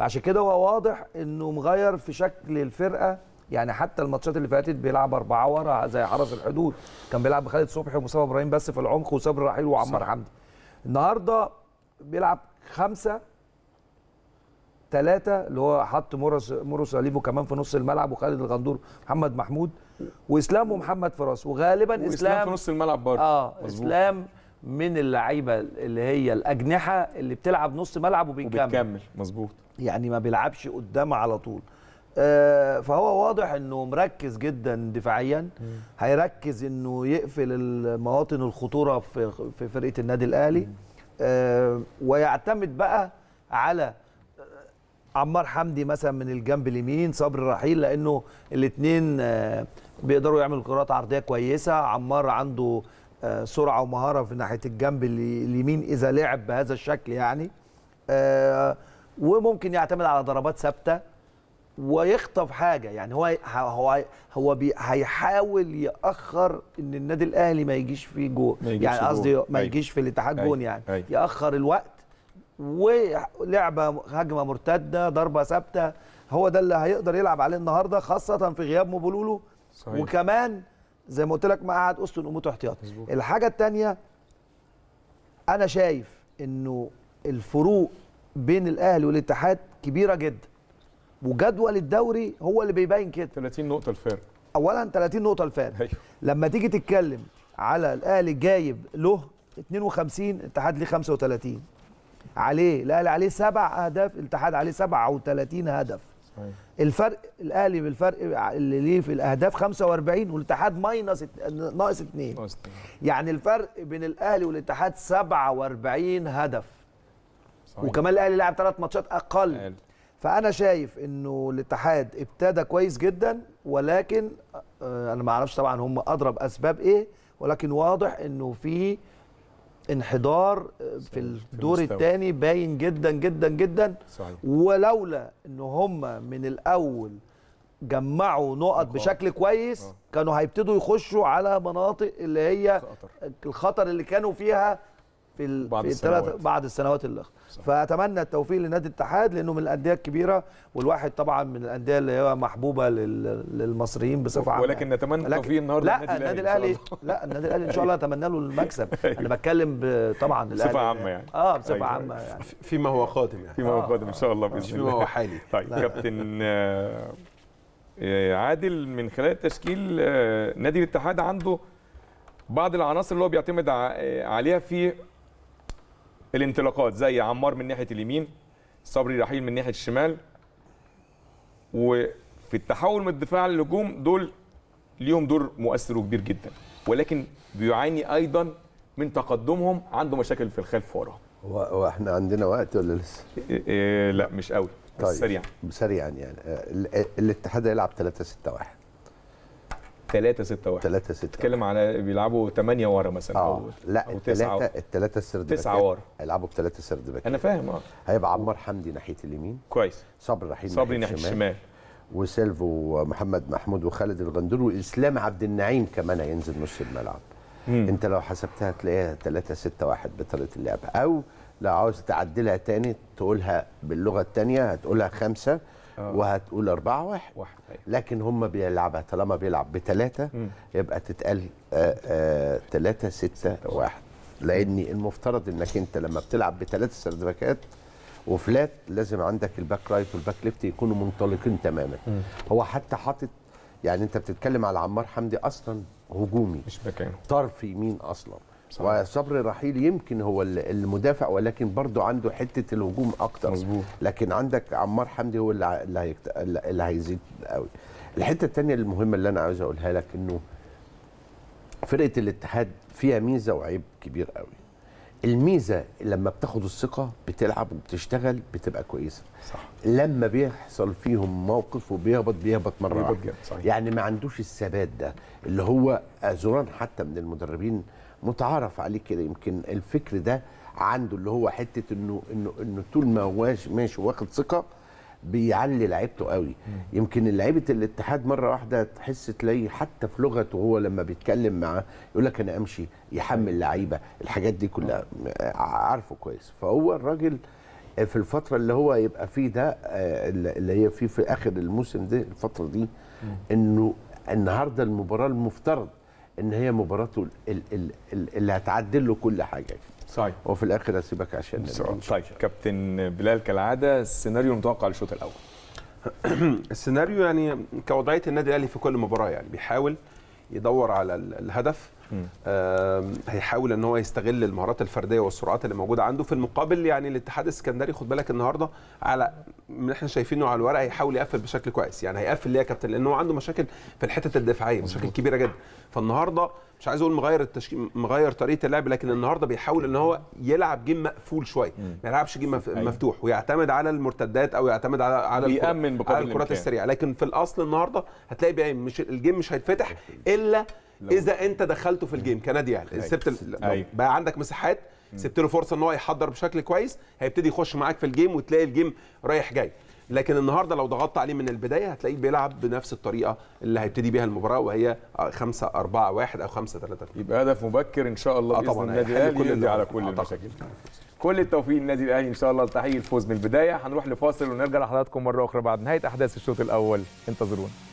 عشان كده هو واضح انه مغير في شكل الفرقه يعني حتى الماتشات اللي فاتت بيلعب اربعه ورا زي حرس الحدود كان بيلعب بخالد صبحي ومصطفى ابراهيم بس في العمق وصبري رحيل وعمار حمدي النهارده بيلعب خمسه ثلاثه اللي هو حط مورس مورس أليبو كمان في نص الملعب وخالد الغندور محمد محمود واسلام ومحمد فراس وغالبا وإسلام اسلام في نص الملعب برضه اه مزبوط. اسلام من اللعيبه اللي هي الاجنحه اللي بتلعب نص ملعب وبيكمل وبتكمل مظبوط يعني ما بيلعبش قدام على طول آه، فهو واضح انه مركز جدا دفاعيا هيركز انه يقفل المواطن الخطوره في في فرقه النادي الاهلي آه، ويعتمد بقى على آه، عمار حمدي مثلا من الجنب اليمين صبري رحيل لانه الاثنين بيقدروا يعملوا كرات عرضيه كويسه عمار عنده سرعه ومهاره في ناحيه الجنب اليمين اذا لعب بهذا الشكل يعني وممكن يعتمد على ضربات ثابته ويخطف حاجه يعني هو هو هو هيحاول ياخر ان النادي الاهلي ما يجيش فيه جول يعني قصدي ما أيوه. يجيش في الاتحاد جون أيوه. يعني أي. أيوه. ياخر الوقت ولعبه هجمه مرتده ضربه ثابته هو ده اللي هيقدر يلعب عليه النهارده خاصه في غياب موبولولو صحيح. وكمان زي ما قلت لك قعد اوستن اموتو احتياطي الحاجه الثانيه انا شايف انه الفروق بين الاهلي والاتحاد كبيره جدا وجدول الدوري هو اللي بيبين كده 30 نقطه الفارق اولا 30 نقطه الفارق أيوه. لما تيجي تتكلم على الاهلي جايب له 52 الاتحاد ليه 35 عليه الاهلي عليه سبع اهداف الاتحاد عليه 37 هدف صحيح. الفرق الاهلي بالفرق اللي ليه في الاهداف 45 والاتحاد ماينس ناقص 2 يعني الفرق بين الاهلي والاتحاد 47 هدف صحيح. وكمان الاهلي لعب ثلاث ماتشات اقل أهل. فانا شايف انه الاتحاد ابتدى كويس جدا ولكن آه، انا ما اعرفش طبعا هم اضرب اسباب ايه ولكن واضح انه في انحدار آه، في الدور الثاني باين جدا جدا جدا صحيح. ولولا ان هم من الاول جمعوا نقط بشكل كويس آه. كانوا هيبتدوا يخشوا على مناطق اللي هي الخطر اللي كانوا فيها في بعد في الثلاث بعد السنوات الاخر فاتمنى التوفيق لنادي الاتحاد لانه من الانديه الكبيره والواحد طبعا من الانديه اللي هي محبوبه للمصريين بصفه عامه ولكن نتمنى التوفيق النهارده لا النادي الاهلي لا النادي الاهلي ان شاء الله اتمنى له المكسب أيوه. انا بتكلم طبعا الاهلي بصفه عامه يعني اه بصفه أيوه. عامه يعني. يعني فيما هو قادم يعني فيما هو قادم ان شاء الله آه، باذن الله فيما هو حالي طيب نعم. كابتن آه، عادل من خلال التشكيل آه، نادي الاتحاد عنده بعض العناصر اللي هو بيعتمد عليها في الانطلاقات زي عمار من ناحيه اليمين صبري رحيل من ناحيه الشمال وفي التحول من الدفاع للهجوم دول ليهم دور مؤثر وكبير جدا ولكن بيعاني ايضا من تقدمهم عنده مشاكل في الخلف ورا هو احنا عندنا وقت ولا لسه؟ إيه, إيه، لا مش قوي طيب سريعا سريعا يعني آه، الاتحاد هيلعب 3 6 1 3 6 1 3 6 تتكلم على بيلعبوا 8 ورا مثلا آه. او لا أو الثلاثه التلاتة السرد 9 ورا هيلعبوا بثلاثه سرد باك انا فاهم اه هيبقى عمار حمدي ناحيه اليمين كويس صبري رحيل صبري ناحيه الشمال وسيلفو ومحمد محمود وخالد الغندور واسلام عبد النعيم كمان هينزل نص الملعب مم. انت لو حسبتها تلاقيها 3 6 1 بطريقه اللعب او لو عاوز تعدلها تاني تقولها باللغه الثانيه هتقولها خمسه آه. وهتقول 4 1 واحد. أيوة. لكن هم بيلعبها طالما بيلعب بثلاثه يبقى تتقال 3 6 1 لان المفترض انك انت لما بتلعب بثلاث سردباكات وفلات لازم عندك الباك رايت والباك ليفت يكونوا منطلقين تماما م. هو حتى حاطط يعني انت بتتكلم على عمار حمدي اصلا هجومي مش باكانه طرف يمين اصلا صح. وصبري رحيل يمكن هو المدافع ولكن برضه عنده حته الهجوم اكتر مظبوط لكن عندك عمار حمدي هو اللي اللي, اللي هيزيد قوي الحته الثانيه المهمه اللي انا عاوز اقولها لك انه فرقه الاتحاد فيها ميزه وعيب كبير قوي الميزه لما بتاخد الثقه بتلعب وبتشتغل بتبقى كويسه صح لما بيحصل فيهم موقف وبيهبط بيهبط مره واحده يعني ما عندوش الثبات ده اللي هو زوران حتى من المدربين متعارف عليه كده يمكن الفكر ده عنده اللي هو حته انه انه انه طول ما هو ماشي واخد ثقه بيعلي لعيبته قوي يمكن لعيبه الاتحاد مره واحده تحس تلاقي حتى في لغته هو لما بيتكلم معاه يقول لك انا امشي يحمل لعيبه الحاجات دي كلها آه. عارفه كويس فهو الراجل في الفتره اللي هو يبقى فيه ده آه، اللي هي فيه في اخر الموسم ده الفتره دي انه النهارده المباراه المفترض ان هي مباراته اللي هتعدل له كل حاجه صحيح في الاخر هسيبك عشان طيب كابتن بلال كالعاده السيناريو المتوقع للشوط الاول السيناريو يعني كوضعيه النادي الاهلي في كل مباراه يعني بيحاول يدور على الهدف هيحاول ان هو يستغل المهارات الفرديه والسرعات اللي موجوده عنده في المقابل يعني الاتحاد السكندري خد بالك النهارده على احنا شايفينه على الورق هيحاول يقفل بشكل كويس يعني هيقفل ليه يا كابتن لان هو عنده مشاكل في الحتت الدفاعيه مشاكل كبيره جدا فالنهارده مش عايز اقول مغير التشكيل مغير طريقه اللعب لكن النهارده بيحاول ان هو يلعب جيم مقفول شويه ما يلعبش جيم أيوه. مفتوح ويعتمد على المرتدات او يعتمد على على بيأمن على الكرات السريعه لكن في الاصل النهارده هتلاقي مش الجيم مش هيتفتح الا اذا انت دخلته في الجيم كنادي اهلي يعني. أيوة. سبت أيوة. بقى عندك مساحات سبت له فرصه ان هو يحضر بشكل كويس هيبتدي يخش معاك في الجيم وتلاقي الجيم رايح جاي لكن النهارده لو ضغطت عليه من البدايه هتلاقيه بيلعب بنفس الطريقه اللي هيبتدي بيها المباراه وهي 5 4 1 او 5 3 2 يبقى هدف مبكر ان شاء الله آه باذن النادي الاهلي يقضي على كل آه المشاكل كل التوفيق للنادي الاهلي ان شاء الله لتحقيق الفوز من البدايه هنروح لفاصل ونرجع لحضراتكم مره اخرى بعد نهايه احداث الشوط الاول انتظرونا